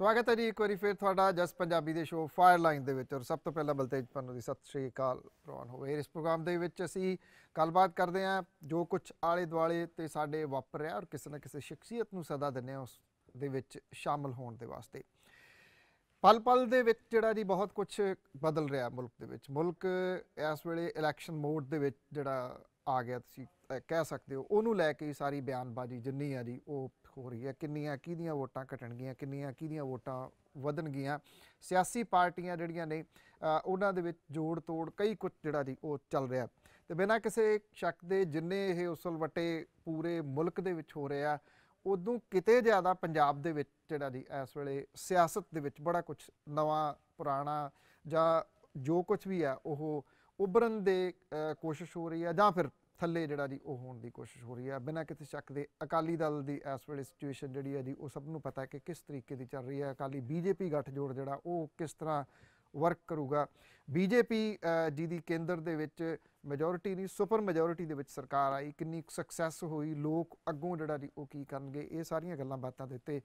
ਸਵਾਗਤ ਹੈ ਜੀ ਇੱਕ ਵਾਰੀ ਫੇਰ ਤੁਹਾਡਾ ਜਸ ਪੰਜਾਬੀ ਦੇ ਸ਼ੋਅ ਫਾਇਰ ਲਾਈਨ ਦੇ ਵਿੱਚ ਔਰ ਸਭ ਤੋਂ ਪਹਿਲਾਂ ਬਲਤੇਜ ਪੰਨੂ ਦੀ ਸਤਿ ਸ਼੍ਰੀ ਅਕਾਲ ਪ੍ਰਵਾਨ ਹੋਵੇ ਇਸ ਪ੍ਰੋਗਰਾਮ ਦੇ ਵਿੱਚ ਅਸੀਂ ਗੱਲਬਾਤ ਕਰਦੇ ਹਾਂ ਜੋ ਕੁਝ ਆਲੇ ਦੁਆਲੇ ਤੇ ਸਾਡੇ ਵਾਪਰ ਰਿਹਾ ਔਰ ਕਿਸੇ ਨਾ ਕਿਸੇ ਸ਼ਖਸੀਅਤ ਨੂੰ ਸਦਾ ਦਿੰਨੇ ਉਸ ਦੇ ਵਿੱਚ ਸ਼ਾਮਲ ਹੋਣ ਦੇ ਵਾਸਤੇ ਪਲ ਪਲ ਦੇ ਵਿੱਚ ਜਿਹੜਾ ਜੀ ਬਹੁਤ ਕੁਝ ਬਦਲ ਰਿਹਾ ਮੁਲਕ ਦੇ ਵਿੱਚ ਮੁਲਕ ਇਸ ਵੇਲੇ ਇਲੈਕਸ਼ਨ ਮੋਡ ਦੇ ਵਿੱਚ ਜਿਹੜਾ ਆ ਗਿਆ ਤੁਸੀਂ ਕਹਿ ਸਕਦੇ ਹੋ ਉਹਨੂੰ ਲੈ ਕੇ ਸਾਰੀ ਬਿਆਨਬਾਜ਼ੀ ਜਿੰਨੀ ਆ ਜੀ ਉਹ ਹੋ ਰਹੀ ਹੈ ਕਿੰਨੀਆਂ ਕਿਹਦੀਆਂ ਵੋਟਾਂ ਘਟਣਗੀਆਂ ਕਿੰਨੀਆਂ ਕਿਹਦੀਆਂ ਵੋਟਾਂ ਵਧਣਗੀਆਂ ਸਿਆਸੀ ਪਾਰਟੀਆਂ ਜਿਹੜੀਆਂ ਨੇ ਉਹਨਾਂ ਦੇ ਵਿੱਚ ਜੋੜ ਤੋੜ ਕਈ ਕੁਝ ਜਿਹੜਾ ਜੀ ਉਹ ਚੱਲ ਰਿਹਾ ਤੇ ਬਿਨਾਂ ਕਿਸੇ ਸ਼ੱਕ ਦੇ ਜਿੰਨੇ ਇਹ ਉਸਲਵਟੇ ਪੂਰੇ ਮੁਲਕ ਦੇ ਵਿੱਚ ਹੋ ਰਿਹਾ ਉਦੋਂ ਕਿਤੇ ਜ਼ਿਆਦਾ ਪੰਜਾਬ ਦੇ ਵਿੱਚ ਜਿਹੜਾ ਜੀ ਇਸ ਵੇਲੇ ਸਿਆਸਤ ਦੇ ਵਿੱਚ ਬੜਾ ਕੁਝ ਨਵਾਂ ਪੁਰਾਣਾ ਜਾਂ ਜੋ ਕੁਝ ਵੀ ਆ ਉਹ ਉਭਰਨ ਦੇ ਕੋਸ਼ਿਸ਼ ਹੋ ਰਹੀ ਆ ਜਾਂ ਫਿਰ ਥੱਲੇ ਜਿਹੜਾ ਜੀ ਉਹ ਹੋਣ ਦੀ ਕੋਸ਼ਿਸ਼ ਹੋ ਰਹੀ ਹੈ ਬਿਨਾਂ ਕਿਸੇ ਸ਼ੱਕ ਦੇ ਅਕਾਲੀ ਦਲ ਦੀ ਇਸ ਵੇਲੇ ਸਿਚੁਏਸ਼ਨ ਜਿਹੜੀ ਹੈ ਜੀ ਉਹ ਸਭ ਨੂੰ ਪਤਾ ਹੈ ਕਿ ਕਿਸ ਤਰੀਕੇ ਦੀ ਚੱਲ ਰਹੀ ਹੈ ਅਕਾਲੀ ਬੀਜੇਪੀ ਗੱਠਜੋੜ ਜਿਹੜਾ ਉਹ ਕਿਸ ਤਰ੍ਹਾਂ ਵਰਕ ਕਰੂਗਾ ਬੀਜੇਪੀ ਜੀ ਦੀ ਕੇਂਦਰ ਦੇ ਵਿੱਚ ਮੈਜੋਰਿਟੀ ਨਹੀਂ ਸੁਪਰ ਮੈਜੋਰਿਟੀ ਦੇ ਵਿੱਚ ਸਰਕਾਰ ਆਈ ਕਿੰਨੀ ਸਕਸੈਸ ਹੋਈ ਲੋਕ ਅੱਗੋਂ ਜਿਹੜਾ ਜੀ ਉਹ ਕੀ ਕਰਨਗੇ ਇਹ ਸਾਰੀਆਂ ਗੱਲਾਂ ਬਾਤਾਂ ਦੇ ਉੱਤੇ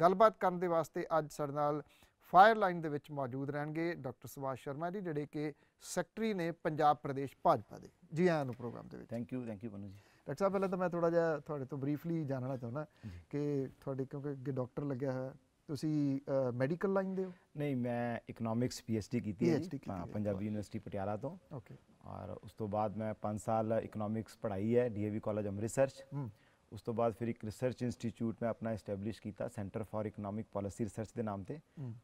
ਗੱਲਬਾਤ ਕਰਨ ਦੇ ਵਾਸਤੇ ਅੱਜ ਸਾਡੇ ਨਾਲ ਫਾਇਰ ਲਾਈਨ ਦੇ ਵਿੱਚ ਮੌਜੂਦ ਰਹਿਣਗੇ ਡਾਕਟਰ ਸੁਭਾਸ਼ ਸ਼ਰਮਾ ਜੀ ਜਿਹੜੇ ਕਿ ਸੈਕਟਰੀ ਨੇ ਪੰਜਾਬ ਪ੍ਰਦੇਸ਼ ਭਾਜਪਾ ਦੇ ਜੀ ਆਇਆਂ ਨੂੰ ਪ੍ਰੋਗਰਾਮ ਦੇ ਵਿੱਚ thank you thank you Bannu ji doctor ਸਾਹਿਬ ਪਹਿਲਾਂ ਤਾਂ ਮੈਂ ਥੋੜਾ ਜਿਹਾ ਤੁਹਾਡੇ ਤੋਂ ਬਰੀਫਲੀ ਜਾਣਨਾ ਚਾਹੁੰਦਾ ਕਿ ਤੁਹਾਡੇ ਕਿਉਂਕਿ ਡਾਕਟਰ ਲੱਗਿਆ ਹੋਇਆ ਤੁਸੀਂ ਮੈਡੀਕਲ ਲਾਈਨ ਦੇ ਹੋ ਨਹੀਂ ਮੈਂ ਇਕਨੋਮਿਕਸ ਪੀਐਚਡੀ ਕੀਤੀ ਹੈ ਪੰਜਾਬੀ ਯੂਨੀਵਰਸਿਟੀ ਪਟਿਆਲਾ ਤੋਂ ਓਕੇ ਔਰ ਉਸ ਤੋਂ ਬਾਅਦ ਮੈਂ 5 ਸਾਲ ਇਕਨੋਮਿਕਸ ਪੜ੍ਹਾਈ ਹੈ ਡੀਏਵੀ ਕਾਲਜ ਅੰਮ੍ਰਿਤਸਰ ਉਸ ਤੋਂ ਬਾਅਦ ਫਿਰ ਇੱਕ ਰਿਸਰਚ ਇੰਸਟੀਚਿਊਟ ਮੈਂ ਆਪਣਾ ਐਸਟੈਬਲਿਸ਼ ਕੀਤਾ centre for economic policy research ਦੇ ਨਾਮ ਤੇ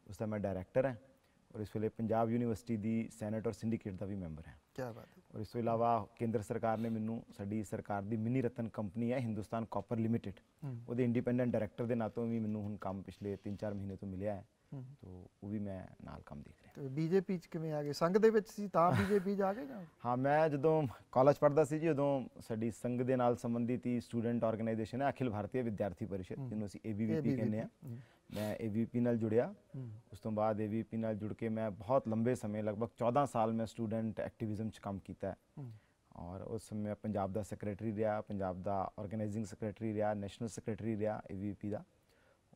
ਉਸ ਦਾ ਮੈਂ ਡਾਇਰੈਕਟਰ ਹਾਂ ਔਰ ਇਸ ਵੇਲੇ ਪੰਜਾਬ ਯੂਨੀਵਰਸਿਟੀ ਦੀ ਸੈਨੇਟ ਔਰ ਸਿੰਡੀਕੇਟ ਦਾ ਵੀ ਮੈਂਬਰ ਹਾਂ ਕੀ ਬਾਤ ਹੈ ਔਰ ਇਸ ਤੋਂ ਇਲਾਵਾ ਕੇਂਦਰ ਸਰਕਾਰ ਨੇ ਮੈਨੂੰ ਸਾਡੀ ਸਰਕਾਰ ਦੀ ਮਿਨੀ ਰਤਨ ਕੰਪਨੀ ਹੈ ਹਿੰਦੁਸਤਾਨ ਕਾਪਰ ਲਿਮਿਟਿਡ ਉਹਦੇ ਇੰਡੀਪੈਂਡੈਂਟ ਡਾਇਰੈਕਟਰ ਦੇ ਨਾਤੋਂ ਵੀ ਮੈਨੂੰ ਹੁਣ ਕੰਮ ਪਿਛਲੇ 3-4 ਮਹੀਨੇ ਤੋਂ ਮਿਲਿਆ ਹੈ ਤੋਂ ਉਹ ਵੀ ਮੈਂ ਨਾਲ ਕੰਮ ਦੇਖ ਤੇ ਬੀਜੇਪੀ ਚ ਕਿਵੇਂ ਆ ਗਏ ਸੰਘ ਦੇ ਵਿੱਚ ਸੀ ਤਾਂ ਬੀਜੇਪੀ ਜਾ ਕੇ ਜਾਂ ਹਾਂ ਮੈਂ ਜਦੋਂ ਕਾਲਜ ਪੜ੍ਹਦਾ ਸੀ ਜੀ ਉਦੋਂ ਸਾਡੀ ਸੰਘ ਦੇ ਨਾਲ ਸੰਬੰਧਿਤ ਹੀ ਸਟੂਡੈਂਟ ਆਰਗੇਨਾਈਜੇਸ਼ਨ ਹੈ ਅਖਿਲ ਭਾਰਤੀ ਵਿਦਿਆਰਥੀ ਪਰਿਸ਼ਦ ਜਿਹਨੂੰ ਅਸੀਂ ਏਬੀਵੀਪੀ ਕਹਿੰਦੇ ਆ ਮੈਂ ਏਬੀਵੀਪੀ ਨਾਲ ਜੁੜਿਆ ਉਸ ਤੋਂ ਬਾਅਦ ਏਬੀਵੀਪੀ ਨਾਲ ਜੁੜ ਕੇ ਮੈਂ ਬਹੁਤ ਲੰਬੇ ਸਮੇਂ ਲਗਭਗ 14 ਸਾਲ ਮੈਂ ਸਟੂਡੈਂਟ ਐਕਟਿਵਿਜ਼ਮ ਚ ਕੰਮ ਕੀਤਾ ਹੈ ਔਰ ਉਸ ਸਮੇਂ ਪੰਜਾਬ ਦਾ ਸੈਕਟਰੀ ਰਿਹਾ ਪੰਜਾਬ ਦਾ ਆਰਗੇਨਾਈਜ਼ਿੰਗ ਸੈਕਟਰੀ ਰਿਹਾ ਨੈਸ਼ਨਲ ਸੈਕਟਰੀ ਰਿਹਾ ਏਬੀਵੀਪੀ ਦਾ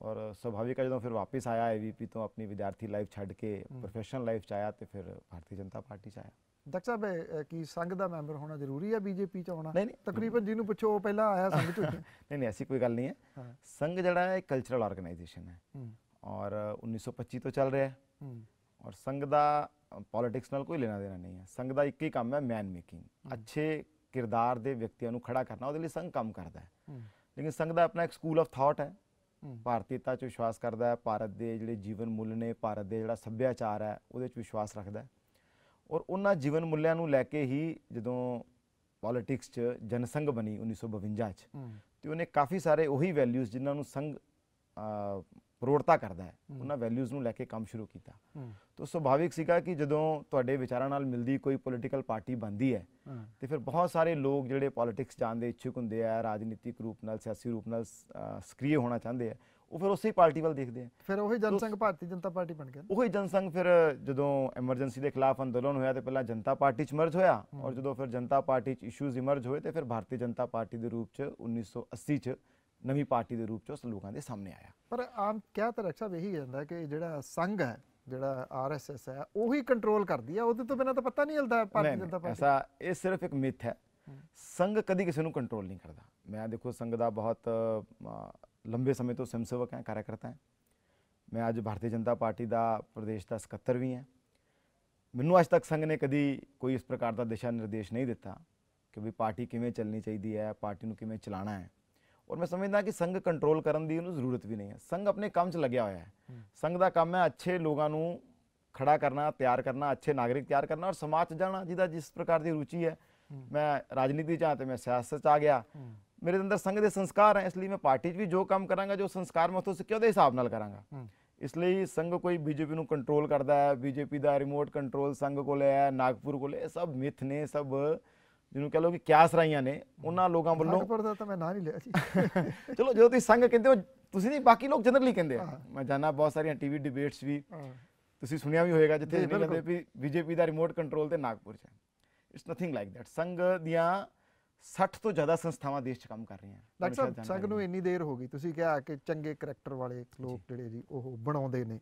ਔਰ ਸੁਭਾਵਿਕ ਜਦੋਂ ਫਿਰ ਵਾਪਸ ਆਇਆ ਆਈਵੀਪੀ ਤੋਂ ਆਪਣੀ ਵਿਦਿਆਰਥੀ ਲਾਈਫ ਛੱਡ ਕੇ ਪ੍ਰੋਫੈਸ਼ਨਲ ਲਾਈਫ ਚ ਆਇਆ ਤੇ ਫਿਰ ਭਾਰਤੀ ਜਨਤਾ ਪਾਰਟੀ ਚ ਆਇਆ ਡਾਕਟਰ ਸਾਹਿਬ ਕੀ ਸੰਘ ਦਾ ਮੈਂਬਰ ਹੋਣਾ ਜ਼ਰੂਰੀ ਹੈ ਬੀਜੇਪੀ ਚ ਆਉਣਾ ਨਹੀਂ ਨਹੀਂ ਤਕਰੀਬਨ ਜਿਹਨੂੰ ਪੁੱਛੋ ਉਹ ਪਹਿਲਾਂ ਆਇਆ ਸੰਘ ਚ ਨਹੀਂ ਨਹੀਂ ਐਸੀ ਕੋਈ ਗੱਲ ਨਹੀਂ ਹੈ ਸੰਘ ਜਿਹੜਾ ਹੈ ਕਲਚਰਲ ਆਰਗੇਨਾਈਜੇਸ਼ਨ ਹੈ ਔਰ 1925 ਤੋਂ ਚੱਲ ਰਿਹਾ ਹੈ ਔਰ ਸੰਘ ਦਾ ਪੋਲਿਟਿਕਸ ਨਾਲ ਕੋਈ ਲੈਣਾ ਦੇਣਾ ਨਹੀਂ ਹੈ ਸੰਘ ਦਾ ਇੱਕ ਹੀ ਕੰਮ ਹੈ ਮੈਨ ਮੇਕਿੰਗ ਅੱਛੇ ਕਿਰਦਾਰ ਦੇ ਵਿਅਕਤੀਆਂ ਨੂੰ ਖੜਾ ਕਰਨਾ ਉਹਦੇ ਲਈ ਸੰਘ ਕੰਮ ਕਰਦਾ ਹੈ ਲੇਕਿਨ ਸੰਘ ਦਾ ਆਪਣਾ ਇੱਕ ਸਕੂਲ ਆਫ ਥਾਟ ਹੈ ਭਾਰਤੀਤਾ 'ਚ ਵਿਸ਼ਵਾਸ ਕਰਦਾ ਹੈ ਭਾਰਤ ਦੇ ਜਿਹੜੇ ਜੀਵਨ ਮੁੱਲ ਨੇ ਭਾਰਤ ਦੇ ਜਿਹੜਾ ਸੱਭਿਆਚਾਰ ਹੈ ਉਹਦੇ 'ਚ ਵਿਸ਼ਵਾਸ ਰੱਖਦਾ ਹੈ ਔਰ ਉਹਨਾਂ ਜੀਵਨ ਮੁੱਲਿਆਂ ਨੂੰ ਲੈ ਕੇ ਹੀ ਜਦੋਂ ਪੋਲਿਟਿਕਸ 'ਚ ਜਨਸੰਘ ਬਣੀ 1952 'ਚ ਤੇ ਉਹਨੇ ਕਾਫੀ ਸਾਰੇ ਉਹੀ ਵੈਲਿਊਜ਼ ਜਿਨ੍ਹਾਂ ਨੂੰ ਸੰਘ ਪ੍ਰੋੜਤਾ ਕਰਦਾ ਹੈ ਉਹਨਾਂ ਵੈਲਿਊਜ਼ ਨੂੰ ਲੈ ਕੇ ਕੰਮ ਸ਼ੁਰੂ ਕੀਤਾ ਤਾਂ ਸੁਭਾਵਿਕ ਸੀਗਾ ਕਿ ਜਦੋਂ ਤੁਹਾਡੇ ਵਿਚਾਰਾਂ ਨਾਲ ਮਿਲਦੀ ਕੋਈ ਪੋਲਿਟੀਕਲ ਪਾਰਟੀ ਬਣਦੀ ਹੈ ਤੇ ਫਿਰ ਬਹੁਤ ਸਾਰੇ ਲੋਕ ਜਿਹੜੇ ਪੋਲਿਟਿਕਸ ਜਾਣਦੇ ਇੱਛੁਕ ਹੁੰਦੇ ਆ ਰਾਜਨੀਤਿਕ ਰੂਪ ਨਾਲ ਸਿਆਸੀ ਰੂਪ ਨਾਲ ਸਕ੍ਰਿਯ ਹੋਣਾ ਚਾਹੁੰਦੇ ਆ ਉਹ ਫਿਰ ਉਸੇ ਪਾਰਟੀ ਵੱਲ ਦੇਖਦੇ ਆ ਫਿਰ ਉਹੀ ਜਨਸੰਘ ਭਾਰਤੀ ਜਨਤਾ ਪਾਰਟੀ ਬਣ ਗਿਆ ਉਹੀ ਜਨਸੰਘ ਫਿਰ ਜਦੋਂ ਐਮਰਜੈਂਸੀ ਦੇ ਖਿਲਾਫ ਅੰਦੋਲਨ ਹੋਇਆ ਤੇ ਪਹਿਲਾਂ ਜਨਤਾ ਪਾਰਟੀ ਚ ਮਰਜ ਹੋਇਆ ਔਰ ਜਦੋਂ ਫਿਰ ਜਨਤਾ ਪਾਰਟੀ ਚ ਇਸ਼ੂਜ਼ ਇਮਰਜ ਹੋਏ ਤੇ ਫਿਰ ਭਾਰਤੀ ਜਨਤਾ ਪਾਰਟੀ ਦੇ ਰੂਪ ਚ 1980 ਚ ਨਵੀਂ ਪਾਰਟੀ ਦੇ ਰੂਪ ਚ ਉਸ ਲੋਕਾਂ ਦੇ ਸਾਹਮਣੇ ਆਇਆ ਪਰ ਆਮ ਕਿਹਾ ਤਾਂ ਸਾਹਿਬ ਇਹੀ ਜਾਂਦਾ ਕਿ ਜਿਹੜਾ ਸੰਘ ਹੈ ਜਿਹੜਾ ਆਰਐਸਐਸ ਹੈ ਉਹੀ ਕੰਟਰੋਲ ਕਰਦੀ ਹੈ ਉਹਦੇ ਤੋਂ ਬਿਨਾ ਤਾਂ ਪਤਾ ਨਹੀਂ ਹਿਲਦਾ ਪਾਰਟੀ ਦਾ ਪਾਰਟੀ ਐਸਾ ਇਹ ਸਿਰਫ ਇੱਕ ਮਿਥ ਹੈ ਸੰਘ ਕਦੀ ਕਿਸੇ ਨੂੰ ਕੰਟਰੋਲ ਨਹੀਂ ਕਰਦਾ ਮੈਂ ਦੇਖੋ ਸੰਘ ਦਾ ਬਹੁਤ ਲੰਬੇ ਸਮੇਂ ਤੋਂ ਸਮਸੇਵਕ ਹੈ ਕਾਰਜਕਰਤਾ ਹੈ ਮੈਂ ਅੱਜ ਭਾਰਤੀ ਜਨਤਾ ਪਾਰਟੀ ਦਾ ਪ੍ਰਦੇਸ਼ ਦਾ ਸਕੱਤਰ ਵੀ ਹਾਂ ਮੈਨੂੰ ਅੱਜ ਤੱਕ ਸੰਘ ਨੇ ਕਦੀ ਕੋਈ ਇਸ ਪ੍ਰਕਾਰ ਦਾ ਦਿਸ਼ਾ ਨਿਰਦੇਸ਼ ਨਹੀਂ ਦਿੱਤਾ ਕਿ ਵੀ ਪਾਰਟੀ ਕਿਵੇਂ ਚੱਲਣੀ ਚਾਹੀਦੀ ਹੈ ਪਾਰਟੀ ਨੂੰ ਕਿਵੇਂ ਚਲਾਣਾ ਹੈ ਔਰ ਮੈਂ ਸਮਝਦਾ ਕਿ ਸੰਘ ਕੰਟਰੋਲ ਕਰਨ ਦੀ ਉਹਨੂੰ ਜ਼ਰੂਰਤ ਵੀ ਨਹੀਂ ਹੈ ਸੰਘ ਆਪਣੇ ਕੰਮ 'ਚ ਲੱਗਿਆ ਹੋਇਆ ਹੈ ਸੰਘ ਦਾ ਕੰਮ ਹੈ ਅੱਛੇ ਲੋਕਾਂ ਨੂੰ ਖੜਾ ਕਰਨਾ ਤਿਆਰ ਕਰਨਾ ਅੱਛੇ ਨਾਗਰਿਕ ਤਿਆਰ ਕਰਨਾ ਔਰ ਸਮਾਜ 'ਚ ਜਾਣਾ ਜਿਹਦਾ ਜਿਸ ਪ੍ਰਕਾਰ ਦੀ ਰੁਚੀ ਹੈ ਮੈਂ ਰਾਜਨੀਤੀ 'ਚ ਆ ਤੇ ਮੈਂ ਸਿਆਸਤ 'ਚ ਆ ਗਿਆ ਮੇਰੇ ਅੰਦਰ ਸੰਘ ਦੇ ਸੰਸਕਾਰ ਹੈ ਇਸ ਲਈ ਮੈਂ ਪਾਰਟੀ 'ਚ ਵੀ ਜੋ ਕੰਮ ਕਰਾਂਗਾ ਜੋ ਸੰਸਕਾਰ ਮੈਂ ਉਥੋਂ ਸਿੱਖਿਆ ਉਹਦੇ ਹਿਸਾਬ ਨਾਲ ਕਰਾਂਗਾ ਇਸ ਲਈ ਸੰਘ ਕੋਈ ਬੀਜੇਪੀ ਨੂੰ ਕੰਟਰੋਲ ਕਰਦਾ ਹੈ ਬੀਜੇਪੀ ਦਾ ਰਿਮੋਟ ਕੰਟਰੋਲ ਸੰਘ ਕੋਲੇ ਹੈ ਨਾਗਪੁਰ ਕੋਲੇ ਸਭ ਮਿਥ ਨੇ ਸਭ ਜਿਹਨੂੰ ਕਹ ਲੋ ਕਿ ਕਿਆਸ ਰਾਈਆਂ ਨੇ ਉਹਨਾਂ ਲੋਕਾਂ ਵੱਲੋਂ ਪੜਦਾ ਤਾਂ ਮੈਂ ਨਾਂ ਨਹੀਂ ਲਿਆ ਸੀ ਚਲੋ ਜਦੋਂ ਤੁਸੀਂ ਸੰਗ ਕਹਿੰਦੇ ਹੋ ਤੁਸੀਂ ਨਹੀਂ ਬਾਕੀ ਲੋਕ ਜਨਰਲੀ ਕਹਿੰਦੇ ਆ ਮੈਂ ਜਾਣਾ ਬਹੁਤ ਸਾਰੀਆਂ ਟੀਵੀ ਡਿਬੇਟਸ ਵੀ ਤੁਸੀਂ ਸੁਣਿਆ ਵੀ ਹੋਏਗਾ ਜਿੱਥੇ ਇਹ ਕਹਿੰਦੇ ਵੀ ਬੀਜੇਪੀ ਦਾ ਰਿਮੋਟ ਕੰਟਰੋਲ ਤੇ ਨਾਗਪੁਰ 'ਚ ਇਟਸ ਨਥਿੰਗ ਲਾਈਕ ਥੈਟ ਸੰਗ ਦੀਆਂ 60 ਤੋਂ ਜ਼ਿਆਦਾ ਸੰਸਥਾਵਾਂ ਦੇਸ਼ 'ਚ ਕੰਮ ਕਰ ਰਹੀਆਂ ਡਾਕਟਰ ਸਾਹਿਬ ਸੰਗ ਨੂੰ ਇੰਨੀ ਦੇਰ ਹੋ ਗਈ ਤੁਸੀਂ ਕਿਹਾ ਕਿ ਚੰਗੇ ਕੈਰੈਕਟਰ ਵਾਲੇ ਲੋਕ ਜਿਹੜੇ ਜੀ ਉਹ ਬਣਾਉਂਦੇ ਨੇ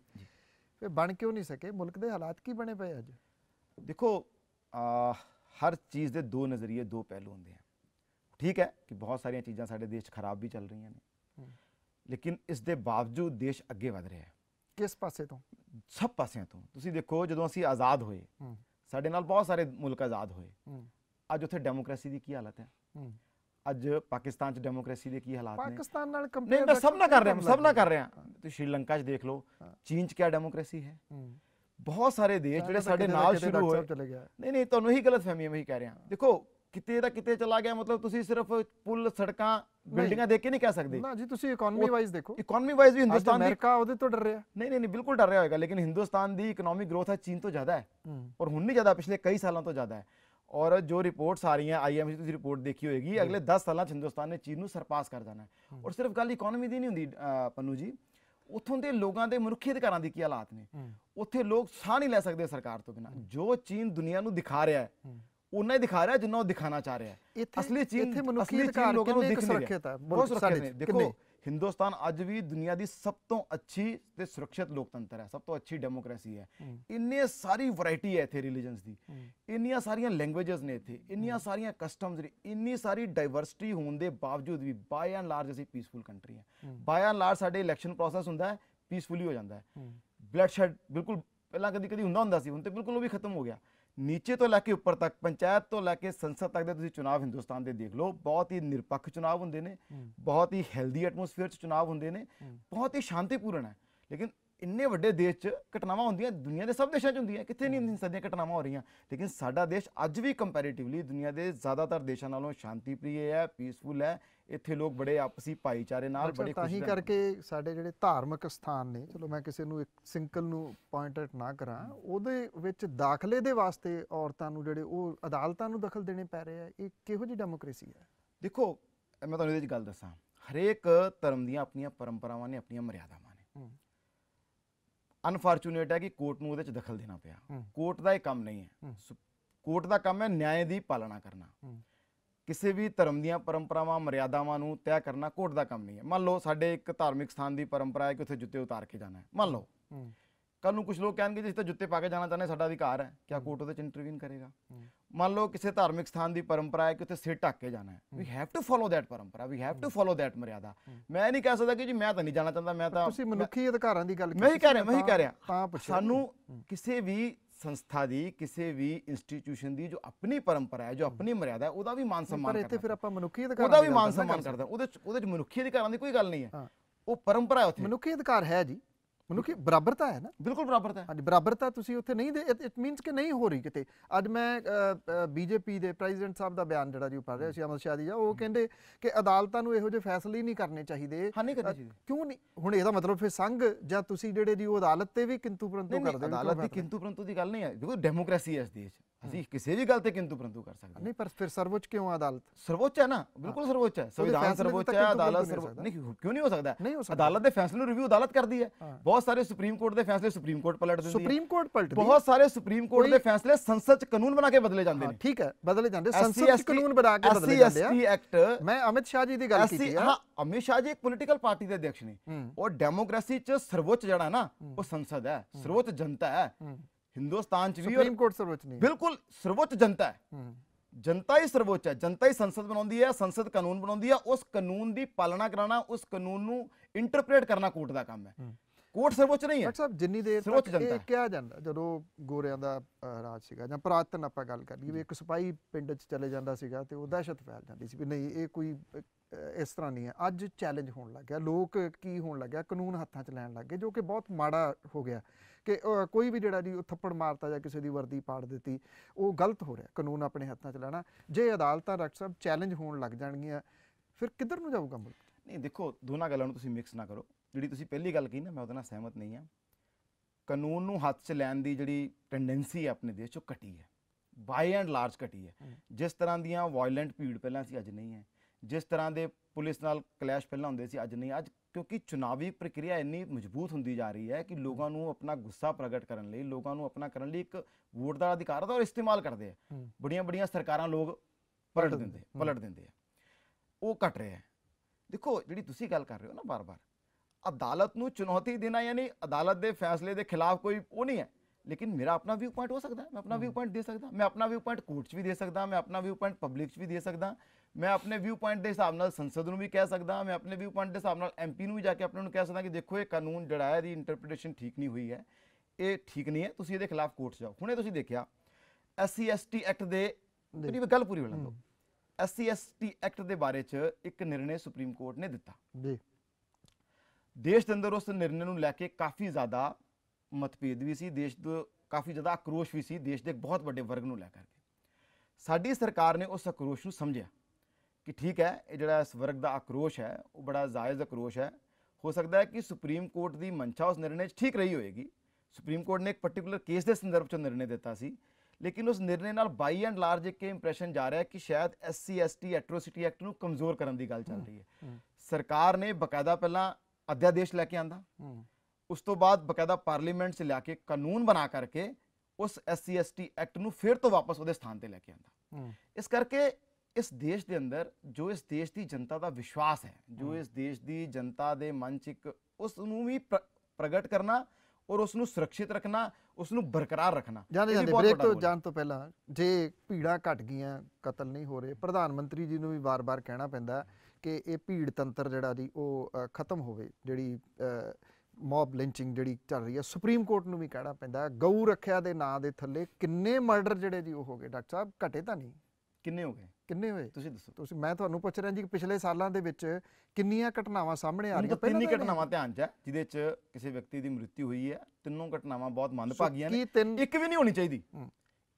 ਫਿਰ ਬਣ ਕਿਉਂ ਨਹੀਂ ਸਕੇ ਮੁਲਕ ਦੇ ਹਾਲਾਤ ਕੀ ਬਣੇ ਪਏ ਅੱਜ ਦੇਖੋ ਆ ਹਰ ਚੀਜ਼ ਦੇ ਦੋ ਨਜ਼ਰੀਏ ਦੋ ਪਹਿਲੂ ਹੁੰਦੇ ਆ ਠੀਕ ਹੈ ਕਿ ਬਹੁਤ ਸਾਰੀਆਂ ਚੀਜ਼ਾਂ ਸਾਡੇ ਦੇਸ਼ 'ਚ ਖਰਾਬ ਵੀ ਚੱਲ ਰਹੀਆਂ ਨੇ ਲੇਕਿਨ ਇਸ ਦੇ ਬਾਵਜੂਦ ਦੇਸ਼ ਅੱਗੇ ਵਧ ਰਿਹਾ ਹੈ ਕਿਸ ਪਾਸੇ ਤੋਂ ਸਭ ਪਾਸਿਆਂ ਤੋਂ ਤੁਸੀਂ ਦੇਖੋ ਜਦੋਂ ਅਸੀਂ ਆਜ਼ਾਦ ਹੋਏ ਸਾਡੇ ਨਾਲ ਬਹੁਤ ਸਾਰੇ ਮੁਲਕ ਆਜ਼ਾਦ ਹੋਏ ਅੱਜ ਉੱਥੇ ਡੈਮੋਕ੍ਰੇਸੀ ਦੀ ਕੀ ਹਾਲਤ ਹੈ ਅੱਜ ਪਾਕਿਸਤਾਨ 'ਚ ਡੈਮੋਕ੍ਰੇਸੀ ਦੇ ਕੀ ਹਾਲਾਤ ਨੇ ਪਾਕਿਸਤਾਨ ਨਾਲ ਕੰਪੇਅਰ ਨਹੀਂ ਮੈਂ ਸਭ ਨਾ ਕਰ ਰਿਹਾ ਸਭ ਨਾ ਕਰ ਰਿਹਾ ਤੁਸੀਂ ਸ਼੍ਰੀਲੰਕਾ 'ਚ ਦੇਖ ਲਓ ਚੀਨ 'ਚ ਕੀ ਡੈਮੋਕ੍ਰੇਸੀ ਹੈ ਬਹੁਤ ਸਾਰੇ ਦੇਸ਼ ਜਿਹੜੇ ਸਾਡੇ ਨਾਲ ਸ਼ੁਰੂ ਹੋਏ ਨਹੀਂ ਨਹੀਂ ਤੁਹਾਨੂੰ ਹੀ ਗਲਤ ਫਹਿਮੀ ਮੈਂ ਹੀ ਕਹਿ ਰਿਹਾ ਦੇਖੋ ਕਿਤੇ ਦਾ ਕਿਤੇ ਚਲਾ ਗਿਆ ਮਤਲਬ ਤੁਸੀਂ ਸਿਰਫ ਪੁਲ ਸੜਕਾਂ ਬਿਲਡਿੰਗਾਂ ਦੇਖ ਕੇ ਨਹੀਂ ਕਹਿ ਸਕਦੇ ਨਾ ਜੀ ਤੁਸੀਂ ਇਕਨੋਮੀ ਵਾਈਜ਼ ਦੇਖੋ ਇਕਨੋਮੀ ਵਾਈਜ਼ ਵੀ ਹਿੰਦੁਸਤਾਨ ਦੀ ਅਮਰੀਕਾ ਉਹਦੇ ਤੋਂ ਡਰ ਰਿਹਾ ਨਹੀਂ ਨਹੀਂ ਨਹੀਂ ਬਿਲਕੁਲ ਡਰ ਰਿਹਾ ਹੋਏਗਾ ਲੇਕਿਨ ਹਿੰਦੁਸਤਾਨ ਦੀ ਇਕਨੋਮਿਕ ਗਰੋਥ ਹੈ ਚੀਨ ਤੋਂ ਜ਼ਿਆਦਾ ਹੈ ਔਰ ਹੁਣ ਨਹੀਂ ਜ਼ਿਆਦਾ ਪਿਛਲੇ ਕਈ ਸਾਲਾਂ ਤੋਂ ਜ਼ਿਆਦਾ ਹੈ ਔਰ ਜੋ ਰਿਪੋਰਟਸ ਆ ਰਹੀਆਂ ਆਈਐਮਸੀ ਤੁਸੀਂ ਰਿਪੋਰਟ ਦੇਖੀ ਹੋਏਗੀ ਅਗਲੇ 10 ਸਾਲਾਂ ਚ ਹਿੰਦੁਸਤਾਨ ਨੇ ਚੀਨ ਨੂੰ ਸਰਪਾਸ ਕਰ ਜਾਣਾ ਹੈ ਔਰ ਸਿਰਫ ਗੱਲ ਇਕਨੋਮੀ ਦੀ ਨਹੀਂ ਹੁੰਦੀ ਪੰਨੂ ਜੀ ਉਥੋਂ ਦੇ ਲੋਕਾਂ ਦੇ ਮਨੁੱਖੀ ਅਧਿਕਾਰਾਂ ਦੀ ਕੀ ਹਾਲਾਤ ਨੇ ਉੱਥੇ ਲੋਕ ਸਾਹ ਨਹੀਂ ਲੈ ਸਕਦੇ ਸਰਕਾਰ ਤੋਂ ਬਿਨਾ ਜੋ ਚੀਨ ਦੁਨੀਆ ਨੂੰ ਦਿਖਾ ਰਿਹਾ ਹੈ ਉਹਨਾਂ ਹੀ ਦਿਖਾ ਰਿਹਾ ਜਿੰਨਾ ਉਹ ਦਿਖਾਣਾ ਚਾਹ ਰਿਹਾ ਹੈ ਅਸਲੀ ਚੀਨ ਇੱਥੇ ਮਨੁੱਖੀ ਅਧਿਕਾਰ ਲੋਕਾਂ ਨੂੰ ਦਿਖ ਨਹੀਂ ਹੈ ਬਹੁਤ ਸੁਰੱਖਿਅਤ ਨੇ ਦੇਖੋ ਹਿੰਦੁਸਤਾਨ ਅੱਜ ਵੀ ਦੁਨੀਆ ਦੀ ਸਭ ਤੋਂ ਅੱਛੀ ਤੇ ਸੁਰੱਖਿਅਤ ਲੋਕਤੰਤਰ ਹੈ ਸਭ ਤੋਂ ਅੱਛੀ ਡੈਮੋਕ੍ਰੇਸੀ ਹੈ ਇੰਨੇ ਸਾਰੀ ਵੈਰਾਈਟੀ ਹੈ ਇਥੇ ਰਿਲੀਜੀਅਨਸ ਦੀ ਇੰਨੀਆਂ ਸਾਰੀਆਂ ਲੈਂਗੁਏਜਸ ਨੇ ਇਥੇ ਇੰਨੀਆਂ ਸਾਰੀਆਂ ਕਸਟਮਸ ਨੇ ਇੰਨੀ ਸਾਰੀ ਡਾਈਵਰਸਿਟੀ ਹੋਣ ਦੇ ਬਾਵਜੂਦ ਵੀ ਬਾਈ ਐਂਡ ਲਾਰਜ ਅਸੀਂ ਪੀਸਫੁਲ ਕੰਟਰੀ ਹੈ ਬਾਈ ਐਂਡ ਲਾਰਜ ਸਾਡੇ ਇਲੈਕਸ਼ਨ ਪ੍ਰੋਸੈਸ ਹੁੰਦਾ ਹੈ ਪੀਸਫੁਲੀ ਹੋ ਜਾਂਦਾ ਹੈ ਬਲੱਡ ਸ਼ੈਡ ਬਿਲਕੁਲ ਪਹਿਲਾਂ ਕਦੀ ਕਦੀ ਹੁੰਦਾ ਹੁੰਦਾ ਸੀ ਹੁਣ ਤੇ ਬਿਲਕੁਲ ਉਹ ਵੀ ਖਤਮ ਹੋ ਗਿਆ ਨੀਚੇ ਤੋਂ ਲੈ ਕੇ ਉੱਪਰ ਤੱਕ ਪੰਚਾਇਤ ਤੋਂ ਲੈ ਕੇ ਸੰਸਦ ਤੱਕ ਦੇ ਤੁਸੀਂ ਚੋਣ ਹਿੰਦੁਸਤਾਨ ਦੇ ਦੇਖ ਲਓ ਬਹੁਤ ਹੀ ਨਿਰਪੱਖ ਚੋਣ ਹੁੰਦੇ ਨੇ ਬਹੁਤ ਹੀ ਹੈਲਦੀ ਐਟਮੋਸਫੇਅਰ 'ਚ ਚੋਣ ਹੁੰਦੇ ਨੇ ਬਹੁਤ ਹੀ ਸ਼ਾਂਤੀਪੂਰਨ ਹੈ ਲੇਕਿਨ ਇੰਨੇ ਵੱਡੇ ਦੇਸ਼ 'ਚ ਘਟਨਾਵਾਂ ਹੁੰਦੀਆਂ ਦੁਨੀਆ ਦੇ ਸਭ ਦੇਸ਼ਾਂ 'ਚ ਹੁੰਦੀਆਂ ਕਿੱਥੇ ਨਹੀਂ ਹੁੰਦੀਆਂ ਸਦੀਆਂ ਘਟਨਾਵਾਂ ਹੋ ਰਹੀਆਂ ਲੇਕਿਨ ਸਾਡਾ ਦੇਸ਼ ਅੱਜ ਵੀ ਕੰਪੈਰੀਟਿਵਲੀ ਦੁਨੀਆ ਦੇ ਜ਼ਿਆਦਾਤਰ ਦੇਸ਼ਾਂ ਨਾਲੋਂ ਸ਼ਾਂਤੀਪ੍ਰਿਯ ਹੈ ਪੀਸਫੁਲ ਹੈ ਇੱਥੇ ਲੋਕ ਬੜੇ ਆਪਸੀ ਭਾਈਚਾਰੇ ਨਾਲ ਬੜੇ ਖੁਸ਼ ਕਰਕੇ ਸਾਡੇ ਜਿਹੜੇ ਧਾਰਮਿਕ ਸਥਾਨ ਨੇ ਚਲੋ ਮੈਂ ਕਿਸੇ ਨੂੰ ਇੱਕ ਸਿੰਕਲ ਨੂੰ ਪੁਆਇੰਟ ਆਊਟ ਨਾ ਕਰਾਂ ਉਹਦੇ ਵਿੱਚ ਦਾਖਲੇ ਦੇ ਵਾਸਤੇ ਔਰਤਾਂ ਨੂੰ ਜਿਹੜੇ ਉਹ ਅਦਾਲਤਾਂ ਨੂੰ ਦਖਲ ਦੇਣੇ ਪੈ ਰਹੇ ਆ ਇਹ ਕਿਹੋ ਜੀ ਡੈਮੋਕ੍ਰੇਸੀ ਹੈ ਦੇਖੋ ਮੈਂ ਤੁਹਾਨੂੰ ਇਹਦੇ ਵਿੱਚ ਗੱਲ ਦੱਸਾਂ ਹਰੇਕ ਧਰਮ ਦੀਆਂ ਆਪਣੀਆਂ ਪਰੰਪਰਾਵਾਂ ਨੇ ਆਪਣੀਆਂ ਮਰਿਆਦਾਵਾਂ ਨੇ ਅਨਫੋਰਚੂਨੇਟ ਹੈ ਕਿ ਕੋਰਟ ਨੂੰ ਉਹਦੇ ਚ ਦਖਲ ਦੇਣਾ ਪਿਆ ਕੋਰਟ ਦਾ ਇਹ ਕੰਮ ਨਹੀਂ ਹੈ ਕੋਰਟ ਦਾ ਕੰਮ ਹੈ ਨਿਆਂ ਦੀ ਪਾਲਣਾ ਕਰਨਾ ਕਿਸੇ ਵੀ ਧਰਮ ਦੀਆਂ ਪਰੰਪਰਾਵਾਂ ਮਰਿਆਦਾਵਾਂ ਨੂੰ ਤੈਅ ਕਰਨਾ ਕੋਰਟ ਦਾ ਕੰਮ ਨਹੀਂ ਹੈ ਮੰਨ ਲਓ ਸਾਡੇ ਇੱਕ ਧਾਰਮਿਕ ਸਥਾਨ ਦੀ ਪਰੰਪਰਾ ਹੈ ਕਿ ਉੱਥੇ ਜੁੱਤੇ ਉਤਾਰ ਕੇ ਜਾਣਾ ਹੈ ਮੰਨ ਲਓ ਕੱਲ ਨੂੰ ਕੁਝ ਲੋਕ ਕਹਿਣਗੇ ਜੇ ਤਾਂ ਜੁੱਤੇ ਪਾ ਕੇ ਜਾਣਾ ਚਾਹੁੰਦੇ ਸਾਡਾ ਅਧਿਕਾਰ ਹੈ ਕਿਆ ਕੋਰਟ ਉਹਦੇ ਚ ਇੰਟਰਵੀਨ ਕਰੇਗਾ ਮੰਨ ਲਓ ਕਿਸੇ ਧਾਰਮਿਕ ਸਥਾਨ ਦੀ ਪਰੰਪਰਾ ਹੈ ਕਿ ਉੱਥੇ ਸਿਰ ਢੱਕ ਕੇ ਜਾਣਾ ਹੈ we have to follow that ਪਰੰਪਰਾ we have to follow that ਮਰਿਆਦਾ ਮੈਂ ਨਹੀਂ ਕਹਿ ਸਕਦਾ ਕਿ ਜੀ ਮੈਂ ਤਾਂ ਨਹੀਂ ਜਾਣਾ ਚਾਹੁੰਦਾ ਮੈਂ ਤਾਂ ਤੁਸੀਂ ਮਨੁੱਖੀ ਅਧਿਕਾਰਾਂ ਦੀ ਗੱਲ ਮੈਂ ਹੀ ਕਹਿ ਰਿਹਾ ਮੈਂ ਹੀ ਕਹਿ ਰਿਹਾ ਸਾਨੂੰ ਕਿਸੇ ਵੀ ਸੰਸਥਾ ਦੀ ਕਿਸੇ ਵੀ ਇੰਸਟੀਟਿਊਸ਼ਨ ਦੀ ਜੋ ਆਪਣੀ ਪਰੰਪਰਾ ਹੈ ਜੋ ਆਪਣੀ ਮਰਿਆਦਾ ਹੈ ਉਹਦਾ ਵੀ ਮਾਨ ਸਨਮਾਨ ਕਰਦਾ ਪਰ ਇੱਥੇ ਫਿਰ ਆਪਾਂ ਮਨੁੱਖੀ ਅਧਿਕਾਰਾਂ ਉਹਦਾ ਵੀ ਮਾਨ ਸਨਮਾਨ ਕਰਦਾ ਉਹਦੇ ਉਹਦੇ ਚ ਮਨੁੱਖੀ ਅਧਿਕਾਰਾਂ ਦੀ ਕੋਈ ਗੱਲ ਨਹੀਂ ਹੈ ਉਹ ਪਰੰਪਰਾ ਹੈ ਉੱਥੇ ਮਨੁੱਖੀ ਅਧਿਕਾਰ ਹੈ ਜੀ ਮਨੁੱਖੀ ਬਰਾਬਰਤਾ ਹੈ ਨਾ ਬਿਲਕੁਲ ਬਰਾਬਰਤਾ ਹੈ ਹਾਂਜੀ ਬਰਾਬਰਤਾ ਤੁਸੀਂ ਉੱਥੇ ਨਹੀਂ ਦੇ ਇਟ ਮੀਨਸ ਕਿ ਨਹੀਂ ਹੋ ਰਹੀ ਕਿਤੇ ਅੱਜ ਮੈਂ ਬੀਜੇਪੀ ਦੇ ਪ੍ਰੈਜ਼ੀਡੈਂਟ ਸਾਹਿਬ ਦਾ ਬਿਆਨ ਜਿਹੜਾ ਜੀ ਪੜ੍ਹ ਰਿਹਾ ਸੀ ਅਮਰ ਸ਼ਾਹ ਜੀ ਉਹ ਕਹਿੰਦੇ ਕਿ ਅਦਾਲਤਾਂ ਨੂੰ ਇਹੋ ਜਿਹੇ ਫੈਸਲੇ ਨਹੀਂ ਕਰਨੇ ਚਾਹੀਦੇ ਹਾਂ ਨਹੀਂ ਕਰਨੇ ਚਾਹੀਦੇ ਕਿਉਂ ਨਹੀਂ ਹੁਣ ਇਹਦਾ ਮਤਲਬ ਫਿਰ ਸੰਘ ਜਾਂ ਤੁਸੀਂ ਜਿਹੜੇ ਜੀ ਉਹ ਅਦਾਲਤ ਤੇ ਵੀ ਕਿੰਤੂ ਪਰੰਤੂ ਕਰਦੇ ਹੋ ਅਦਾਲਤ ਦੀ ਕਿੰਤੂ ਪਰੰਤੂ ਦੀ ਗੱਲ ਨਹੀਂ ਹੈ ਦੇਖੋ ਡੈਮੋਕ੍ਰੇਸੀ ਹੈ ਇਸ ਦੇਸ਼ ਅਸੀਂ ਕਿਸੇ ਵੀ ਗੱਲ ਤੇ ਕਿੰਤੂ ਪਰੰਤੂ ਕਰ ਸਕਦੇ ਨਹੀਂ ਪਰ ਫਿਰ ਸਰਵੋੱਚ ਕਿਉਂ ਅਦਾਲਤ ਸਰਵੋੱਚ ਹੈ ਨਾ ਬਿਲਕੁਲ ਸਰਵੋੱਚ ਹੈ ਸੰਵਿਧਾਨ ਸਰਵੋੱਚ ਹੈ ਅਦਾਲਤ ਸਰਵੋੱਚ ਨਹੀਂ ਕਿਉਂ ਨਹੀਂ ਹੋ ਸਕਦਾ ਅਦਾਲਤ ਦੇ ਫੈਸਲੇ ਨੂੰ ਰਿਵਿਊ ਅਦਾਲਤ ਕਰਦੀ ਹੈ ਬਹੁਤ ਸਾਰੇ ਸੁਪਰੀਮ ਕੋਰਟ ਦੇ ਫੈਸਲੇ ਸੁਪਰੀਮ ਕੋਰਟ ਪਲਟ ਦਿੰਦੀ ਹੈ ਸੁਪਰੀਮ ਕੋਰਟ ਪਲਟ ਬਹੁਤ ਸਾਰੇ ਸੁਪਰੀਮ ਕੋਰਟ ਦੇ ਫੈਸਲੇ ਸੰਸਦ ਚ ਕਾਨੂੰਨ ਬਣਾ ਕੇ ਬਦਲੇ ਜਾਂਦੇ ਨੇ ਠੀਕ ਹੈ ਬਦਲੇ ਜਾਂਦੇ ਸੰਸਦ ਚ ਕਾਨੂੰਨ ਬਣਾ ਕੇ ਬਦਲੇ ਜਾਂਦੇ ਆ ਐਸਸੀ ਐਕਟ ਮੈਂ ਅਮਿਤ ਸ਼ਾਹ ਜੀ ਦੀ ਗੱਲ ਕੀਤੀ ਹੈ ਹਾਂ ਅਮਿਤ ਸ਼ਾਹ ਜੀ ਇੱਕ ਪੋਲੀਟੀਕਲ ਪਾਰਟੀ ਦੇ ਅਧਿਕਸ਼ ਨੇ ਉਹ ਡੈਮੋਕ੍ਰੇਸੀ ਚ ਸਰਵੋੱਚ ਜਿਹੜਾ ਨਾ ਉਹ ਸੰਸਦ ਹੈ ਸਰਵੋੱਚ ਜਨਤਾ ਹੈ ਹਿੰਦੁਸਤਾਨ ਚ ਵੀ ਸੁਪਰੀਮ ਕੋਰਟ ਸਰਵੋੱਚ ਨਹੀਂ ਬਿਲਕੁਲ ਸਰਵੋੱਚ ਜਨਤਾ ਹੈ ਜਨਤਾ ਹੀ ਸਰਵੋੱਚ ਹੈ ਜਨਤਾ ਹੀ ਸੰਸਦ ਬਣਾਉਂਦੀ ਹੈ ਸੰਸਦ ਕਾਨੂੰਨ ਬਣਾਉਂਦੀ ਹੈ ਉਸ ਕਾਨੂੰਨ ਦੀ ਪਾਲਣਾ ਕਰਾਣਾ ਉਸ ਕਾਨੂੰਨ ਨੂੰ ਇੰਟਰਪ੍ਰੀਟ ਕਰਨਾ ਕੋਰਟ ਦਾ ਕੰਮ ਹੈ ਕੋਰਟ ਸਰਵੋੱਚ ਨਹੀਂ ਹੈ ਸਾਹਿਬ ਜਿੰਨੀ ਦੇਰ ਤੱਕ ਇਹ ਕਿਹਾ ਜਾਂਦਾ ਜਦੋਂ ਗੋਰਿਆਂ ਦਾ ਰਾਜ ਸੀਗਾ ਜਾਂ ਪ੍ਰਾਤਨ ਆਪਾਂ ਗੱਲ ਕਰੀਏ ਵੀ ਇੱਕ ਸਿਪਾਹੀ ਪਿੰਡ 'ਚ ਚਲੇ ਜਾਂਦਾ ਸੀਗਾ ਤੇ ਉਹ ਦਹਿਸ਼ਤ ਫੈਲ ਜਾਂਦੀ ਸੀ ਵੀ ਨਹੀਂ ਇਹ ਕੋਈ ਇਸ ਤਰ੍ਹਾਂ ਨਹੀਂ ਹੈ ਅੱਜ ਚੈਲੰਜ ਹੋਣ ਲੱਗਿਆ ਲੋਕ ਕੀ ਹੋਣ ਲੱਗਿਆ ਕਾਨੂੰਨ ਹੱਥਾਂ 'ਚ ਲੈਣ ਲੱਗ ਗਏ ਜੋ ਕਿ ਬਹੁਤ ਮਾੜਾ ਹੋ ਗਿਆ ਕਿ ਕੋਈ ਵੀ ਜਿਹੜਾ ਜੀ ਥੱਪੜ ਮਾਰਤਾ ਜਾਂ ਕਿਸੇ ਦੀ ਵਰਦੀ ਪਾੜ ਦਿੱਤੀ ਉਹ ਗਲਤ ਹੋ ਰਿਹਾ ਕਾਨੂੰਨ ਆਪਣੇ ਹੱਥਾਂ 'ਚ ਲੈਣਾ ਜੇ ਅਦਾਲਤਾਂ ਡਾਕਟਰ ਸਾਹਿਬ ਚੈਲੰਜ ਹੋਣ ਲੱਗ ਜਾਣਗੀਆਂ ਫਿਰ ਕਿੱਧਰ ਨੂੰ ਜਾਊਗਾ ਮੁਲਕ ਨਹੀਂ ਦੇਖੋ ਦੋਨਾਂ ਗੱਲਾਂ ਨੂੰ ਤੁਸੀਂ ਮਿਕਸ ਨਾ ਕਰੋ ਜਿਹੜੀ ਤੁਸੀਂ ਪਹਿਲੀ ਗੱਲ ਕਹੀ ਨਾ ਮੈਂ ਉਹਦੇ ਨਾਲ ਸਹਿਮਤ ਨਹੀਂ ਆ ਕਾਨੂੰਨ ਨੂੰ ਹੱਥ 'ਚ ਲੈਣ ਦੀ ਜਿਹੜੀ ਟੈਂਡੈਂਸੀ ਹੈ ਆਪਣੇ ਦੇਸ਼ 'ਚ ਉਹ ਘਟੀ ਹੈ ਬਾਈ ਐਂਡ ਲਾਰਜ ਘਟੀ ਹੈ ਜਿਸ ਤਰ੍ਹਾਂ ਦੀਆਂ ਵਾਇਲੈਂਟ ਭੀੜ ਪਹਿਲਾਂ ਸੀ ਅੱਜ ਨਹੀਂ ਹੈ ਜਿਸ ਤਰ੍ਹਾਂ ਦੇ ਪੁਲਿਸ ਨਾਲ ਕਲੈਸ਼ ਪਹਿਲਾਂ ਹੁੰਦੇ ਸੀ ਅੱਜ ਨਹੀਂ ਅੱਜ ਕਿਉਂਕਿ ਚੁਣਾਵੀ ਪ੍ਰਕਿਰਿਆ ਇੰਨੀ ਮਜ਼ਬੂਤ ਹੁੰਦੀ ਜਾ ਰਹੀ ਹੈ ਕਿ ਲੋਕਾਂ ਨੂੰ ਆਪਣਾ ਗੁੱਸਾ ਪ੍ਰਗਟ ਕਰਨ ਲਈ ਲੋਕਾਂ ਨੂੰ ਆਪਣਾ ਕਰਨ ਲਈ ਇੱਕ ਵੋਟ ਦਾ ਅਧਿਕਾਰ ਦਾ ਉਹ ਇਸਤੇਮਾਲ ਕਰਦੇ ਆ ਬੜੀਆਂ ਬੜੀਆਂ ਸਰਕਾਰਾਂ ਲੋਕ ਪਲਟ ਦਿੰਦੇ ਪਲਟ ਦਿੰਦੇ ਆ ਉਹ ਘਟ ਰਿਹਾ ਹੈ ਦੇਖੋ ਜਿਹੜੀ ਤੁਸੀਂ ਗੱਲ ਕਰ ਰਹੇ ਹੋ ਨਾ ਬਾਰ-ਬਾਰ ਅਦਾਲਤ ਨੂੰ ਚੁਣੌਤੀ ਦੇਣਾ ਯਾਨੀ ਅਦਾਲਤ ਦੇ ਫੈਸਲੇ ਦੇ ਖਿਲਾਫ ਕੋਈ ਉਹ ਨਹੀਂ ਹੈ ਲੇਕਿਨ ਮੇਰਾ ਆਪਣਾ ਵੀਊ ਪੁਆਇੰਟ ਹੋ ਸਕਦਾ ਮੈਂ ਆਪਣਾ ਵੀਊ ਪੁਆਇੰਟ ਦੇ ਸਕਦਾ ਮੈਂ ਆਪਣਾ ਵੀਊ ਪੁਆਇੰਟ ਕੋਰਟ 'ਚ ਵੀ ਦੇ ਸਕਦਾ ਮੈਂ ਆਪਣਾ ਵੀਊ ਪੁਆਇੰਟ ਪਬਲਿਕ 'ਚ ਵੀ ਦੇ ਸਕਦਾ ਮੈਂ ਆਪਣੇ ਵੀਊ ਪੁਆਇੰਟ ਦੇ ਹਿਸਾਬ ਨਾਲ ਸੰਸਦ ਨੂੰ ਵੀ ਕਹਿ ਸਕਦਾ ਮੈਂ ਆਪਣੇ ਵੀਊ ਪੁਆਇੰਟ ਦੇ ਹਿਸਾਬ ਨਾਲ ਐਮਪੀ ਨੂੰ ਵੀ ਜਾ ਕੇ ਆਪਣੇ ਨੂੰ ਕਹਿ ਸਕਦਾ ਕਿ ਦੇਖੋ ਇਹ ਕਾਨੂੰਨ ਜਿਹੜਾ ਹੈ ਦੀ ਇੰਟਰਪ੍ਰੀਟੇਸ਼ਨ ਠੀਕ ਨਹੀਂ ਹੋਈ ਹੈ ਇਹ ਠੀਕ ਨਹੀਂ ਹੈ ਤੁਸੀਂ ਇਹਦੇ ਖਿਲਾਫ ਕੋਰਟ 'ਚ ਜਾਓ ਹੁਣੇ ਤੁਸੀਂ ਦੇਖਿਆ ਐਸਸੀ ਐਸਟੀ ਐਕਟ ਦੇ ਮੇਰੀ ਗੱਲ ਪੂਰੀ ਹੋ ਲੰਦੋ ਐਸਸੀ ਐਸਟੀ ਐਕਟ ਦੇ ਬਾਰੇ 'ਚ ਇੱਕ ਨਿਰਣੇ ਸੁਪਰੀਮ ਕੋਰਟ ਨੇ ਦਿੱਤਾ ਜੀ ਦੇਸ਼ ਦੇ ਅੰਦਰ ਉਸ ਨਿਰਣੇ ਨੂੰ ਲੈ ਕੇ ਕਾਫੀ ਜ਼ਿਆਦਾ ਮਤਭੇਦ ਵੀ ਸੀ ਦੇਸ਼ ਦੇ ਕਾਫੀ ਜ਼ਿਆਦਾ ਆਕਰੋਸ਼ ਵੀ ਸੀ ਦੇਸ਼ ਦੇ ਇੱਕ ਬਹੁਤ ਵੱਡੇ ਵਰਗ ਨੂੰ ਲੈ ਕੇ ਸਾਡੀ ਸਰਕਾਰ ਨੇ ਉਸ ਆਕਰੋਸ਼ ਨੂੰ ਸਮਝਿਆ ਕਿ ਠੀਕ ਹੈ ਇਹ ਜਿਹੜਾ ਇਸ ਵਰਗ ਦਾ ਆਕਰੋਸ਼ ਹੈ ਉਹ ਬੜਾ ਜਾਇਜ਼ ਆਕਰੋਸ਼ ਹੈ ਹੋ ਸਕਦਾ ਹੈ ਕਿ ਸੁਪਰੀਮ ਕੋਰਟ ਦੀ ਮੰਚਾ ਉਸ ਨਿਰਣੇ 'ਚ ਠੀਕ ਰਹੀ ਹੋਏਗੀ ਸੁਪਰੀਮ ਕੋਰਟ ਨੇ ਇੱਕ ਪਾਰਟਿਕੂਲਰ ਕੇਸ ਦੇ ਸੰਦਰਭ 'ਚ ਨਿਰਣੇ ਦਿੱਤਾ ਸੀ ਲੇਕਿਨ ਉਸ ਨਿਰਣੇ ਨਾਲ ਬਾਈ ਐਂਡ ਲਾਰਜ ਇੱਕ ਇੰਪ੍ਰੈਸ਼ਨ ਜਾ ਰਿਹਾ ਹੈ ਕਿ ਸ਼ਾਇਦ ਐਸਸੀ ਐਸਟੀ ਐਟ੍ਰੋਸਿਟੀ ਐਕਟ ਨੂੰ ਕਮਜ਼ੋਰ ਕਰਨ ਦੀ ਗੱਲ ਚੱਲ ਰਹੀ ਹੈ ਸਰਕਾਰ ਨੇ ਬਕਾਇਦਾ ਪਹਿਲਾਂ ਅਧਿਆਦੇਸ਼ ਲੈ ਕੇ ਆਂਦਾ ਉਸ ਤੋਂ ਬਾਅਦ ਬਕਾਇਦਾ ਪਾਰਲੀਮੈਂਟ 'ਚ ਲਿਆ ਕੇ ਕਾਨੂੰਨ ਬਣਾ ਕਰਕੇ ਉਸ ਐਸਸੀ ਐਸਟੀ ਐਕਟ ਨੂੰ ਫਿਰ ਤੋਂ ਵਾਪਸ ਉਹਦੇ ਸਥਾਨ ਤੇ ਲੈ ਕੇ ਆਂਦਾ ਇਸ ਕਰਕੇ ਇਸ ਦੇਸ਼ ਦੇ ਅੰਦਰ ਜੋ ਇਸ ਦੇਸ਼ ਦੀ ਜਨਤਾ ਦਾ ਵਿਸ਼ਵਾਸ ਹੈ ਜੋ ਇਸ ਦੇਸ਼ ਦੀ ਜਨਤਾ ਦੇ ਮਨ 'ਚ ਇੱਕ ਉਸ ਨੂੰ ਵੀ ਪ੍ਰਗਟ ਕਰਨਾ ਔਰ ਉਸ ਨੂੰ ਸੁਰੱਖਿਤ ਰੱਖਣਾ ਉਸ ਨੂੰ ਬਰਕਰਾਰ ਰੱਖਣਾ ਜਾਂਦੇ ਜਾਂਦੇ ਬ੍ਰੇਕ ਤੋਂ ਜਾਣ ਤੋਂ ਪਹਿਲਾਂ ਜੇ ਭੀੜਾ ਘਟ ਗਈਆਂ ਕਤਲ ਨਹੀਂ ਹੋ ਰਹੇ ਪ੍ਰਧਾਨ ਮੰਤਰੀ ਜੀ ਨੂੰ ਵੀ ਵਾਰ-ਵਾਰ ਕਹਿਣਾ ਪੈਂਦਾ ਕਿ ਇਹ ਭੀੜ ਤੰਤਰ ਜਿਹੜਾ ਦੀ ਉਹ ਖਤਮ ਹੋਵੇ ਜਿਹੜੀ ਮੌਬ ਲਿੰਚਿੰਗ ਜਿਹੜੀ ਚੱਲ ਰਹੀ ਹੈ ਸੁਪਰੀਮ ਕੋਰਟ ਨੂੰ ਵੀ ਕਹਿਣਾ ਪੈਂਦਾ ਗਊ ਰੱਖਿਆ ਦੇ ਨਾਂ ਦੇ ਥੱਲੇ ਕਿੰਨੇ ਮਰਡਰ ਜਿਹੜੇ ਦੀ ਉਹ ਹੋ ਗਏ ਡਾਕਟਰ ਸਾਹਿਬ ਘਟੇ ਤਾਂ ਨਹੀਂ ਕਿੰਨੇ ਹੋ ਗਏ ਕਿੰਨੇ ਹੋਏ ਤੁਸੀਂ ਦੱਸੋ ਤੁਸੀਂ ਮੈਂ ਤੁਹਾਨੂੰ ਪੁੱਛ ਰਿਹਾ ਜੀ ਕਿ ਪਿਛਲੇ ਸਾਲਾਂ ਦੇ ਵਿੱਚ ਕਿੰਨੀਆਂ ਘਟਨਾਵਾਂ ਸਾਹਮਣੇ ਆ ਰਹੀਆਂ ਪਹਿਲਾਂ ਘਟਨਾਵਾਂ ਧਿਆਨ 'ਚ ਹੈ ਜਿਹਦੇ 'ਚ ਕਿਸੇ ਵਿਅਕਤੀ ਦੀ ਮ੍ਰਿਤਿ ਹੋਈ ਹੈ ਤਿੰਨੋਂ ਘਟਨਾਵਾਂ ਬਹੁਤ ਮੰਦਭਾਗੀਆਂ ਨੇ ਇੱਕ ਵੀ ਨਹੀਂ ਹੋਣੀ ਚਾਹੀਦੀ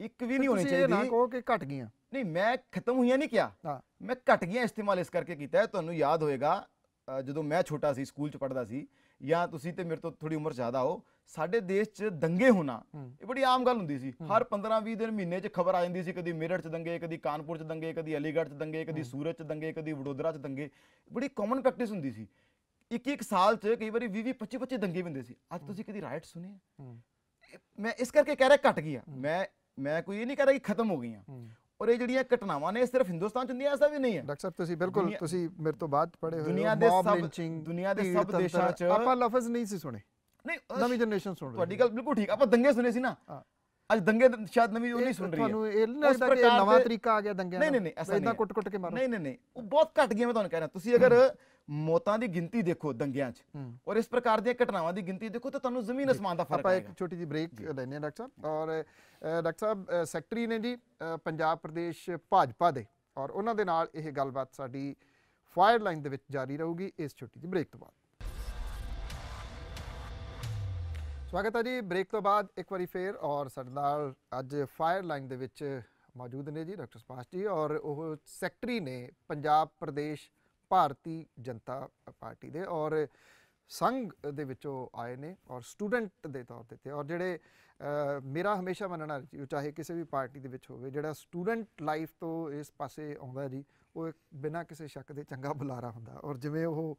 ਇੱਕ ਵੀ ਨਹੀਂ ਹੋਣੀ ਚਾਹੀਦੀ ਤੁਸੀਂ ਇਹ ਨਾ ਕਹੋ ਕਿ ਘਟ ਗਈਆਂ ਨਹੀਂ ਮੈਂ ਖਤਮ ਹੋਈਆਂ ਨਹੀਂ ਕਿਹਾ ਮੈਂ ਘਟ ਗਈਆਂ ਇਸਤੇਮਾਲ ਇਸ ਕਰਕੇ ਕੀਤਾ ਹੈ ਤੁਹਾਨੂੰ ਯਾਦ ਹੋਏਗਾ ਜਦੋਂ ਮੈਂ ਛੋਟਾ ਸੀ ਸਕੂਲ ਚ ਪੜਦਾ ਸੀ ਜਾਂ ਤੁਸੀਂ ਤੇ ਮੇਰੇ ਤੋਂ ਥੋੜੀ ਉਮਰ ਜ਼ਿਆਦਾ ਹੋ ਸਾਡੇ ਦੇਸ਼ 'ਚ ਦੰਗੇ ਹੋਣਾ ਇਹ ਬੜੀ ਆਮ ਗੱਲ ਹੁੰਦੀ ਸੀ ਹਰ 15-20 ਦਿਨ ਮਹੀਨੇ 'ਚ ਖਬਰ ਆ ਜਾਂਦੀ ਸੀ ਕਦੀ ਮੇਰਠ 'ਚ ਦੰਗੇ ਕਦੀ ਕਾਨਪੁਰ 'ਚ ਦੰਗੇ ਕਦੀ ਅਲੀਗੜ੍ਹ 'ਚ ਦੰਗੇ ਕਦੀ ਸੂਰਤ 'ਚ ਦੰਗੇ ਕਦੀ ਵਡੋਦਰਾ 'ਚ ਦੰਗੇ ਬੜੀ ਕਾਮਨ ਪ੍ਰੈਕਟਿਸ ਹੁੰਦੀ ਸੀ ਇੱਕ ਇੱਕ ਸਾਲ 'ਚ ਕਈ ਵਾਰੀ 20 25 25 ਦੰਗੇ ਹੁੰਦੇ ਸੀ ਅੱਜ ਤੁਸੀਂ ਕਦੀ ਰਾਈਟ ਸੁਣੇ ਮੈਂ ਇਸ ਕਰਕੇ ਕਹਿ ਰਿਹਾ ਘਟ ਗਿਆ ਮੈਂ ਮੈਂ ਕੋਈ ਇਹ ਨਹੀਂ ਕਹਦਾ ਕਿ ਖਤਮ ਹੋ ਗਈਆਂ ਔਰ ਇਹ ਜਿਹੜੀਆਂ ਘਟਨਾਵਾਂ ਨੇ ਸਿਰਫ ਹਿੰਦੁਸਤਾਨ ਚ ਹੁੰਦੀਆਂ ਐਸਾ ਵੀ ਨਹੀਂ ਹੈ ਡਾਕਟਰ ਸਾਹਿਬ ਤੁਸੀਂ ਬਿਲਕੁਲ ਤੁਸੀਂ ਮੇਰੇ ਤੋਂ ਬਾਅਦ ਪੜ੍ਹੇ ਹੋਏ ਦੁਨੀਆ ਦੇ ਸਭ ਦੁਨੀਆ ਦੇ ਸਭ ਦੇਸ਼ਾਂ ਚ ਆਪਾਂ ਲਫ਼ਜ਼ ਨਹੀਂ ਸੀ ਸੁਣੇ ਨਹੀਂ ਨਵੀਂ ਜਨਰੇਸ਼ਨ ਸੁਣ ਰਹੀ ਤੁਹਾਡੀ ਗੱਲ ਬਿਲਕੁਲ ਠੀਕ ਆਪਾਂ ਦੰਗੇ ਸੁਨੇ ਸੀ ਨਾ ਅੱਜ ਦੰਗੇ ਸ਼ਾਇਦ ਨਵੀਂ ਉਹ ਨਹੀਂ ਸੁਣ ਰਹੀ ਤੁਹਾਨੂੰ ਇਹ ਨਹੀਂ ਲੱਗਦਾ ਕਿ ਨਵਾਂ ਤਰੀਕਾ ਆ ਗਿਆ ਦੰਗਿਆਂ ਦਾ ਨਹੀਂ ਨਹੀਂ ਨਹੀਂ ਐਸਾ ਨਹੀਂ ਇਦਾਂ ਕੁੱਟ-ਕੁੱਟ ਕੇ ਮਾਰੋ ਨਹੀਂ ਨਹੀਂ ਨਹੀਂ ਉਹ ਬਹੁਤ ਘਟ ਗਿਆ ਮੈਂ ਤੁਹਾਨੂੰ ਕਹਿ ਰਿਹਾ ਤੁਸੀਂ ਅਗਰ ਮੌਤਾਂ ਦੀ ਗਿਣਤੀ ਦੇਖੋ ਦੰਗਿਆਂ 'ਚ ਔਰ ਇਸ ਪ੍ਰਕਾਰ ਦੀਆਂ ਘਟਨਾਵਾਂ ਦੀ ਗਿਣਤੀ ਦੇਖੋ ਤਾਂ ਤੁਹਾਨੂੰ ਜ਼ਮੀਨ ਅਸਮਾਨ ਦਾ ਫਰਕ ਆਏਗਾ ਆਪਾਂ ਇੱਕ ਛੋਟੀ ਜੀ ਬ੍ਰੇਕ ਲੈਨੇ ਆ ਡਾਕਟਰ ਸਾਹਿਬ ਔਰ ਡਾਕਟਰ ਸਾਹਿਬ ਸੈਕਟਰੀ ਨੇ ਜੀ ਪੰਜਾਬ ਪ੍ਰਦੇਸ਼ ਭਾਜਪਾ ਦੇ ਔਰ ਉਹਨਾਂ ਦੇ ਨਾਲ ਇਹ ਗੱਲਬਾਤ ਸਾਡੀ ਫਾਇਰ ਲਾਈਨ ਦੇ ਵਿੱਚ ਜਾਰੀ ਰਹੂਗੀ ਇਸ ਛੋਟੀ ਜੀ ਬ੍ਰੇਕ ਤੋਂ ਬਾਅਦ ਸਵਾਗਤ ਹੈ ਜੀ ਬ੍ਰੇਕ ਤੋਂ ਬਾਅਦ ਇੱਕ ਵਾਰੀ ਫੇਰ ਔਰ ਸਾਡੇ ਨਾਲ ਅੱਜ ਫਾਇਰ ਲਾਈਨ ਦੇ ਵਿੱਚ ਮੌਜੂਦ ਨੇ ਜੀ ਡਾਕਟਰ ਸੁਭਾਸ਼ ਜੀ ਔਰ ਉਹ ਸੈਕਟਰੀ ਨੇ ਪੰਜਾਬ ਪ੍ਰਦੇਸ਼ ਭਾਰਤੀ ਜਨਤਾ ਪਾਰਟੀ ਦੇ ਔਰ ਸੰਘ ਦੇ ਵਿੱਚੋਂ ਆਏ ਨੇ ਔਰ ਸਟੂਡੈਂਟ ਦੇ ਤੌਰ ਤੇ ਤੇ ਔਰ ਜਿਹੜੇ ਮੇਰਾ ਹਮੇਸ਼ਾ ਮੰਨਣਾ ਚਾਹੇ ਕਿਸੇ ਵੀ ਪਾਰਟੀ ਦੇ ਵਿੱਚ ਹੋਵੇ ਜਿਹੜਾ ਸਟੂਡੈਂਟ ਲਾਈਫ ਤੋਂ ਇਸ ਪਾਸੇ ਆਉਂਦਾ ਜੀ ਉਹ ਇੱਕ ਬਿਨਾਂ ਕਿਸੇ ਸ਼ੱਕ ਦੇ ਚੰਗਾ ਬੁਲਾਰਾ ਹੁੰਦਾ ਔਰ ਜਿਵੇਂ ਉਹ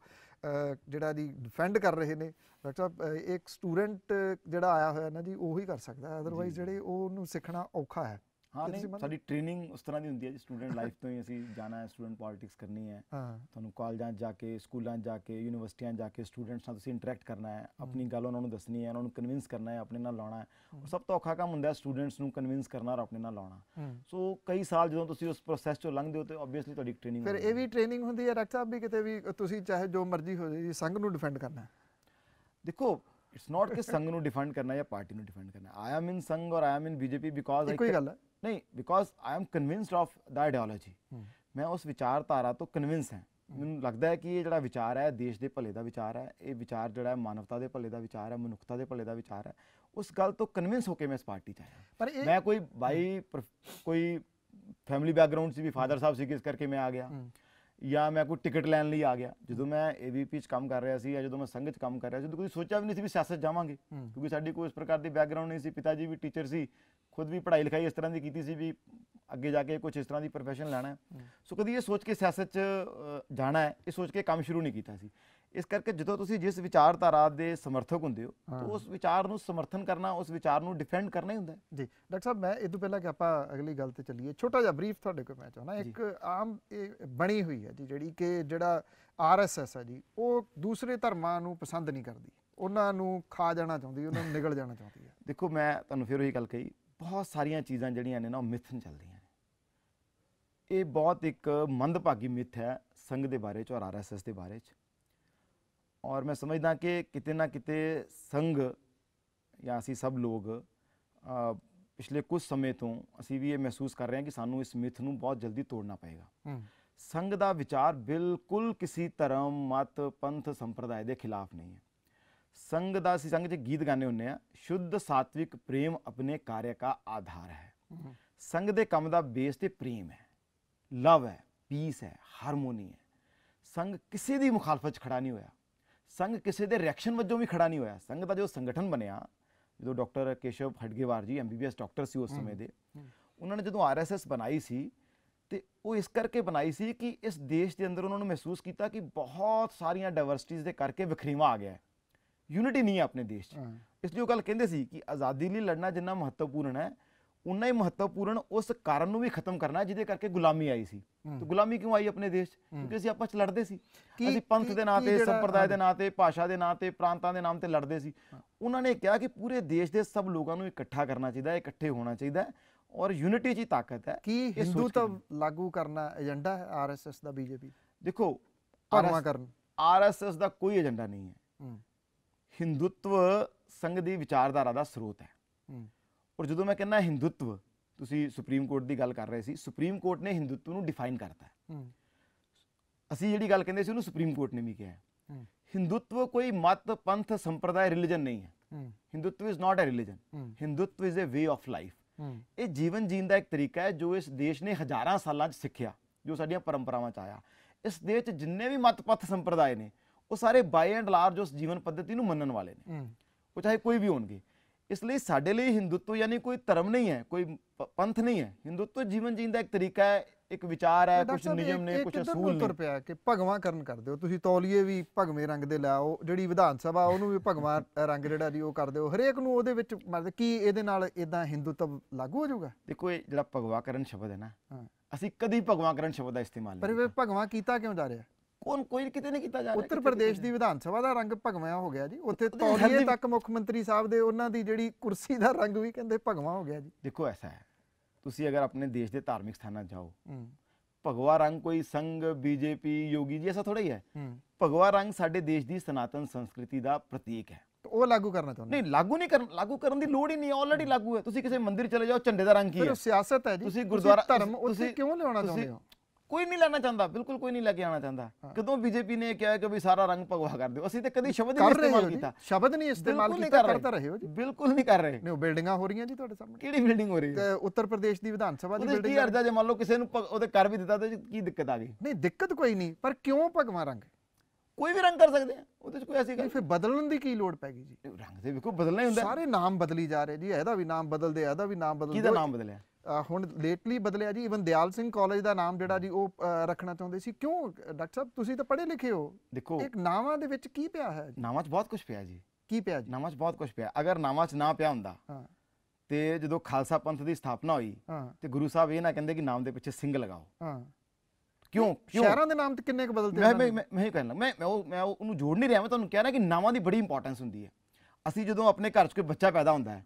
ਜਿਹੜਾ ਦੀ ਡਿਫੈਂਡ ਕਰ ਰਹੇ ਨੇ ਡਾਕਟਰ ਸਾਹਿਬ ਇੱਕ ਸਟੂਡੈਂਟ ਜਿਹੜਾ ਆਇਆ ਹੋਇਆ ਨਾ ਜੀ ਉਹੀ ਕਰ ਸਕਦਾ ਅਦਰਵਾਈਜ਼ ਜਿਹੜੇ ਉਹਨੂੰ ਸਿੱਖਣਾ ਔਖਾ ਹੈ ਹਾਂ ਨਹੀਂ ਸਾਡੀ ਟ੍ਰੇਨਿੰਗ ਉਸ ਤਰ੍ਹਾਂ ਦੀ ਹੁੰਦੀ ਹੈ ਜੀ ਸਟੂਡੈਂਟ ਲਾਈਫ ਤੋਂ ਹੀ ਅਸੀਂ ਜਾਣਾ ਹੈ ਸਟੂਡੈਂਟ ਪੋਲਿਟਿਕਸ ਕਰਨੀ ਹੈ ਤੁਹਾਨੂੰ ਕਾਲਜਾਂ ਜਾ ਕੇ ਸਕੂਲਾਂ ਜਾ ਕੇ ਯੂਨੀਵਰਸਿਟੀਆਂ ਜਾ ਕੇ ਸਟੂਡੈਂਟਸ ਨਾਲ ਤੁਸੀਂ ਇੰਟਰੈਕਟ ਕਰਨਾ ਹੈ ਆਪਣੀ ਗੱਲ ਉਹਨਾਂ ਨੂੰ ਦੱਸਣੀ ਹੈ ਉਹਨਾਂ ਨੂੰ ਕਨਵਿੰਸ ਕਰਨਾ ਹੈ ਆਪਣੇ ਨਾਲ ਲਾਉਣਾ ਹੈ ਸਭ ਤੋਂ ਔਖਾ ਕੰਮ ਹੁੰਦਾ ਹੈ ਸਟੂਡੈਂਟਸ ਨੂੰ ਕਨਵਿੰਸ ਕਰਨਾ ਔਰ ਆਪਣੇ ਨਾਲ ਲਾਉਣਾ ਸੋ ਕਈ ਸਾਲ ਜਦੋਂ ਤੁਸੀਂ ਉਸ ਪ੍ਰੋਸੈਸ ਚੋਂ ਲੰਘਦੇ ਹੋ ਤੇ ਆਬਵੀਅਸਲੀ ਤੁਹਾਡੀ ਟ੍ਰੇਨਿੰਗ ਫਿਰ ਇਹ ਵੀ ਟ੍ਰੇਨਿੰਗ ਹੁੰਦੀ ਹੈ ਡਾਕਟਰ ਸਾਹਿਬ ਵੀ ਕਿਤੇ ਵੀ ਤੁਸੀਂ ਚਾਹੇ ਜੋ ਮਰਜ਼ੀ ਹੋ ਜੀ ਸੰਘ ਨੂੰ ਡਿਫੈਂਡ ਕਰਨਾ ਦੇਖੋ ਇਟਸ ਨਾਟ ਕਿ ਸੰਘ ਨੂੰ ਡਿਫੈਂਡ ਕਰਨਾ ਜਾਂ ਪਾਰਟੀ ਨੂੰ ਡਿਫੈਂਡ ਕਰਨਾ ਆਈ ਐਮ ਇਨ ਸੰਘ ਔਰ I am in BJP because ਇੱਕ ਕੋਈ ਗੱਲ ਹੈ ਨਹੀਂ because I am convinced of the ideology ਮੈਂ ਉਸ ਵਿਚਾਰਧਾਰਾ ਤੋਂ ਕਨਵਿੰਸ ਹਾਂ ਮੈਨੂੰ ਲੱਗਦਾ ਹੈ ਕਿ ਇਹ ਜਿਹੜਾ ਵਿਚਾਰ ਹੈ ਦੇਸ਼ ਦੇ ਭਲੇ ਦਾ ਵਿਚਾਰ ਹੈ ਇਹ ਵਿਚਾਰ ਜਿਹੜਾ ਹੈ ਮਾਨਵਤਾ ਦੇ ਭਲੇ ਦਾ ਵਿਚਾਰ ਹੈ ਮਨੁੱਖਤਾ ਦੇ ਭਲੇ ਦਾ ਵਿਚਾਰ ਹੈ ਉਸ ਗੱਲ ਤੋਂ ਕਨਵਿੰਸ ਹੋ ਕੇ ਮੈਂ ਇਸ ਪਾਰਟੀ ਚ ਆਇਆ ਪਰ ਮੈਂ ਕੋਈ ਬਾਈ ਕੋਈ ਫੈਮਿਲੀ ਬੈਕਗ੍ਰਾਉਂਡ ਸੀ ਵੀ ਫਾਦਰ ਸਾਹਿਬ ਸੀ ਕਿਸ ਕਰਕੇ ਮੈਂ ਆ ਗਿਆ ਜਾਂ ਮੈਂ ਕੋਈ ਟਿਕਟ ਲੈਣ ਲਈ ਆ ਗਿਆ ਜਦੋਂ ਮੈਂ ਏਬੀਪੀ ਚ ਕੰਮ ਕਰ ਰਿਹਾ ਸੀ ਜਾਂ ਜਦੋਂ ਮੈਂ ਸੰਗਤ ਚ ਕੰਮ ਕਰ ਰਿਹਾ ਸੀ ਤਾਂ ਕੋਈ ਸੋਚਿਆ ਵੀ ਨਹੀਂ ਸੀ ਵੀ ਸਿਆਸਤ ਜਾਵਾਂਗੇ ਕਿਉਂਕਿ ਸਾਡੀ ਕੋਈ ਇਸ ਪ੍ਰਕਾਰ ਦੀ ਬੈਕਗ੍ਰਾਉਂਡ ਨਹੀਂ ਸੀ ਪਿਤਾ ਜੀ ਵੀ ਟੀਚਰ ਸੀ ਖੁਦ ਵੀ ਪੜ੍ਹਾਈ ਲਿਖਾਈ ਇਸ ਤਰ੍ਹਾਂ ਦੀ ਕੀਤੀ ਸੀ ਵੀ ਅੱਗੇ ਜਾ ਕੇ ਕੁਝ ਇਸ ਤਰ੍ਹਾਂ ਦੀ profession ਲੈਣਾ ਸੋ ਕਦੀ ਇਹ ਸੋਚ ਕੇ ਸਿਆਸਤ 'ਚ ਜਾਣਾ ਹੈ ਇਹ ਸੋਚ ਕੇ ਕੰਮ ਸ਼ੁਰੂ ਨਹੀਂ ਕੀਤਾ ਸੀ ਇਸ ਕਰਕੇ ਜਦੋਂ ਤੁਸੀਂ ਜਿਸ ਵਿਚਾਰਧਾਰਾ ਦੇ ਸਮਰਥਕ ਹੁੰਦੇ ਹੋ ਤਾਂ ਉਸ ਵਿਚਾਰ ਨੂੰ ਸਮਰਥਨ ਕਰਨਾ ਉਸ ਵਿਚਾਰ ਨੂੰ ਡਿਫੈਂਡ ਕਰਨਾ ਹੀ ਹੁੰਦਾ ਜੀ ਡਾਕਟਰ ਸਾਹਿਬ ਮੈਂ ਇਹ ਤੋਂ ਪਹਿਲਾਂ ਕਿ ਆਪਾਂ ਅਗਲੀ ਗੱਲ ਤੇ ਚੱਲੀਏ ਛੋਟਾ ਜਿਹਾ ਬਰੀਫ ਤੁਹਾਡੇ ਕੋਲ ਮੈਂ ਚਾਹਣਾ ਇੱਕ ਆਮ ਇਹ ਬਣੀ ਹੋਈ ਹੈ ਜੀ ਜਿਹੜੀ ਕਿ ਜਿਹੜਾ ਆਰਐਸਐਸ ਹੈ ਜੀ ਉਹ ਦੂਸਰੇ ਧਰਮਾਂ ਨੂੰ ਪਸੰਦ ਨਹੀਂ ਕਰਦੀ ਉਹਨਾਂ ਨੂੰ ਖਾ ਜਾਣਾ ਚਾਹੁੰਦੀ ਉਹਨਾਂ ਨੂੰ ਨਿਗਲ ਜਾਣਾ ਚਾਹੁੰਦੀ ਹੈ ਦੇਖੋ ਮੈਂ ਤੁਹਾਨੂੰ ਫਿਰ ਉਹੀ ਗੱਲ ਕਹੀ ਬਹੁਤ ਸਾਰੀਆਂ ਚੀਜ਼ਾਂ ਜਿਹੜੀਆਂ ਨੇ ਨਾ ਉਹ ਮਿਥਨ ਚੱਲਦੀਆਂ ਨੇ ਇਹ ਬਹੁਤ ਇੱਕ ਮੰਦਭਾਗੀ ਮਿਥ ਹੈ ਸੰਗ ਦੇ ਬਾਰੇ ਚ ਔਰ ਆਰਐਸਐਸ ਦੇ ਬਾਰੇ ਚ ਔਰ ਮੈਂ ਸਮਝਦਾ ਕਿ ਕਿਤੇ ਨਾ ਕਿਤੇ ਸੰਗ ਜਾਂ ਅਸੀਂ ਸਭ ਲੋਕ ਪਿਛਲੇ ਕੁਝ ਸਮੇਂ ਤੋਂ ਅਸੀਂ ਵੀ ਇਹ ਮਹਿਸੂਸ ਕਰ ਰਹੇ ਹਾਂ ਕਿ ਸਾਨੂੰ ਇਸ ਮਿਥ ਨੂੰ ਬਹੁਤ ਜਲਦੀ ਤੋੜਨਾ ਪਏਗਾ ਸੰਗ ਦਾ ਵਿਚਾਰ ਬਿਲਕੁਲ ਕਿਸੇ ਧਰਮ ਮਤ ਪੰਥ ਸੰਪਰਦਾਇ ਦੇ ਖਿਲਾਫ ਨਹੀਂ ਹੈ ਸੰਗ ਦਾ ਅਸੀਂ ਸੰਗ ਚ ਗੀਤ ਗਾਣੇ ਹੁੰਨੇ ਆ ਸ਼ੁੱਧ ਸਾਤਵਿਕ ਪ੍ਰੇਮ ਆਪਣੇ ਕਾਰਜ ਦਾ ਆਧਾਰ ਹੈ ਸੰਗ ਦੇ ਕੰਮ ਦਾ ਬੇਸ ਤੇ ਪ੍ਰੇਮ ਹੈ ਲਵ ਹੈ ਪੀਸ ਹੈ ਹਾਰਮੋਨੀ ਹੈ ਸੰਗ ਕਿਸੇ ਦੀ ਮੁਖਾਲਫਤ ਚ ਖੜਾ ਨਹੀਂ ਹੋਇਆ ਸੰਗ ਕਿਸੇ ਦੇ ਰਿਐਕਸ਼ਨ ਵਜੋਂ ਵੀ ਖੜਾ ਨਹੀਂ ਹੋਇਆ ਸੰਗ ਦਾ ਜੋ ਸੰਗਠਨ ਬਣਿਆ ਜਦੋਂ ਡਾਕਟਰ ਕੇਸ਼ਵ ਹਟਗੇਵਾਰ ਜੀ ਐਮਬੀਬੀਐਸ ਡਾਕਟਰ ਸੀ ਉਸ ਸਮੇਂ ਦੇ ਉਹਨਾਂ ਨੇ ਜਦੋਂ ਆਰਐਸਐਸ ਬਣਾਈ ਸੀ ਤੇ ਉਹ ਇਸ ਕਰਕੇ ਬਣਾਈ ਸੀ ਕਿ ਇਸ ਦੇਸ਼ ਦੇ ਅੰਦਰ ਉਹਨਾਂ ਨੂੰ ਮਹਿਸੂਸ ਕੀਤਾ ਕਿ ਬਹੁਤ ਸਾਰੀਆਂ ਡਾਇਵਰਸਿਟੀਆਂ ਦੇ ਕਰਕੇ ਵਿਖਰੀਵਾ ਆ ਗਿਆ ਹੈ ਯੂਨਿਟੀ ਨਹੀਂ ਹੈ ਆਪਣੇ ਦੇਸ਼ 'ਚ ਇਸ ਲਈ ਉਹ ਗੱਲ ਕਹਿੰਦੇ ਸੀ ਕਿ ਆਜ਼ਾਦੀ ਲਈ ਲੜਨਾ ਜਿੰਨਾ ਮਹੱਤਵਪੂਰਨ ਹੈ ਉਨਾ ਹੀ ਮਹੱਤਵਪੂਰਨ ਉਸ ਕਾਰਨ ਨੂੰ ਵੀ ਖਤਮ ਕਰਨਾ ਜਿਹਦੇ ਕਰਕੇ ਗੁਲਾਮੀ ਆਈ ਸੀ ਤੇ ਗੁਲਾਮੀ ਕਿਉਂ ਆਈ ਆਪਣੇ ਦੇਸ਼ ਕਿਉਂਕਿ ਅਸੀਂ ਆਪਸ ਲੜਦੇ ਸੀ ਅਸੀਂ ਪੰਥ ਦੇ ਨਾਂ ਤੇ ਸੰਪਰਦਾਇ ਦੇ ਨਾਂ ਤੇ ਭਾਸ਼ਾ ਦੇ ਨਾਂ ਤੇ ਪ੍ਰਾਂਤਾਂ ਦੇ ਨਾਮ ਤੇ ਲੜਦੇ ਸੀ ਉਹਨਾਂ ਨੇ ਕਿਹਾ ਕਿ ਪੂਰੇ ਦੇਸ਼ ਦੇ ਸਭ ਲੋਕਾਂ ਨੂੰ ਇਕੱਠਾ ਕਰਨਾ ਚਾਹੀਦਾ ਹੈ ਇਕੱਠੇ ਹੋਣਾ ਚਾਹੀਦਾ ਹੈ ਔਰ ਯੂਨਿਟੀ ਦੀ ਤਾਕਤ ਹੈ ਕੀ ਹਿੰਦੂਤਵ ਲਾਗੂ ਕਰਨਾ ਏਜੰਡਾ ਹੈ ਆਰਐਸਐਸ ਦਾ ਬੀਜੇਪੀ ਦੇਖੋ ਆਰਐਸਐਸ ਦਾ ਕੋਈ ਏਜੰਡਾ ਨਹੀਂ ਹੈ ਹਿੰਦੂਤਵ ਸੰਘ ਦੀ ਵਿਚਾਰਧਾਰਾ ਦਾ ਸਰੋਤ ਹੈ ਔਰ ਜਦੋਂ ਮੈਂ ਕਹਿੰਦਾ ਹਿੰਦੂਤਵ ਤੁਸੀਂ ਸੁਪਰੀਮ ਕੋਰਟ ਦੀ ਗੱਲ ਕਰ ਰਹੇ ਸੀ ਸੁਪਰੀਮ ਕੋਰਟ ਨੇ ਹਿੰਦੂਤਵ ਨੂੰ ਡਿਫਾਈਨ ਕਰਤਾ ਹੈ ਅਸੀਂ ਜਿਹੜੀ ਗੱਲ ਕਹਿੰਦੇ ਸੀ ਉਹਨੂੰ ਸੁਪਰੀਮ ਕੋਰਟ ਨੇ ਵੀ ਕਿਹਾ ਹੈ ਹਿੰਦੂਤਵ ਕੋਈ ਮਤ ਪੰਥ ਸੰਪਰਦਾਇ ਰਿਲੀਜੀਅਨ ਨਹੀਂ ਹੈ Hindutva is not a religion Hindutva is a way of life ਇਹ ਜੀਵਨ ਜੀਣ ਦਾ ਇੱਕ ਤਰੀਕਾ ਹੈ ਜੋ ਇਸ ਦੇਸ਼ ਨੇ ਹਜ਼ਾਰਾਂ ਸਾਲਾਂ 'ਚ ਸਿੱਖਿਆ ਜੋ ਸਾਡੀਆਂ ਪਰੰਪਰਾਵਾਂ 'ਚ ਆਇਆ ਇਸ ਦੇਸ਼ 'ਚ ਜਿੰਨੇ ਵੀ ਮਤ ਪੰਥ ਸੰਪਰਦਾਇ ਨੇ ਉਹ ਸਾਰੇ ਬਾਈ ਐਂਡ ਲਾਰਜ ਉਸ ਜੀਵਨ ਪੱਧਤੀ ਨੂੰ ਮੰਨਣ ਵਾਲੇ ਨੇ ਉਹ ਚਾਹੇ ਕੋਈ ਵੀ ਹੋਣਗੇ ਇਸ ਲਈ ਸਾਡੇ ਲਈ ਹਿੰਦੂਤਵ ਯਾਨੀ ਕੋਈ ਧਰਮ ਨਹੀਂ ਹੈ ਕੋਈ ਪੰਥ ਨਹੀਂ ਹੈ ਹਿੰਦੂਤਵ ਜੀਵਨ ਜੀਣ ਦਾ ਇੱਕ ਤਰੀਕਾ ਹੈ ਇੱਕ ਵਿਚਾਰ ਹੈ ਕੁਝ ਨਿਯਮ ਨੇ ਕੁਝ ਅਸੂਲ ਨੇ ਤੁਰ ਪਿਆ ਕਿ ਭਗਵਾ ਕਰਨ ਕਰਦੇ ਹੋ ਤੁਸੀਂ ਤੌਲੀਏ ਵੀ ਭਗਵੇਂ ਰੰਗ ਦੇ ਲਾਓ ਜਿਹੜੀ ਵਿਧਾਨ ਸਭਾ ਉਹਨੂੰ ਵੀ ਭਗਵਾ ਰੰਗ ਜਿਹੜਾ ਦੀ ਉਹ ਕਰਦੇ ਹੋ ਹਰੇਕ ਨੂੰ ਉਹਦੇ ਵਿੱਚ ਮਤਲਬ ਕੀ ਇਹਦੇ ਨਾਲ ਇਦਾਂ ਹਿੰਦੂਤਵ ਲਾਗੂ ਹੋ ਜਾਊਗਾ ਦੇਖੋ ਇਹ ਜਿਹੜਾ ਭਗਵਾ ਕਰਨ ਸ਼ਬਦ ਹੈ ਨਾ ਅਸੀਂ ਕਦੀ ਭਗਵਾ ਕਰਨ ਸ਼ਬਦ ਦਾ ਇਸਤੇਮਾਲ ਨਹੀਂ ਪਰ ਭਗਵਾ ਕੀਤਾ ਕਿਉਂ ਜਾ ਰਿਹਾ ਕੋਣ ਕੋਈ ਕਿਤੇ ਨਹੀਂ ਕੀਤਾ ਜਾ ਰਿਹਾ ਉੱਤਰ ਪ੍ਰਦੇਸ਼ ਦੀ ਵਿਧਾਨ ਸਭਾ ਦਾ ਰੰਗ ਭਗਵਾ ਹੋ ਗਿਆ ਜੀ ਉੱਥੇ ਤੌਲੀਏ ਤੱਕ ਮੁੱਖ ਮੰਤਰੀ ਸਾਹਿਬ ਦੇ ਉਹਨਾਂ ਦੀ ਜਿਹੜੀ ਕੁਰਸੀ ਦਾ ਰੰਗ ਵੀ ਕਹਿੰਦੇ ਭਗਵਾ ਹੋ ਗਿਆ ਜੀ ਦੇਖੋ ਐਸਾ ਹੈ ਤੁਸੀਂ ਅਗਰ ਆਪਣੇ ਦੇਸ਼ ਦੇ ਧਾਰਮਿਕ ਸਥਾਨਾਂ ਜਾਓ ਭਗਵਾ ਰੰਗ ਕੋਈ ਸੰਗ ਬੀਜੇਪੀ ਯੋਗੀ ਜੀ ਐਸਾ ਥੋੜਾ ਹੀ ਹੈ ਭਗਵਾ ਰੰਗ ਸਾਡੇ ਦੇਸ਼ ਦੀ ਸਨਾਤਨ ਸੰਸਕ੍ਰਿਤੀ ਦਾ ਪ੍ਰਤੀਕ ਹੈ ਉਹ ਲਾਗੂ ਕਰਨਾ ਚਾਹੁੰਦੇ ਨਹੀਂ ਲਾਗੂ ਨਹੀਂ ਕਰਨ ਲਾਗੂ ਕਰਨ ਦੀ ਲੋੜ ਹੀ ਨਹੀਂ ਆਲਰੇਡੀ ਲਾਗੂ ਹੈ ਤੁਸੀਂ ਕਿਸੇ ਮੰਦਿਰ ਚਲੇ ਜਾਓ ਝੰਡੇ ਦਾ ਰੰਗ ਕੀ ਹੈ ਸਿਆਸਤ ਹੈ ਜੀ ਤੁਸੀਂ ਗੁਰਦੁਆਰਾ ਧਰਮ ਉੱਥੇ ਕਿਉਂ ਲਿਆਉਣਾ ਚਾਹੁੰਦੇ ਹੋ ਕੋਈ ਨਹੀਂ ਲੈਣਾ ਚਾਹੁੰਦਾ ਬਿਲਕੁਲ ਕੋਈ ਨਹੀਂ ਲੈ ਕੇ ਆਣਾ ਚਾਹੁੰਦਾ ਕਦੋਂ ਬੀਜੇਪੀ ਨੇ ਕਿਹਾ ਕਿ ਵੀ ਸਾਰਾ ਰੰਗ ਭਗਵਾ ਕਰ ਦਿਓ ਅਸੀਂ ਤੇ ਕਦੀ ਸ਼ਬਦ ਨਹੀਂ ਇਸਤੇਮਾਲ ਕੀਤਾ ਸ਼ਬਦ ਨਹੀਂ ਇਸਤੇਮਾਲ ਕੀਤਾ ਕਰਦਾ ਰਹੇ ਹੋ ਜੀ ਬਿਲਕੁਲ ਨਹੀਂ ਕਰ ਰਹੇ ਨਹੀਂ ਬਿਲਡਿੰਗਾਂ ਹੋ ਰਹੀਆਂ ਜੀ ਤੁਹਾਡੇ ਸਾਹਮਣੇ ਕਿਹੜੀ ਬਿਲਡਿੰਗ ਹੋ ਰਹੀ ਹੈ ਉੱਤਰ ਪ੍ਰਦੇਸ਼ ਦੀ ਵਿਧਾਨ ਸਭਾ ਦੀ ਬਿਲਡਿੰਗ ਕੀ ਅਰਜ਼ਾ ਜੇ ਮੰਨ ਲਓ ਕਿਸੇ ਨੂੰ ਉਹਦੇ ਕਰ ਵੀ ਦਿੱਤਾ ਤੇ ਕੀ ਦਿੱਕਤ ਆ ਗਈ ਨਹੀਂ ਦਿੱਕਤ ਕੋਈ ਨਹੀਂ ਪਰ ਕਿਉਂ ਭਗਵਾ ਰੰਗ ਕੋਈ ਵੀ ਰੰਗ ਕਰ ਸਕਦੇ ਆ ਉਹਦੇ ਚ ਕੋਈ ਐਸੀ ਗੱਲ ਫਿਰ ਬਦਲਣ ਦੀ ਕੀ ਲੋੜ ਪੈ ਗਈ ਜੀ ਰੰਗ ਦੇ ਵੇਖੋ ਬਦਲਣਾ ਹੀ ਹੁੰਦਾ ਸਾਰੇ ਨਾਮ ਬਦਲੀ ਜਾ ਰਹੇ ਜੀ ਇਹਦਾ ਵੀ ਨਾਮ ਬਦਲਦੇ ਆ ਇਹਦਾ ਵੀ ਨਾਮ ਬਦਲਦੇ ਕਿਹਦਾ ਨਾਮ ਬਦਲਿਆ ਹੁਣ ਲੇਟਲੀ ਬਦਲਿਆ ਜੀ ਇਵਨ ਦਿਆਲ ਸਿੰਘ ਕਾਲਜ ਦਾ ਨਾਮ ਜਿਹੜਾ ਜੀ ਉਹ ਰੱਖਣਾ ਚਾਹੁੰਦੇ ਸੀ ਕਿਉਂ ਡਾਕਟਰ ਸਾਹਿਬ ਤੁਸੀਂ ਤਾਂ ਪੜ੍ਹੇ ਲਿਖੇ ਹੋ ਦੇਖੋ ਇੱਕ ਨਾਵਾਂ ਦੇ ਵਿੱਚ ਕੀ ਪਿਆ ਹੈ ਨਾਵਾਂ 'ਚ ਬਹੁਤ ਕੁਝ ਪਿਆ ਜੀ ਕੀ ਪਿਆ ਜੀ ਨਾਵਾਂ 'ਚ ਬਹੁਤ ਕੁਝ ਪਿਆ ਅਗਰ ਨਾਵਾਂ 'ਚ ਨਾ ਪਿਆ ਹੁੰਦਾ ਹਾਂ ਤੇ ਜਦੋਂ ਖਾਲਸਾ ਪੰਥ ਦੀ ਸਥਾਪਨਾ ਹੋਈ ਤੇ ਗੁਰੂ ਸਾਹਿਬ ਇਹ ਨਾ ਕਹਿੰਦੇ ਕਿ ਨਾਮ ਦੇ ਪਿੱਛੇ ਸਿੰਘ ਲਗਾਓ ਹਾਂ ਕਿਉਂ ਕਿਉਂ ਸ਼ਹਿਰਾਂ ਦੇ ਨਾਮ ਤੇ ਕਿੰਨੇ ਕੁ ਬਦਲਦੇ ਮੈਂ ਮੈਂ ਮੈਂ ਹੀ ਕਹਿਣਾ ਮੈਂ ਮੈਂ ਮੈਂ ਉਹਨੂੰ ਜੋੜ ਨਹੀਂ ਰਿਹਾ ਮੈਂ ਤੁਹਾਨੂੰ ਕਹਿ ਰਿਹਾ ਕਿ ਨਾਵਾਂ ਦੀ ਬੜੀ ਇੰਪੋਰਟੈਂਸ ਹੁੰਦੀ ਹੈ ਅਸੀਂ ਜਦੋਂ ਆਪਣੇ ਘਰ 'ਚ ਕੋਈ ਬੱਚਾ ਪੈਦਾ ਹੁੰਦਾ ਹੈ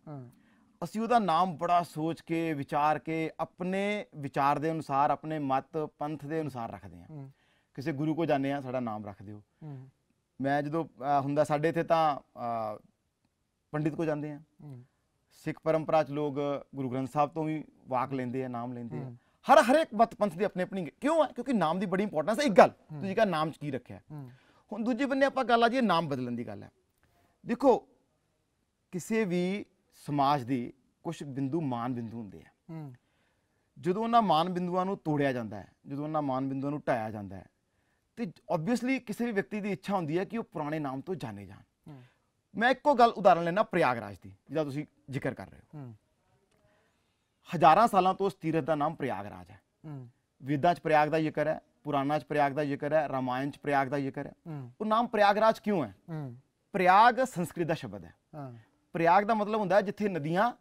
ਅਸੀਂ ਉਹਦਾ ਨਾਮ ਬੜਾ ਸੋਚ ਕੇ ਵਿਚਾਰ ਕੇ ਆਪਣੇ ਵਿਚਾਰ ਦੇ ਅਨੁਸਾਰ ਆਪਣੇ ਮਤ ਪੰਥ ਦੇ ਅਨੁਸਾਰ ਰੱਖਦੇ ਹਾਂ ਕਿਸੇ ਗੁਰੂ ਕੋ ਜਾਣੇ ਆ ਸਾਡਾ ਨਾਮ ਰੱਖ ਦਿਓ ਮੈਂ ਜਦੋਂ ਹੁੰਦਾ ਸਾਡੇ ਇੱਥੇ ਤਾਂ ਪੰਡਿਤ ਕੋ ਜਾਂਦੇ ਆ ਸਿੱਖ ਪਰੰਪਰਾ ਚ ਲੋਕ ਗੁਰੂ ਗ੍ਰੰਥ ਸਾਹਿਬ ਤੋਂ ਵੀ ਵਾਕ ਲੈਂਦੇ ਆ ਨਾਮ ਲੈਂਦੇ ਆ ਹਰ ਹਰੇਕ ਮਤ ਪੰਥ ਦੀ ਆਪਣੀ ਆਪਣੀ ਕਿਉਂ ਹੈ ਕਿਉਂਕਿ ਨਾਮ ਦੀ ਬੜੀ ਇੰਪੋਰਟੈਂਸ ਹੈ ਇੱਕ ਗੱਲ ਤੁਸੀਂ ਕਹਾ ਨਾਮ ਚ ਕੀ ਰੱਖਿਆ ਹੁਣ ਦੂਜੇ ਬੰਨੇ ਆਪਾਂ ਗੱਲ ਆ ਜੀ ਨਾਮ ਬਦਲਣ ਦੀ ਗੱਲ ਹੈ ਦੇਖੋ ਕਿਸੇ ਵੀ ਸਮਾਜ ਦੀ ਕੁਝ ਬਿੰਦੂ ਮਾਨ ਬਿੰਦੂ ਹੁੰਦੇ ਆ ਜਦੋਂ ਉਹਨਾਂ ਮਾਨ ਬਿੰਦੂਆਂ ਨੂੰ ਤੋੜਿਆ ਜਾਂਦਾ ਹੈ ਜਦੋਂ ਉਹਨਾਂ ਮਾਨ ਬਿੰਦੂਆਂ ਨੂੰ ਟਾਇਆ ਜਾਂਦਾ ਹੈ ਤੇ ਆਬਵੀਅਸਲੀ ਕਿਸੇ ਵੀ ਵਿਅਕਤੀ ਦੀ ਇੱਛਾ ਹੁੰਦੀ ਹੈ ਕਿ ਉਹ ਪੁਰਾਣੇ ਨਾਮ ਤੋਂ ਜਾਣੇ ਜਾਣ ਮੈਂ ਇੱਕੋ ਗੱਲ ਉਦਾਹਰਣ ਲੈਣਾ ਪ੍ਰਯਾਗਰਾਜ ਦੀ ਜਿਹਦਾ ਤੁਸੀਂ ਜ਼ਿਕਰ ਕਰ ਰਹੇ ਹੋ ਹਜ਼ਾਰਾਂ ਸਾਲਾਂ ਤੋਂ ਉਸ ਤੀਰਥ ਦਾ ਨਾਮ ਪ੍ਰਯਾਗਰਾਜ ਹੈ ਵਿਦਾਂ 'ਚ ਪ੍ਰਯਾਗ ਦਾ ਜ਼ਿਕਰ ਹੈ ਪੁਰਾਣਾ 'ਚ ਪ੍ਰਯਾਗ ਦਾ ਜ਼ਿਕਰ ਹੈ ਰਾਮਾਇਣ 'ਚ ਪ੍ਰਯਾਗ ਦਾ ਜ਼ਿਕਰ ਹੈ ਉਹ ਨਾਮ ਪ੍ਰਯਾਗਰਾਜ ਕਿਉਂ ਹੈ ਪ੍ਰਯਾਗ ਸੰਸਕ੍ਰਿਤ ਦਾ ਸ਼ਬਦ ਹੈ ਪ੍ਰਯਾਗ ਦਾ ਮਤਲਬ ਹੁੰਦਾ ਹੈ ਜਿੱਥੇ ਨਦੀਆਂ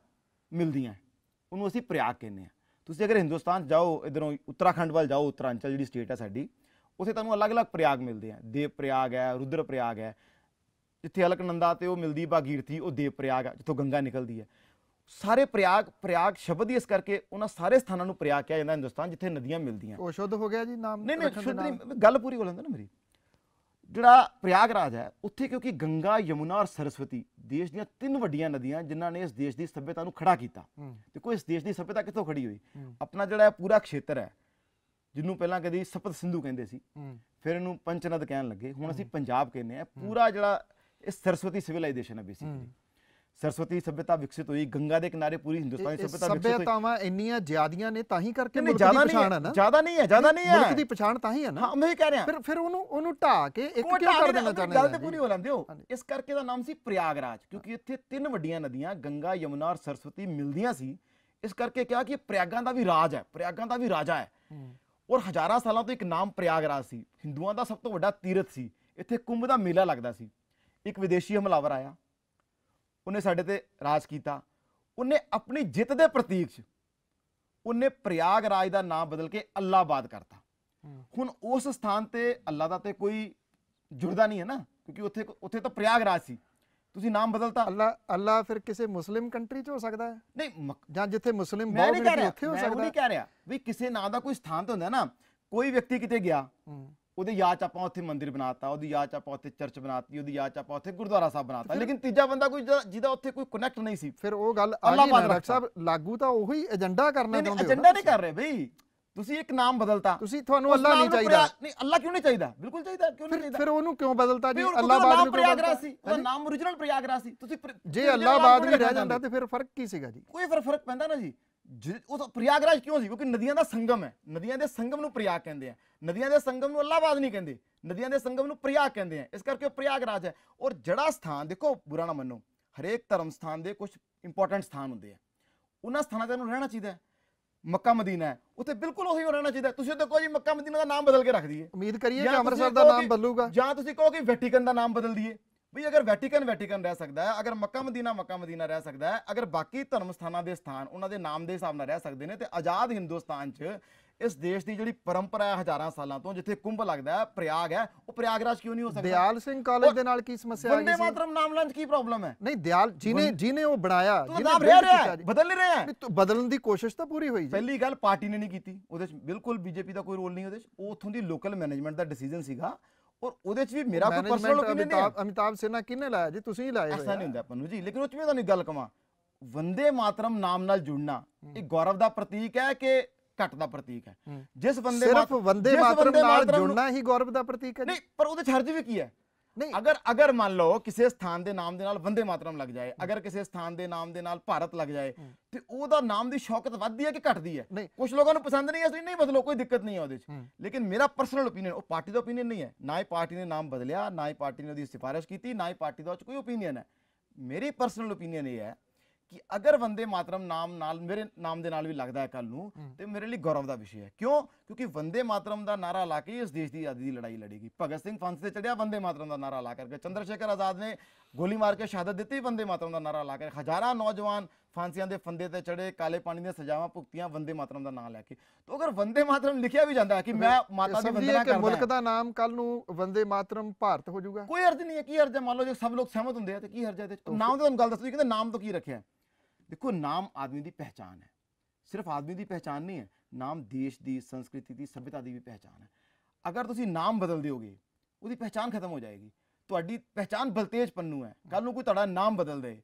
ਮਿਲਦੀਆਂ ਉਹਨੂੰ ਅਸੀਂ ਪ੍ਰਯਾਗ ਕਹਿੰਦੇ ਆ ਤੁਸੀਂ ਅਗਰ ਹਿੰਦੁਸਤਾਨ ਜਾਓ ਇਧਰੋਂ ਉੱਤਰਾਖੰਡ ਵੱਲ ਜਾਓ ਉੱਤਰਾਂਚਲ ਜਿਹੜੀ ਸਟੇਟ ਹੈ ਸਾਡੀ ਉਥੇ ਤੁਹਾਨੂੰ ਅਲੱਗ-ਅਲੱਗ ਪ੍ਰਯਾਗ ਮਿਲਦੇ ਆ ਦੇਵ ਪ੍ਰਯਾਗ ਹੈ ਰੁਦਰ ਪ੍ਰਯਾਗ ਹੈ ਜਿੱਥੇ ਅਲਕਨੰਦਾ ਤੇ ਉਹ ਮਿਲਦੀ ਬਾਗੀਰਤੀ ਉਹ ਦੇਵ ਪ੍ਰਯਾਗ ਹੈ ਜਿੱਥੋਂ ਗੰਗਾ ਨਿਕਲਦੀ ਹੈ ਸਾਰੇ ਪ੍ਰਯਾਗ ਪ੍ਰਯਾਗ ਸ਼ਬਦ ਹੀ ਇਸ ਕਰਕੇ ਉਹਨਾਂ ਸਾਰੇ ਸਥਾਨਾਂ ਨੂੰ ਪ੍ਰਯਾਗ ਕਿਹਾ ਜਾਂਦਾ ਹਿੰਦੁਸਤਾਨ ਜਿੱਥੇ ਨਦੀਆਂ ਮਿਲਦੀਆਂ ਉਹ ਸ਼ੁੱਧ ਹੋ ਗਿਆ ਜੀ ਨਾਮ ਨਹੀਂ ਨਹੀਂ ਸ਼ੁੱਧ ਨਹੀਂ ਗੱਲ ਪੂਰੀ ਹੋ ਲੈਂਦਾ ਨਾ ਮੇਰੀ ਜਿਹੜਾ ਪ੍ਰਯਾਗਰਾਜ ਹੈ ਉੱਥੇ ਕਿਉਂਕਿ ਗੰਗਾ ਯਮੁਨਾ ਔਰ ਸਰਸਵਤੀ ਦੇਸ਼ ਦੀਆਂ ਤਿੰਨ ਵੱਡੀਆਂ ਨਦੀਆਂ ਜਿਨ੍ਹਾਂ ਨੇ ਇਸ ਦੇਸ਼ ਦੀ ਸੱਭਿਅਤਾ ਨੂੰ ਖੜਾ ਕੀਤਾ ਤੇ ਕੋਈ ਇਸ ਦੇਸ਼ ਦੀ ਸੱਭਿਅਤਾ ਕਿੱਥੋਂ ਖੜੀ ਹੋਈ ਆਪਣਾ ਜਿਹੜਾ ਪੂਰਾ ਖੇਤਰ ਹੈ ਜਿਹਨੂੰ ਪਹਿਲਾਂ ਕਦੀ ਸਪਤ ਸਿੰਧੂ ਕਹਿੰਦੇ ਸੀ ਫਿਰ ਇਹਨੂੰ ਪੰਚਨਦ ਕਹਿਣ ਲੱਗੇ ਹੁਣ ਅਸੀਂ ਪੰਜਾਬ ਕਹਿੰਦੇ ਆ ਪੂਰਾ ਜਿਹੜਾ ਇਸ ਸਰਸਵਤੀ ਸਿਵਲਾਈਜੇਸ਼ਨ ਹੈ ਬੇਸਿਕਲੀ ਸਰਸਵਤੀ ਸਭਿਅਤਾ ਵਿਕਸਿਤ ਹੋਈ ਗੰਗਾ ਦੇ ਕਿਨਾਰੇ ਪੂਰੀ ਹਿੰਦੁਸਤਾਨੀ ਸਭਿਅਤਾ ਵਿਕਸਿਤ ਹੋਈ ਸਭਿਅਤਾਵਾਂ ਇੰਨੀਆਂ ਜ਼ਿਆਦੀਆਂ ਨੇ ਤਾਂ ਹੀ ਕਰਕੇ ਮੁਲਕ ਦੀ ਪਛਾਣ ਹੈ ਨਾ ਜ਼ਿਆਦਾ ਨਹੀਂ ਹੈ ਜ਼ਿਆਦਾ ਨਹੀਂ ਹੈ ਮੁਲਕ ਦੀ ਪਛਾਣ ਤਾਂ ਹੀ ਹੈ ਨਾ ਹਾਂ ਮੈਂ ਕਹਿ ਰਿਹਾ ਫਿਰ ਫਿਰ ਉਹਨੂੰ ਉਹਨੂੰ ਢਾ ਕੇ ਇੱਕ ਕਿਉਂ ਕਰ ਦੇਣਾ ਚਾਹੁੰਦੇ ਗੱਲ ਤੇ ਪੂਰੀ ਹੋ ਲੰਦੇ ਹੋ ਇਸ ਕਰਕੇ ਦਾ ਨਾਮ ਸੀ ਪ੍ਰਿਆਗਰਾਜ ਕਿਉਂਕਿ ਇੱਥੇ ਤਿੰਨ ਵੱਡੀਆਂ ਨਦੀਆਂ ਗੰਗਾ ਯਮੁਨਾ ਔਰ ਸਰਸਵਤੀ ਮਿਲਦੀਆਂ ਸੀ ਇਸ ਕਰਕੇ ਕਿਹਾ ਕਿ ਪ੍ਰਿਆਗਾਂ ਦਾ ਵੀ ਰਾਜ ਹੈ ਪ੍ਰਿਆਗਾਂ ਦਾ ਵੀ ਰਾਜਾ ਹੈ ਔਰ ਹਜ਼ਾਰਾਂ ਸਾਲਾਂ ਤੋਂ ਇੱਕ ਨਾਮ ਪ੍ਰਿਆਗਰਾਜ ਸੀ ਹਿੰਦੂਆਂ ਦਾ ਸਭ ਤੋਂ ਵੱਡਾ ਤੀਰਥ ਸੀ ਇੱਥੇ ਕੁੰਭ ਦਾ ਮੇਲਾ ਲੱਗਦਾ ਸੀ ਇੱਕ ਵਿਦੇਸ਼ੀ ਹਮਲਾਵਰ ਆਇਆ ਉਹਨੇ ਸਾਡੇ ਤੇ ਰਾਜ ਕੀਤਾ ਉਹਨੇ ਆਪਣੀ ਜਿੱਤ ਦੇ ਪ੍ਰਤੀਕ 'ਚ ਉਹਨੇ ਪ੍ਰਯਾਗ ਰਾਜ ਦਾ ਨਾਮ ਬਦਲ ਕੇ ਅੱਲਾਬਾਦ ਕਰਤਾ ਹੁਣ ਉਸ ਸਥਾਨ ਤੇ ਅੱਲਾ ਦਾ ਤੇ ਕੋਈ ਜੁੜਦਾ ਨਹੀਂ ਹੈ ਨਾ ਕਿਉਂਕਿ ਉੱਥੇ ਉੱਥੇ ਤਾਂ ਪ੍ਰਯਾਗ ਰਾਜ ਸੀ ਤੁਸੀਂ ਨਾਮ ਬਦਲਤਾ ਅੱਲਾ ਅੱਲਾ ਫਿਰ ਕਿਸੇ ਮੁਸਲਿਮ ਕੰਟਰੀ 'ਚ ਹੋ ਸਕਦਾ ਹੈ ਨਹੀਂ ਜਾਂ ਜਿੱਥੇ ਮੁਸਲਿਮ ਬਹੁਤ ਨੇ ਉੱਥੇ ਹੋ ਸਕਦਾ ਮੈਂ ਨਹੀਂ ਕਹਿ ਰਿਹਾ ਵੀ ਕਿਸੇ ਨਾਮ ਦਾ ਕੋਈ ਸਥਾਨ ਤਾਂ ਹੁੰਦਾ ਨਾ ਕੋਈ ਵਿਅਕਤੀ ਕਿਤੇ ਗਿਆ ਉਹਦੀ ਯਾਦ 'ਚ ਆਪਾਂ ਉੱਥੇ ਮੰਦਿਰ ਬਣਾਤਾ ਉਹਦੀ ਯਾਦ 'ਚ ਆਪਾਂ ਉੱਥੇ ਚਰਚ ਬਣਾਤੀ ਉਹਦੀ ਯਾਦ 'ਚ ਆਪਾਂ ਉੱਥੇ ਗੁਰਦੁਆਰਾ ਸਾਹਿਬ ਬਣਾਤਾ ਲੇਕਿਨ ਤੀਜਾ ਬੰਦਾ ਕੋਈ ਜਿਹਦਾ ਉੱਥੇ ਕੋਈ ਕਨੈਕਟ ਨਹੀਂ ਸੀ ਫਿਰ ਉਹ ਗੱਲ ਅੱਲਾਹ ਪਾਕ ਡਾਕਟਰ ਸਾਹਿਬ ਲਾਗੂ ਤਾਂ ਉਹੀ ਏਜੰਡਾ ਕਰਨਾ ਚਾਹੁੰਦੇ ਚਾਹੁੰਦੇ ਏਜੰਡਾ ਨਹੀਂ ਕਰ ਰਹੇ ਬਈ ਤੁਸੀਂ ਇੱਕ ਨਾਮ ਬਦਲਤਾ ਤੁਸੀਂ ਤੁਹਾਨੂੰ ਅੱਲਾ ਨਹੀਂ ਚਾਹੀਦਾ ਨਹੀਂ ਅੱਲਾ ਕਿਉਂ ਨਹੀਂ ਚਾਹੀਦਾ ਬਿਲਕੁਲ ਚਾਹੀਦਾ ਕਿਉਂ ਨਹੀਂ ਚਾਹੀਦਾ ਫਿਰ ਉਹਨੂੰ ਕਿਉਂ ਬਦਲਤਾ ਜੀ ਅੱਲਾਬਾਦ ਨੂੰ ਪ੍ਰਯਾਗਰਾਜ ਸੀ ਉਹਦਾ ਨਾਮ origignal ਪ੍ਰਿਆਗਰਾ ਸੀ ਤੁਸੀਂ ਜੇ ਅੱਲਾਬਾਦ ਵੀ ਰਹਿ ਜਾਂਦਾ ਤੇ ਫਿਰ ਫਰਕ ਕੀ ਸੀਗਾ ਜੀ ਕੋਈ ਫਰਕ ਪੈਂਦਾ ਨਾ ਜੀ ਉਹ ਪ੍ਰਯਾਗਰਾਜ ਕਿਉਂ ਸੀ ਕਿਉਂਕਿ ਨਦੀਆਂ ਦਾ ਸੰਗਮ ਹੈ ਨਦੀਆਂ ਦੇ ਸੰਗਮ ਨੂੰ ਪ੍ਰਯਾਗ ਕਹਿੰਦੇ ਆ ਨਦੀਆਂ ਦੇ ਸੰਗਮ ਨੂੰ ਅੱਲਾਹਾਬਾਦ ਨਹੀਂ ਕਹਿੰਦੇ ਨਦੀਆਂ ਦੇ ਸੰਗਮ ਨੂੰ ਪ੍ਰਯਾਗ ਕਹਿੰਦੇ ਆ ਇਸ ਕਰਕੇ ਉਹ ਪ੍ਰਯਾਗਰਾਜ ਹੈ ਔਰ ਜੜਾ ਸਥਾਨ ਦੇਖੋ ਬੁਰਾ ਨਾ ਮੰਨੋ ਹਰੇਕ ਧਰਮ ਸਥਾਨ ਦੇ ਕੁਝ ਇੰਪੋਰਟੈਂਟ ਸਥਾਨ ਹੁੰਦੇ ਆ ਉਹਨਾਂ ਸਥਾਨਾਂ ਤੇ ਨੂੰ ਰਹਿਣਾ ਚਾਹੀਦਾ ਮੱਕਾ ਮਦੀਨਾ ਹੈ ਉੱਥੇ ਬਿਲਕੁਲ ਉਹੀ ਹੋਣਾ ਚਾਹੀਦਾ ਤੁਸੀਂ ਉੱਥੇ ਕੋਈ ਮੱਕਾ ਮਦੀਨਾ ਦਾ ਨਾਮ ਬਦਲ ਕੇ ਰੱਖ ਦਈਏ ਉਮੀਦ ਕਰੀਏ ਕਿ ਅੰਮ੍ਰਿਤਸਰ ਦਾ ਨਾਮ ਬਦਲੂਗਾ ਜਾਂ ਤੁਸੀਂ ਕਹੋ ਕਿ ਵੈਟੀਕਨ ਦਾ ਨਾਮ ਬਦਲ ਦਈਏ ਵੀ ਅਗਰ ਵੈਟੀਕਨ ਵੈਟੀਕਨ ਰਹਿ ਸਕਦਾ ਹੈ ਅਗਰ ਮੱਕਾ ਮਦੀਨਾ ਮੱਕਾ ਮਦੀਨਾ ਰਹਿ ਸਕਦਾ ਹੈ ਅਗਰ ਬਾਕੀ ਧਰਮ ਸਥਾਨਾਂ ਦੇ ਸਥਾਨ ਉਹਨਾਂ ਦੇ ਨਾਮ ਦੇ ਹਿਸਾਬ ਨਾਲ ਰਹਿ ਸਕਦੇ ਨੇ ਤੇ ਆਜ਼ਾਦ ਹਿੰਦੁਸਤਾਨ 'ਚ ਇਸ ਦੇਸ਼ ਦੀ ਜਿਹੜੀ ਪਰੰਪਰਾ ਹੈ ਹਜ਼ਾਰਾਂ ਸਾਲਾਂ ਤੋਂ ਜਿੱਥੇ ਕੁੰਭ ਲੱਗਦਾ ਹੈ ਪ੍ਰਯਾਗ ਹੈ ਉਹ ਪ੍ਰਯਾਗਰਾਜ ਕਿਉਂ ਨਹੀਂ ਹੋ ਸਕਦਾ ਦਿਆਲ ਸਿੰਘ ਕਾਲਜ ਦੇ ਨਾਲ ਕੀ ਸਮੱਸਿਆ ਆ ਗਈ ਸੀ ਵੰਦੇ ਮਾਤਰਮ ਨਾਮ ਲੰਚ ਕੀ ਪ੍ਰੋਬਲਮ ਹੈ ਨਹੀਂ ਦਿਆਲ ਜਿਨੇ ਜਿਨੇ ਉਹ ਬਣਾਇਆ ਜਿਹਨੇ ਰਿਹਾ ਬਦਲ ਨਹੀਂ ਰਿਹਾ ਬਦਲਣ ਦੀ ਕੋਸ਼ਿਸ਼ ਤਾਂ ਪੂਰੀ ਹੋਈ ਜੀ ਪਹਿਲੀ ਗੱਲ ਪਾਰਟੀ ਨੇ ਨਹੀਂ ਕੀਤੀ ਉਹਦੇ ਵਿੱਚ ਬਿਲਕੁਲ ਬੀਜੇਪੀ ਦਾ ਕੋਈ ਰੋਲ ਨਹੀਂ ਉਹਦੇ ਵਿੱਚ ਉਹ ਉਥੋਂ ਦੀ ਲੋਕਲ ਮੈਨੇਜਮੈਂਟ ਦਾ ਡਿਸੀਜਨ ਸੀਗਾ ਔਰ ਉਹਦੇ ਚ ਵੀ ਮੇਰਾ ਕੋਈ ਪਰਸਨਲ ਓਪੀਨੀਅਨ ਨਹੀਂ ਹੈ ਅਮਿਤਾਬ ਸੇਨਾ ਕਿਨੇ ਲਾਇਆ ਜੀ ਤੁਸੀਂ ਹੀ ਲਾਇਆ ਐਸਾ ਨਹੀਂ ਹੁੰਦਾ ਪੰਨੂ ਜੀ ਲੇਕਿਨ ਉਹ ਚ ਵੀ ਤੁਹਾਨੂੰ ਗੱਲ ਕਵਾਂ ਵੰਦੇ ਮਾਤਰਮ ਨਾਮ ਨਾਲ ਜੁੜਨਾ ਇਹ ਗੌਰਵ ਦਾ ਪ੍ਰਤੀਕ ਹੈ ਕਿ ਘਟ ਦਾ ਪ੍ਰਤੀਕ ਹੈ ਜਿਸ ਬੰਦੇ ਸਿਰਫ ਵੰਦੇ ਮਾਤਰਮ ਨਾਲ ਜੁੜਨਾ ਹੀ ਗੌਰਵ ਦਾ ਪ੍ਰਤੀਕ ਹੈ ਨਹੀਂ ਪਰ ਉਹਦੇ ਚ ਹਰਜ ਵੀ ਕੀ ਹੈ ਨਹੀਂ ਅਗਰ ਅਗਰ ਮੰਨ ਲਓ ਕਿਸੇ ਸਥਾਨ ਦੇ ਨਾਮ ਦੇ ਨਾਲ ਵੰਦੇ ਮਾਤਰਮ ਲੱਗ ਜਾਏ ਅਗਰ ਕਿਸੇ ਸਥਾਨ ਦੇ ਨਾਮ ਦੇ ਨਾਲ ਭਾਰਤ ਲੱਗ ਜਾਏ ਤੇ ਉਹਦਾ ਨਾਮ ਦੀ ਸ਼ੌਕਤ ਵੱਧਦੀ ਹੈ ਕਿ ਘਟਦੀ ਹੈ ਕੁਝ ਲੋਕਾਂ ਨੂੰ ਪਸੰਦ ਨਹੀਂ ਤੁਸੀਂ ਨਹੀਂ ਬਦਲੋ ਕੋਈ ਦਿੱਕਤ ਨਹੀਂ ਹੈ ਉਹਦੇ ਵਿੱਚ ਲੇਕਿਨ ਮੇਰਾ ਪਰਸਨਲ ਓਪੀਨੀਅਨ ਉਹ ਪਾਰਟੀ ਦਾ ਓਪੀਨੀਅਨ ਨਹੀਂ ਹੈ ਨਾ ਹੀ ਪਾਰਟੀ ਨੇ ਨਾਮ ਬਦਲਿਆ ਨਾ ਹੀ ਪਾਰਟੀ ਨੇ ਉਹਦੀ ਸਿਫਾਰਿਸ਼ ਕੀਤੀ ਨਾ ਹੀ ਪਾਰਟੀ ਦਾ ਕੋਈ ਓਪੀਨੀਅਨ ਹੈ ਮੇਰੀ ਪਰਸਨਲ ਓਪੀਨੀਅਨ ਇਹ ਹੈ ਕਿ ਅਗਰ ਵੰਦੇ ਮਾਤਰਮ ਨਾਮ ਨਾਲ ਮੇਰੇ ਨਾਮ ਦੇ ਨਾਲ ਵੀ ਲੱਗਦਾ ਹੈ ਕੱਲ ਨੂੰ ਤੇ ਮੇਰੇ ਲਈ ਗੌਰਵ ਦਾ ਵਿਸ਼ਾ ਹੈ ਕਿਉਂ ਕਿਉਂਕਿ ਵੰਦੇ ਮਾਤਰਮ ਦਾ ਨਾਰਾ ਲਾ ਕੇ ਇਸ ਦੇਸ਼ ਦੀ ਆਜ਼ਾਦੀ ਦੀ ਲੜਾਈ ਲੜੇਗੀ ਭਗਤ ਸਿੰਘ ਫਾਂਸੀ ਤੇ ਚੜਿਆ ਵੰਦੇ ਮਾਤਰਮ ਦਾ ਨਾਰਾ ਲਾ ਕੇ ਚੰਦਰ ਸ਼ੇਖਰ ਆਜ਼ਾਦ ਨੇ ਗੋਲੀ ਮਾਰ ਕੇ ਸ਼ਹਾਦਤ ਦਿੱਤੀ ਵੰਦੇ ਮਾਤਰਮ ਦਾ ਨਾਰਾ ਲਾ ਕੇ ਹਜ਼ਾਰਾਂ ਨੌਜਵਾਨ ਫਾਂਸੀਆਂ ਦੇ ਫੰਦੇ ਤੇ ਚੜੇ ਕਾਲੇ ਪਾਣੀ ਦੀਆਂ ਸਜ਼ਾਵਾਂ ਭੁਗਤੀਆਂ ਵੰਦੇ ਮਾਤਰਮ ਦਾ ਨਾਮ ਲੈ ਕੇ ਤਾਂ ਅਗਰ ਵੰਦੇ ਮਾਤਰਮ ਲਿਖਿਆ ਵੀ ਜਾਂਦਾ ਹੈ ਕਿ ਮੈਂ ਮਾਤਾ ਦੀ ਵੰਦਨਾ ਕਰਦਾ ਹਾਂ ਮੁਲਕ ਦਾ ਨਾਮ ਕੱਲ ਨੂੰ ਵੰਦੇ ਮਾਤਰਮ ਭਾਰਤ ਹੋ ਜਾਊਗਾ ਕੋਈ ਅਰਜ਼ ਨਹੀਂ ਹੈ ਕੀ ਅਰਜ਼ ਹੈ ਮੰਨ ਲਓ ਜੇ ਸਭ ਲੋਕ ਸਹਿਮਤ ਹੁੰਦੇ ਆ ਤੇ ਕੀ ਅਰਜ਼ ਹੈ ਨਾਮ ਤੋਂ ਤੁਹਾਨੂੰ ਗੱਲ ਦੱਸਦੀ ਕਿ ਨਾਮ ਤੋਂ ਕੀ ਰੱਖਿਆ ਦੇਖੋ ਨਾਮ ਆਦਮੀ ਦੀ ਪਹਿਚਾਨ ਹੈ ਸਿਰਫ ਆਦਮੀ ਦੀ ਪਹਿਚਾਨ ਨਹੀਂ ਹੈ ਨਾਮ ਦੇਸ਼ ਦੀ ਸੰਸਕ੍ਰਿਤੀ ਦੀ ਸਭਿਤਾ ਦੀ ਵੀ ਪਹਿਚਾਨ ਹੈ ਅਗਰ ਤੁਸੀਂ ਨਾਮ ਬਦਲ ਦਿਓਗੇ ਉਹਦੀ ਪਹਿਚਾਨ ਖਤਮ ਹੋ ਜਾਏਗੀ ਤੁਹਾਡੀ ਪਹਿਚਾਨ ਬਲਤੇਜ ਪੰਨੂ ਹੈ ਕੱਲ ਨੂੰ ਕੋਈ ਤੁਹਾਡਾ ਨਾਮ ਬਦਲ ਦੇ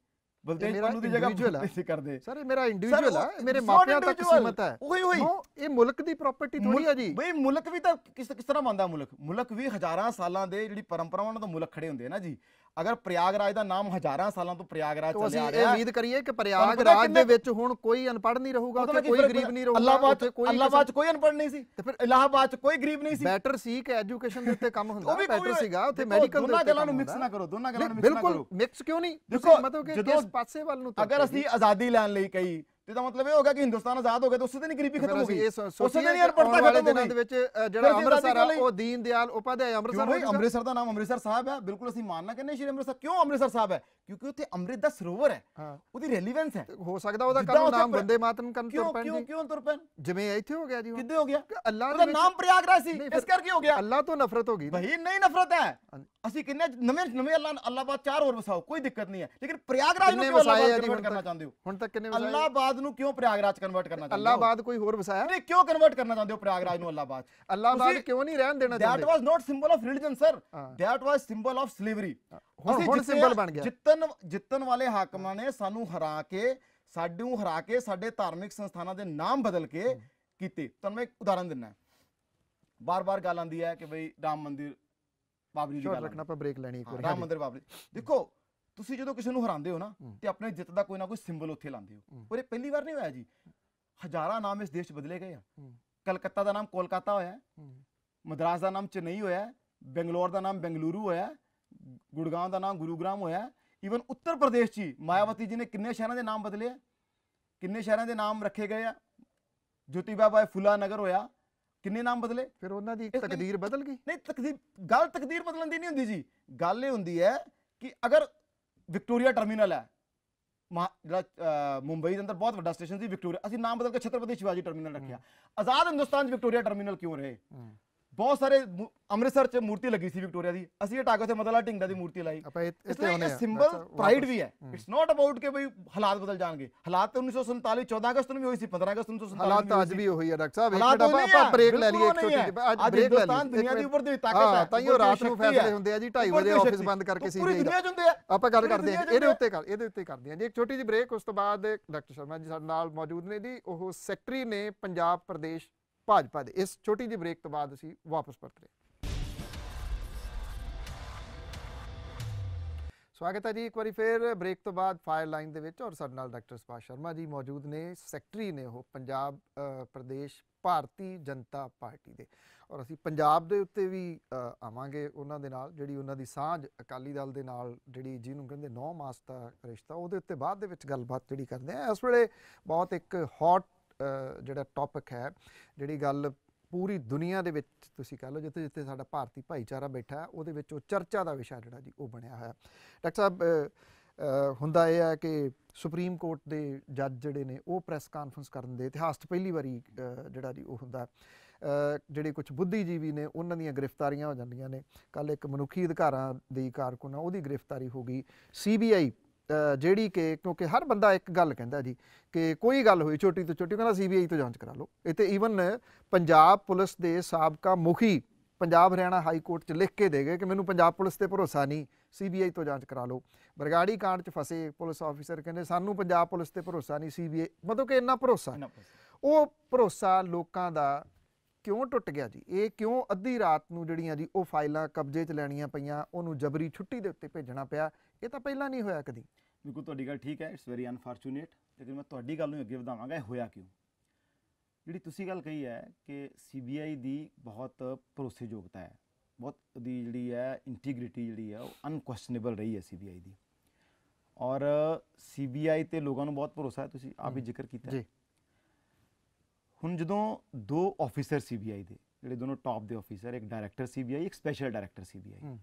ਬਲਤੇਜ ਪੰਨੂ ਦੀ ਜਗ੍ਹਾ ਇਸੇ ਕਰ ਦੇ ਸਰ ਇਹ ਮੇਰਾ ਇੰਡੀਵਿਜੂਅਲ ਹੈ ਮੇਰੇ ਮਾਪਿਆਂ ਤੱਕ ਸੀਮਤ ਹੈ ਉਹੀ ਉਹੀ ਇਹ ਮੁਲਕ ਦੀ ਪ੍ਰਾਪਰਟੀ ਥੋੜੀ ਹੈ ਜੀ ਬਈ ਮੁਲਕ ਵੀ ਤਾਂ ਕਿਸ ਕਿਸ ਤਰ੍ਹਾਂ ਬੰਦਾ ਮੁਲਕ ਮੁਲਕ ਵੀ ਹਜ਼ਾਰਾਂ ਸਾਲਾਂ ਦੇ ਜਿਹੜੀ ਪਰੰਪਰਾਵਾਂ ਨਾਲ ਤਾਂ ਮੁਲਕ ਖੜੇ ਹੁੰਦੇ ਨਾ ਜੀ ਅਗਰ ਪ੍ਰਯਾਗਰਾਜ ਦਾ ਨਾਮ ਹਜ਼ਾਰਾਂ ਸਾਲਾਂ ਤੋਂ ਪ੍ਰਯਾਗਰਾਜ ਚੱਲਿਆ ਆ ਰਿਹਾ ਹੈ ਉਮੀਦ ਕਰੀਏ ਕਿ ਪ੍ਰਯਾਗਰਾਜ ਦੇ ਵਿੱਚ ਹੁਣ ਕੋਈ ਅਨਪੜ ਨਹੀਂ ਰਹੂਗਾ ਕਿ ਕੋਈ ਗਰੀਬ ਨਹੀਂ ਰਹੂਗਾ ਇਲਾਹਾਬਾਦ ਕੋਈ ਅੱਲਾਹਾਬਾਦ ਚ ਕੋਈ ਅਨਪੜ ਨਹੀਂ ਸੀ ਤੇ ਫਿਰ ਇਲਾਹਾਬਾਦ ਚ ਕੋਈ ਗਰੀਬ ਨਹੀਂ ਸੀ ਬੈਟਰ ਸੀ ਕਿ ਐਜੂਕੇਸ਼ਨ ਦੇ ਉੱਤੇ ਕੰਮ ਹੁੰਦਾ ਬੈਟਰ ਸੀਗਾ ਉੱਥੇ ਮੈਡੀਕਲ ਦੋਨਾਂ ਗੱਲਾਂ ਨੂੰ ਮਿਕਸ ਨਾ ਕਰੋ ਦੋਨਾਂ ਗੱਲਾਂ ਨੂੰ ਮਿਕਸ ਨਾ ਕਰੋ ਬਿਲਕੁਲ ਮਿਕਸ ਕਿਉਂ ਨਹੀਂ ਦੇਖੋ ਮਤਲਬ ਕਿ ਕਿਸ ਪਾਸੇ ਵੱਲ ਨੂੰ ਅਗਰ ਅਸੀਂ ਆਜ਼ਾਦੀ ਲੈਣ ਲਈ ਕਹੀ ਇਹਦਾ ਮਤਲਬ ਇਹ ਹੋ ਗਿਆ ਕਿ ਹਿੰਦੁਸਤਾਨ ਆਜ਼ਾਦ ਹੋ ਗਿਆ ਤਾਂ ਉਸੇ ਦਿਨ ਹੀ ਗਰੀਬੀ ਖਤਮ ਹੋ ਗਈ ਉਸੇ ਦਿਨ ਹੀ ਅਨਪੜਤਾ ਖਤਮ ਹੋ ਗਈ ਦੇ ਵਿੱਚ ਜਿਹੜਾ ਅੰਮ੍ਰਿਤਸਰ ਆ ਉਹ ਦੀਨ ਦਿਆਲ ਉਪਾਧਿਆਇ ਅੰਮ੍ਰਿਤਸਰ ਹੋਈ ਅੰਮ੍ਰਿਤਸਰ ਦਾ ਨਾਮ ਅੰਮ੍ਰਿਤਸਰ ਸਾਹਿਬ ਹੈ ਬਿਲਕੁਲ ਅਸੀਂ ਮੰਨਣਾ ਕਿ ਨਹੀਂ ਸ਼੍ਰੀ ਅੰਮ੍ਰਿਤਸਰ ਕਿਉਂ ਅੰਮ੍ਰਿਤਸਰ ਸਾਹਿਬ ਹੈ ਕਿਉਂਕਿ ਉੱਥੇ ਅੰਮ੍ਰਿਤ ਦਾ ਸਰੋਵਰ ਹੈ ਉਹਦੀ ਰੈਲੀਵੈਂਸ ਹੈ ਹੋ ਸਕਦਾ ਉਹਦਾ ਕਰਨ ਨਾਮ ਬੰਦੇ ਮਾਤਨ ਕਰਨ ਤੁਰ ਪੈਣ ਜੀ ਕਿਉਂ ਤੁਰ ਪੈਣ ਜਿਵੇਂ ਇੱਥੇ ਹੋ ਗਿਆ ਜੀ ਕਿੱਦੇ ਹੋ ਗਿਆ ਅੱਲਾ ਦਾ ਨਾਮ ਪ੍ਰਯਾਗਰਾਜ ਸੀ ਇਸ ਕਰਕੇ ਹੋ ਗਿਆ ਅੱਲਾ ਤੋਂ ਨਫ਼ਰਤ ਹੋ ਗਈ ਭਾਈ ਨਹੀਂ ਨਫ਼ਰਤ ਹੈ ਅਸੀਂ ਕਿੰਨੇ ਨਵੇਂ ਨਵੇਂ ਅੱਲਾ ਅੱਲਾਬਾਦ ਚਾਰ ਹੋਰ ਵਸਾਓ ਕੋਈ ਦਿੱਕਤ ਨਹੀਂ ਹੈ ਲੇਕਿਨ ਪ੍ਰਯਾਗਰਾਜ ਨੂੰ ਕਿਉਂ ਅੱਲਾਬਾਦ ਕਰਨਾ ਚਾਹੁੰਦੇ ਹੋ ਹੁਣ ਤੱਕ ਕਿੰਨੇ ਵਸਾਏ ਅੱਲਾਬਾਦ ਨੂੰ ਕਿਉਂ ਪ੍ਰਯਾਗਰਾਜ ਕਨਵਰਟ ਕਰਨਾ ਚਾਹੁੰਦੇ ਹੋ ਅੱਲਾਬਾਦ ਕੋਈ ਹੋਰ ਵਸਾਇਆ ਨਹੀਂ ਕਿਉਂ ਕਨਵਰਟ ਕਰਨਾ ਚਾਹੁੰਦੇ ਹੋ ਪ੍ਰਯਾਗਰਾਜ ਨੂੰ ਅੱਲਾਬਾਦ ਅੱਲਾਬਾਦ ਕਿਉਂ ਨਹੀਂ ਰਹਿਣ ਦੇਣਾ ਚਾਹੁੰਦੇ that was not symbol of religion sir that was symbol of slavery ਹੁਣ ਸਿੰਬਲ ਬਣ ਗਿਆ ਜਿੱਤਨ ਜਿੱਤਨ ਵਾਲੇ ਹਾਕਮਾਂ ਨੇ ਸਾਨੂੰ ਹਰਾ ਕੇ ਸਾਡੂ ਹਰਾ ਕੇ ਸਾਡੇ ਧਾਰਮਿਕ ਸੰਸਥਾਨਾਂ ਦੇ ਨਾਮ ਬਦਲ ਕੇ ਕੀਤੇ ਤੁਹਾਨੂੰ ਮੈਂ ਇੱਕ ਉਦਾਹਰਨ ਦਿੰਦਾ ਬਾਰ-ਬਾਰ ਗੱਲ ਆਂਦੀ ਹੈ ਕਿ ਭਈ ਰਾਮ ਮੰਦਿਰ ਬਾਬਰੀ ਦੀ ਗੱਲ ਰੱਖਣਾ ਆਪਾਂ ਬ੍ਰੇਕ ਲੈਣੀ ਇੱਕ ਵਾਰ ਰਾਮ ਮੰਦਿਰ ਬਾਬਰੀ ਦੇਖੋ ਤੁਸੀਂ ਜਦੋਂ ਕਿਸੇ ਨੂੰ ਹਰਾਉਂਦੇ ਹੋ ਨਾ ਤੇ ਆਪਣੇ ਜਿੱਤ ਦਾ ਕੋਈ ਨਾ ਕੋਈ ਸਿੰਬਲ ਉੱਥੇ ਲਾਉਂਦੇ ਹੋ ਔਰ ਇਹ ਪਹਿਲੀ ਵਾਰ ਨਹੀਂ ਹੋਇਆ ਜੀ ਹਜ਼ਾਰਾਂ ਨਾਮ ਇਸ ਦੇਸ਼ 'ਚ ਬਦਲੇ ਗਏ ਆ ਕਲਕੱਤਾ ਦਾ ਨਾਮ ਕੋਲਕਾਤਾ ਹੋਇਆ ਮਦਰਾਸ ਦਾ ਨਾਮ ਚੇਨਈ ਹੋਇਆ ਬੰਗਲੌਰ ਦਾ ਨਾਮ ਬੈਂਗਲੁਰੂ ਹੋਇਆ ਗੁੜਗਾਂਵ ਦਾ ਨਾਮ ਗੁਰੂਗ੍ਰਾਮ ਹੋਇਆ ਈਵਨ ਉੱਤਰ ਪ੍ਰਦੇਸ਼ 'ਚ ਮਾਇਆਵਤੀ ਜੀ ਨੇ ਕਿੰਨੇ ਸ਼ਹਿਰਾਂ ਦੇ ਨਾਮ ਬਦਲੇ ਆ ਕਿੰਨੇ ਸ਼ਹਿਰਾਂ ਦੇ ਨਾਮ ਰੱਖੇ ਗਏ ਆ ਜੋਤੀਬਾ ਬਾਏ ਫੁਲਾ ਨਗਰ ਹੋਇਆ ਕਿੰਨੇ ਨਾਮ ਬਦਲੇ ਫਿਰ ਉਹਨਾਂ ਦੀ ਤਕਦੀਰ ਬਦਲ ਗਈ ਨਹੀਂ ਤਕਦੀਰ ਗੱਲ ਤਕਦੀਰ ਬਦਲਣ ਦੀ ਨਹੀਂ ਹੁੰਦੀ ਜੀ ਗੱਲ ਇਹ ਹੁੰਦੀ ਹੈ ਕਿ ਅਗਰ ਵਿਕਟੋਰੀਆ ਟਰਮੀਨਲ ਹੈ ਜਿਹੜਾ ਮੁੰਬਈ ਦੇ ਅੰਦਰ ਬਹੁਤ ਵੱਡਾ ਸਟੇਸ਼ਨ ਸੀ ਵਿਕਟੋਰੀਆ ਅਸੀਂ ਨਾਮ ਬਦਲ ਕੇ ਛਤਰਪਤੀ ਸ਼ਿਵਾਜੀ ਟਰਮੀਨਲ ਰੱਖਿਆ ਆਜ਼ਾਦ ਹਿੰਦੁਸਤਾਨ 'ਚ ਵਿਕਟੋਰੀਆ ਟਰਮੀਨਲ ਕਿਉਂ ਰਹੇ ਬਹੁਤ ਸਾਰੇ ਅੰਮ੍ਰਿਤਸਰ ਚ ਮੂਰਤੀ ਲੱਗੀ ਸੀ ਵਿਕਟੋਰੀਆ ਦੀ ਅਸੀਂ ਹਟਾ ਕੇ ਉੱਥੇ ਮਦਲਾ ਢਿੰਗਾ ਦੀ ਮੂਰਤੀ ਲਾਈ ਇਸ ਲਈ ਇਹ ਸਿੰਬਲ ਪ੍ਰਾਈਡ ਵੀ ਹੈ ਇਟਸ ਨਾਟ ਅਬਾਊਟ ਕਿ ਬਈ ਹਾਲਾਤ ਬਦਲ ਜਾਣਗੇ ਹਾਲਾਤ 1947 14 ਅਗਸਤ ਨੂੰ ਵੀ ਹੋਈ ਸੀ 15 ਅਗਸਤ ਨੂੰ 1947 ਹਾਲਾਤ ਅੱਜ ਵੀ ਉਹੀ ਹੈ ਡਾਕਟਰ ਸਾਹਿਬ ਇੱਕ ਮਿੰਟ ਆਪਾਂ ਬ੍ਰੇਕ ਲੈ ਲਈਏ ਛੋਟੀ ਜਿਹੀ ਅੱਜ ਬ੍ਰੇਕ ਲੈ ਲਈਏ ਦੁਨੀਆ ਦੀ ਉੱਪਰ ਦੀ ਤਾਕਤ ਹੈ ਤਾਂ ਹੀ ਉਹ ਰਾਤ ਨੂੰ ਫੈਸਲੇ ਹੁੰਦੇ ਆ ਜੀ 2:30 ਵਜੇ ਆਫਿਸ ਬੰਦ ਕਰਕੇ ਸੀ ਪੂਰੀ ਦੁਨੀਆ ਹੁੰਦੇ ਆ ਆਪਾਂ ਗੱਲ ਕਰਦੇ ਆ ਇਹਦੇ ਉੱਤੇ ਕਰ ਇਹਦੇ ਉੱਤੇ ਕਰਦੇ ਆ ਜੀ ਇੱਕ ਛੋਟੀ ਜਿਹੀ ਬ੍ਰੇਕ ਉਸ ਤੋਂ ਬਾਅਦ ਡਾਕਟਰ ਸ਼ਰਮਾ ਜੀ ਸਾਡੇ ਨਾਲ ਮੌਜੂਦ ਨੇ ਜੀ ਉਹ ਸੈਕਟਰੀ ਨੇ ਪੰਜਾਬ ਪ੍ਰਦੇਸ਼ ਭਾਜਪਾ ਦੇ ਇਸ ਛੋਟੀ ਜਿਹੀ ਬ੍ਰੇਕ ਤੋਂ ਬਾਅਦ ਅਸੀਂ ਵਾਪਸ ਪਰਤ ਰਹੇ ਸਵਾਗਤ ਹੈ ਜੀ ਇੱਕ ਵਾਰੀ ਫੇਰ ਬ੍ਰੇਕ ਤੋਂ ਬਾਅਦ ਫਾਇਰ ਲਾਈਨ ਦੇ ਵਿੱਚ ਔਰ ਸਾਡੇ ਨਾਲ ਡਾਕਟਰ ਸੁਭਾਸ਼ ਸ਼ਰਮਾ ਜੀ ਮੌਜੂਦ ਨੇ ਸੈਕਟਰੀ ਨੇ ਉਹ ਪੰਜਾਬ ਪ੍ਰਦੇਸ਼ ਭਾਰਤੀ ਜਨਤਾ ਪਾਰਟੀ ਦੇ ਔਰ ਅਸੀਂ ਪੰਜਾਬ ਦੇ ਉੱਤੇ ਵੀ ਆਵਾਂਗੇ ਉਹਨਾਂ ਦੇ ਨਾਲ ਜਿਹੜੀ ਉਹਨਾਂ ਦੀ ਸਾਂਝ ਅਕਾਲੀ ਦਲ ਦੇ ਨਾਲ ਜਿਹੜੀ ਜਿਹਨੂੰ ਕਹਿੰਦੇ ਨੌ ਮਾਸ ਦਾ ਰਿਸ਼ਤਾ ਉਹਦੇ ਉੱਤੇ ਬਾਅਦ ਦੇ ਵਿੱਚ ਗੱਲਬਾਤ ਜਿਹੜੀ ਕਰਦੇ ਆ ਇਸ ਵੇਲੇ ਬਹੁਤ ਇੱਕ ਹੌਟ ਜਿਹੜਾ ਟੌਪਿਕ ਹੈ ਜਿਹੜੀ ਗੱਲ ਪੂਰੀ ਦੁਨੀਆ ਦੇ ਵਿੱਚ ਤੁਸੀਂ ਕਹ ਲਓ ਜਿੱਥੇ ਜਿੱਥੇ ਸਾਡਾ ਭਾਰਤੀ ਭਾਈਚਾਰਾ ਬੈਠਾ ਹੈ ਉਹਦੇ ਵਿੱਚ ਉਹ ਚਰਚਾ ਦਾ ਵਿਸ਼ਾ ਜਿਹੜਾ ਜੀ ਉਹ ਬਣਿਆ ਹੋਇਆ ਡਾਕਟਰ ਸਾਹਿਬ ਹੁੰਦਾ ਇਹ ਹੈ ਕਿ ਸੁਪਰੀਮ ਕੋਰਟ ਦੇ ਜੱਜ ਜਿਹੜੇ ਨੇ ਉਹ ਪ੍ਰੈਸ ਕਾਨਫਰੰਸ ਕਰਨ ਦੇ ਇਤਿਹਾਸ 'ਚ ਪਹਿਲੀ ਵਾਰੀ ਜਿਹੜਾ ਜੀ ਉਹ ਹੁੰਦਾ ਜਿਹੜੇ ਕੁਝ ਬੁੱਧੀਜੀਵੀ ਨੇ ਉਹਨਾਂ ਦੀਆਂ ਗ੍ਰਿਫਤਾਰੀਆਂ ਹੋ ਜਾਂਦੀਆਂ ਨੇ ਕੱਲ ਇੱਕ ਮਨੁੱਖੀ ਅਧਿਕਾਰਾਂ ਦੀ ਕਾਰਕੁਨਾ ਉਹਦੀ ਗ੍ਰਿਫਤਾਰੀ ਹੋ ਗਈ ਸੀਬੀਆਈ ਜਿਹੜੀ ਕਿ ਕਿਉਂਕਿ ਹਰ ਬੰਦਾ ਇੱਕ ਗੱਲ ਕਹਿੰਦਾ ਜੀ ਕਿ ਕੋਈ ਗੱਲ ਹੋਈ ਛੋਟੀ ਤੋਂ ਛੋਟੀ ਕਹਿੰਦਾ ਸੀਬੀਆਈ ਤੋਂ ਜਾਂਚ ਕਰਾ ਲਓ ਇੱਥੇ ਈਵਨ ਪੰਜਾਬ ਪੁਲਿਸ ਦੇ ਸਾਬਕਾ ਮੁਖੀ ਪੰਜਾਬ ਹਰਿਆਣਾ ਹਾਈ ਕੋਰਟ 'ਚ ਲਿਖ ਕੇ ਦੇ ਗਏ ਕਿ ਮੈਨੂੰ ਪੰਜਾਬ ਪੁਲਿਸ ਤੇ ਭਰੋਸਾ ਨਹੀਂ ਸੀਬੀਆਈ ਤੋਂ ਜਾਂਚ ਕਰਾ ਲਓ ਬਰਗਾੜੀ ਕਾਂਡ 'ਚ ਫਸੇ ਪੁਲਿਸ ਆਫੀਸਰ ਕਹਿੰਦੇ ਸਾਨੂੰ ਪੰਜਾਬ ਪੁਲਿਸ ਤੇ ਭਰੋਸਾ ਨਹੀਂ ਸੀਬੀਆਈ ਮਤਲਬ ਕਿ ਇੰਨਾ ਭਰੋਸਾ ਉਹ ਭਰੋਸਾ ਲੋਕਾਂ ਦਾ ਕਿਉਂ ਟੁੱਟ ਗਿਆ ਜੀ ਇਹ ਕਿਉਂ ਅੱਧੀ ਰਾਤ ਨੂੰ ਜਿਹੜੀਆਂ ਜੀ ਉਹ ਫਾਈਲਾਂ ਕਬਜ਼ੇ 'ਚ ਲੈਣੀਆਂ ਪਈਆਂ ਉਹਨੂੰ ਜਬਰੀ ਛੁੱਟੀ ਦੇ ਉੱਤੇ ਭੇਜਣਾ ਪਿਆ ਇਹ ਤਾਂ ਪਹਿਲਾਂ ਨਹੀਂ ਹੋਇਆ ਕਦੀ ਬਿਲਕੁਲ ਤੁਹਾਡੀ ਗੱਲ ਠੀਕ ਹੈ ਇਟਸ ਵੈਰੀ ਅਨਫੋਰਚੂਨੇਟ ਲੇਕਿਨ ਮੈਂ ਤੁਹਾਡੀ ਗੱਲ ਨੂੰ ਅੱਗੇ ਵਧਾਵਾਂਗਾ ਇਹ ਹੋਇਆ ਕਿਉਂ ਜਿਹੜੀ ਤੁਸੀਂ ਗੱਲ ਕਹੀ ਹੈ ਕਿ ਸੀਬੀਆਈ ਦੀ ਬਹੁਤ ਭਰੋਸੇਯੋਗਤਾ ਹੈ ਬਹੁਤ ਦੀ ਜਿਹੜੀ ਹੈ ਇੰਟੀਗ੍ਰਿਟੀ ਜਿਹੜੀ ਹੈ ਉਹ ਅਨਕੁਐਸਚਨੇਬਲ ਰਹੀ ਹੈ ਸੀਬੀਆਈ ਦੀ ਔਰ ਸੀਬੀਆਈ ਤੇ ਲੋਕਾਂ ਨੂੰ ਬਹੁਤ ਭਰੋਸਾ ਹੈ ਤੁਸੀਂ ਆਪ ਹੀ ਜ਼ਿਕਰ ਕੀਤਾ ਜੀ ਹੁਣ ਜਦੋਂ ਦੋ ਆਫੀਸਰ ਸੀਬੀਆਈ ਦੇ ਜਿਹੜੇ ਦੋਨੋਂ ਟਾਪ ਦੇ ਆਫੀਸਰ ਇੱਕ ਡਾਇਰੈਕਟਰ ਸੀਬੀਆਈ ਇੱਕ ਸਪੈਸ਼ਲ ਡਾਇਰੈਕਟਰ ਸੀਬੀਆਈ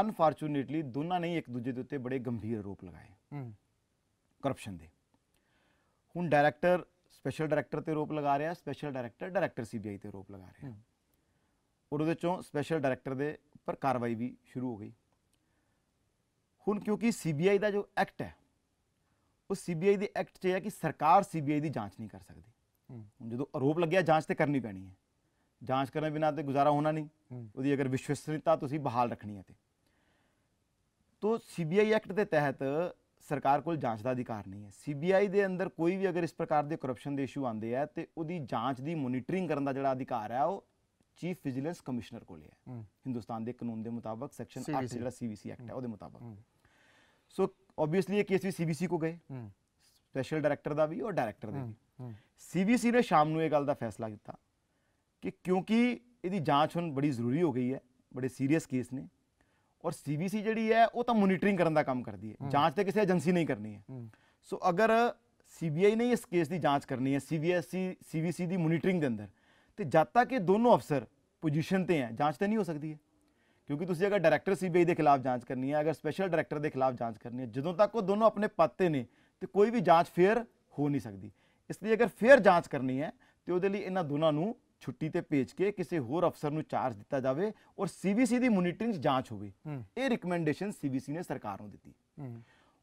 ਅਨਫੋਰਚੂਨੇਟਲੀ ਦੋਨਾਂ ਨੇ ਇੱਕ ਦੂਜੇ ਦੇ ਉੱਤੇ ਬੜੇ ਗੰਭੀਰ ਆਰੋਪ ਲਗਾਏ ਕਰਪਸ਼ਨ ਦੇ ਹੁਣ ਡਾਇਰੈਕਟਰ ਸਪੈਸ਼ਲ ਡਾਇਰੈਕਟਰ ਤੇ ਆਰੋਪ ਲਗਾ ਰਿਹਾ ਸਪੈਸ਼ਲ ਡਾਇਰੈਕਟਰ ਡਾਇਰੈਕਟਰ ਸੀਬੀਆਈ ਤੇ ਆਰੋਪ ਲਗਾ ਰਿਹਾ ਔਰ ਉਹਦੇ ਚੋਂ ਸਪੈਸ਼ਲ ਡਾਇਰੈਕਟਰ ਦੇ ਉੱਪਰ ਕਾਰਵਾਈ ਵੀ ਸ਼ੁਰੂ ਹੋ ਗਈ ਹੁਣ ਕਿਉਂਕਿ ਸੀਬੀਆਈ ਦਾ ਜੋ ਐਕਟ ਹੈ ਉਹ ਸੀਬੀਆਈ ਦੇ ਐਕਟ 'ਚ ਹੈ ਕਿ ਸਰਕਾਰ ਸੀਬੀਆਈ ਦੀ ਜਾਂਚ ਨਹੀਂ ਕਰ ਸਕਦੀ ਹੁਣ ਜਦੋਂ ਆਰੋਪ ਲੱਗਿਆ ਜਾਂਚ ਤੇ ਕਰਨੀ ਪੈਣੀ ਹੈ ਜਾਂਚ ਕਰਨ ਬਿਨਾਂ ਤੇ ਗੁਜ਼ਾਰਾ ਹੋਣਾ ਨਹੀਂ ਉਹਦੀ ਅਗਰ ਵਿਸ਼ਵਸਨੀਯਤਾ ਤੁਸੀਂ ਬਹਾਲ ਰੱਖਣੀ ਹੈ ਤੇ ਤੋ सीबीआई ਐਕਟ ਦੇ ਤਹਿਤ ਸਰਕਾਰ ਕੋਲ ਜਾਂਚ ਦਾ ਅਧਿਕਾਰ ਨਹੀਂ ਹੈ ਸੀਬੀਆਈ ਦੇ ਅੰਦਰ ਕੋਈ ਵੀ ਅਗਰ ਇਸ ਪ੍ਰਕਾਰ ਦੇ ਕਰਪਸ਼ਨ ਦੇ ਇਸ਼ੂ ਆਉਂਦੇ ਆ ਤੇ ਉਹਦੀ ਜਾਂਚ ਦੀ ਮੋਨੀਟਰਿੰਗ ਕਰਨ ਦਾ ਜਿਹੜਾ ਅਧਿਕਾਰ ਹੈ ਉਹ ਚੀਫ ਵਿਜੀਲੈਂਸ ਕਮਿਸ਼ਨਰ ਕੋਲ ਹੈ ਹਿੰਦੁਸਤਾਨ ਦੇ ਕਾਨੂੰਨ ਦੇ ਮੁਤਾਬਕ ਸੈਕਸ਼ਨ 8 ਜਿਹੜਾ ਸੀਬੀਸੀ ਐਕਟ ਹੈ ਉਹਦੇ ਮੁਤਾਬਕ ਸੋ ਆਬਵੀਅਸਲੀ ਇਹ ਕੇਸ ਵੀ ਸੀਬੀਸੀ ਕੋ ਗਏ ਸਪੈਸ਼ਲ ਡਾਇਰੈਕਟਰ ਦਾ ਵੀ ਔਰ ਡਾਇਰੈਕਟਰ ਦੇ ਵੀ ਸੀਬੀਸੀ ਨੇ ਸ਼ਾਮ ਨੂੰ ਇਹ ਗੱਲ ਦਾ ਫੈਸਲਾ ਕੀਤਾ ਕਿ ਕਿਉਂਕਿ ਇਹਦੀ ਜਾਂਚ ਹੁਣ ਬੜੀ ਜ਼ਰੂਰੀ ਹੋ ਗਈ ਹੈ ਬੜੇ ਸੀਰੀਅਸ ਕੇਸ ਨੇ ਔਰ ਸੀਬੀਸੀ ਜਿਹੜੀ ਹੈ ਉਹ ਤਾਂ ਮੋਨੀਟਰਿੰਗ ਕਰਨ ਦਾ ਕੰਮ ਕਰਦੀ ਹੈ ਜਾਂਚ ਤੇ ਕਿਸੇ ਏਜੰਸੀ ਨਹੀਂ ਕਰਨੀ ਹੈ ਸੋ ਅਗਰ ਸੀਬੀਆਈ ਨੇ ਇਸ ਕੇਸ ਦੀ ਜਾਂਚ ਕਰਨੀ ਹੈ ਸੀਬੀਐਸਸੀ ਸੀਬੀਸੀ ਦੀ ਮੋਨੀਟਰਿੰਗ ਦੇ ਅੰਦਰ ਤੇ ਜਦ ਤੱਕ ਇਹ ਦੋਨੋਂ ਅਫਸਰ ਪੋਜੀਸ਼ਨ ਤੇ ਹੈ ਜਾਂਚ ਤੇ ਨਹੀਂ ਹੋ ਸਕਦੀ ਹੈ ਕਿਉਂਕਿ ਤੁਸੀਂ ਅਗਰ ਡਾਇਰੈਕਟਰ ਸੀਬੀਆਈ ਦੇ ਖਿਲਾਫ ਜਾਂਚ ਕਰਨੀ ਹੈ ਅਗਰ ਸਪੈਸ਼ਲ ਡਾਇਰੈਕਟਰ ਦੇ ਖਿਲਾਫ ਜਾਂਚ ਕਰਨੀ ਹੈ ਜਦੋਂ ਤੱਕ ਉਹ ਦੋਨੋਂ ਆਪਣੇ ਪਦ ਤੇ ਨੇ ਤੇ ਕੋਈ ਵੀ ਜਾਂਚ ਫੇਅਰ ਹੋ ਨਹੀਂ ਸਕਦੀ ਇਸ ਲਈ ਅਗਰ ਫੇਅਰ ਜਾਂਚ ਕਰਨੀ ਹੈ ਤੇ ਉਹਦੇ ਲਈ ਇਹਨਾਂ ਦੋਨਾਂ ਨੂੰ ਛੁੱਟੀ ਤੇ ਭੇਜ ਕੇ ਕਿਸੇ ਹੋਰ ਅਫਸਰ ਨੂੰ ਚਾਰਜ ਦਿੱਤਾ ਜਾਵੇ ਔਰ ਸੀਬੀਸੀ ਦੀ ਮੋਨੀਟਰਿੰਗ ਜਾਂਚ ਹੋਵੇ ਇਹ ਰეკਮੈਂਡੇਸ਼ਨ ਸੀਬੀਸੀ ਨੇ ਸਰਕਾਰ ਨੂੰ ਦਿੱਤੀ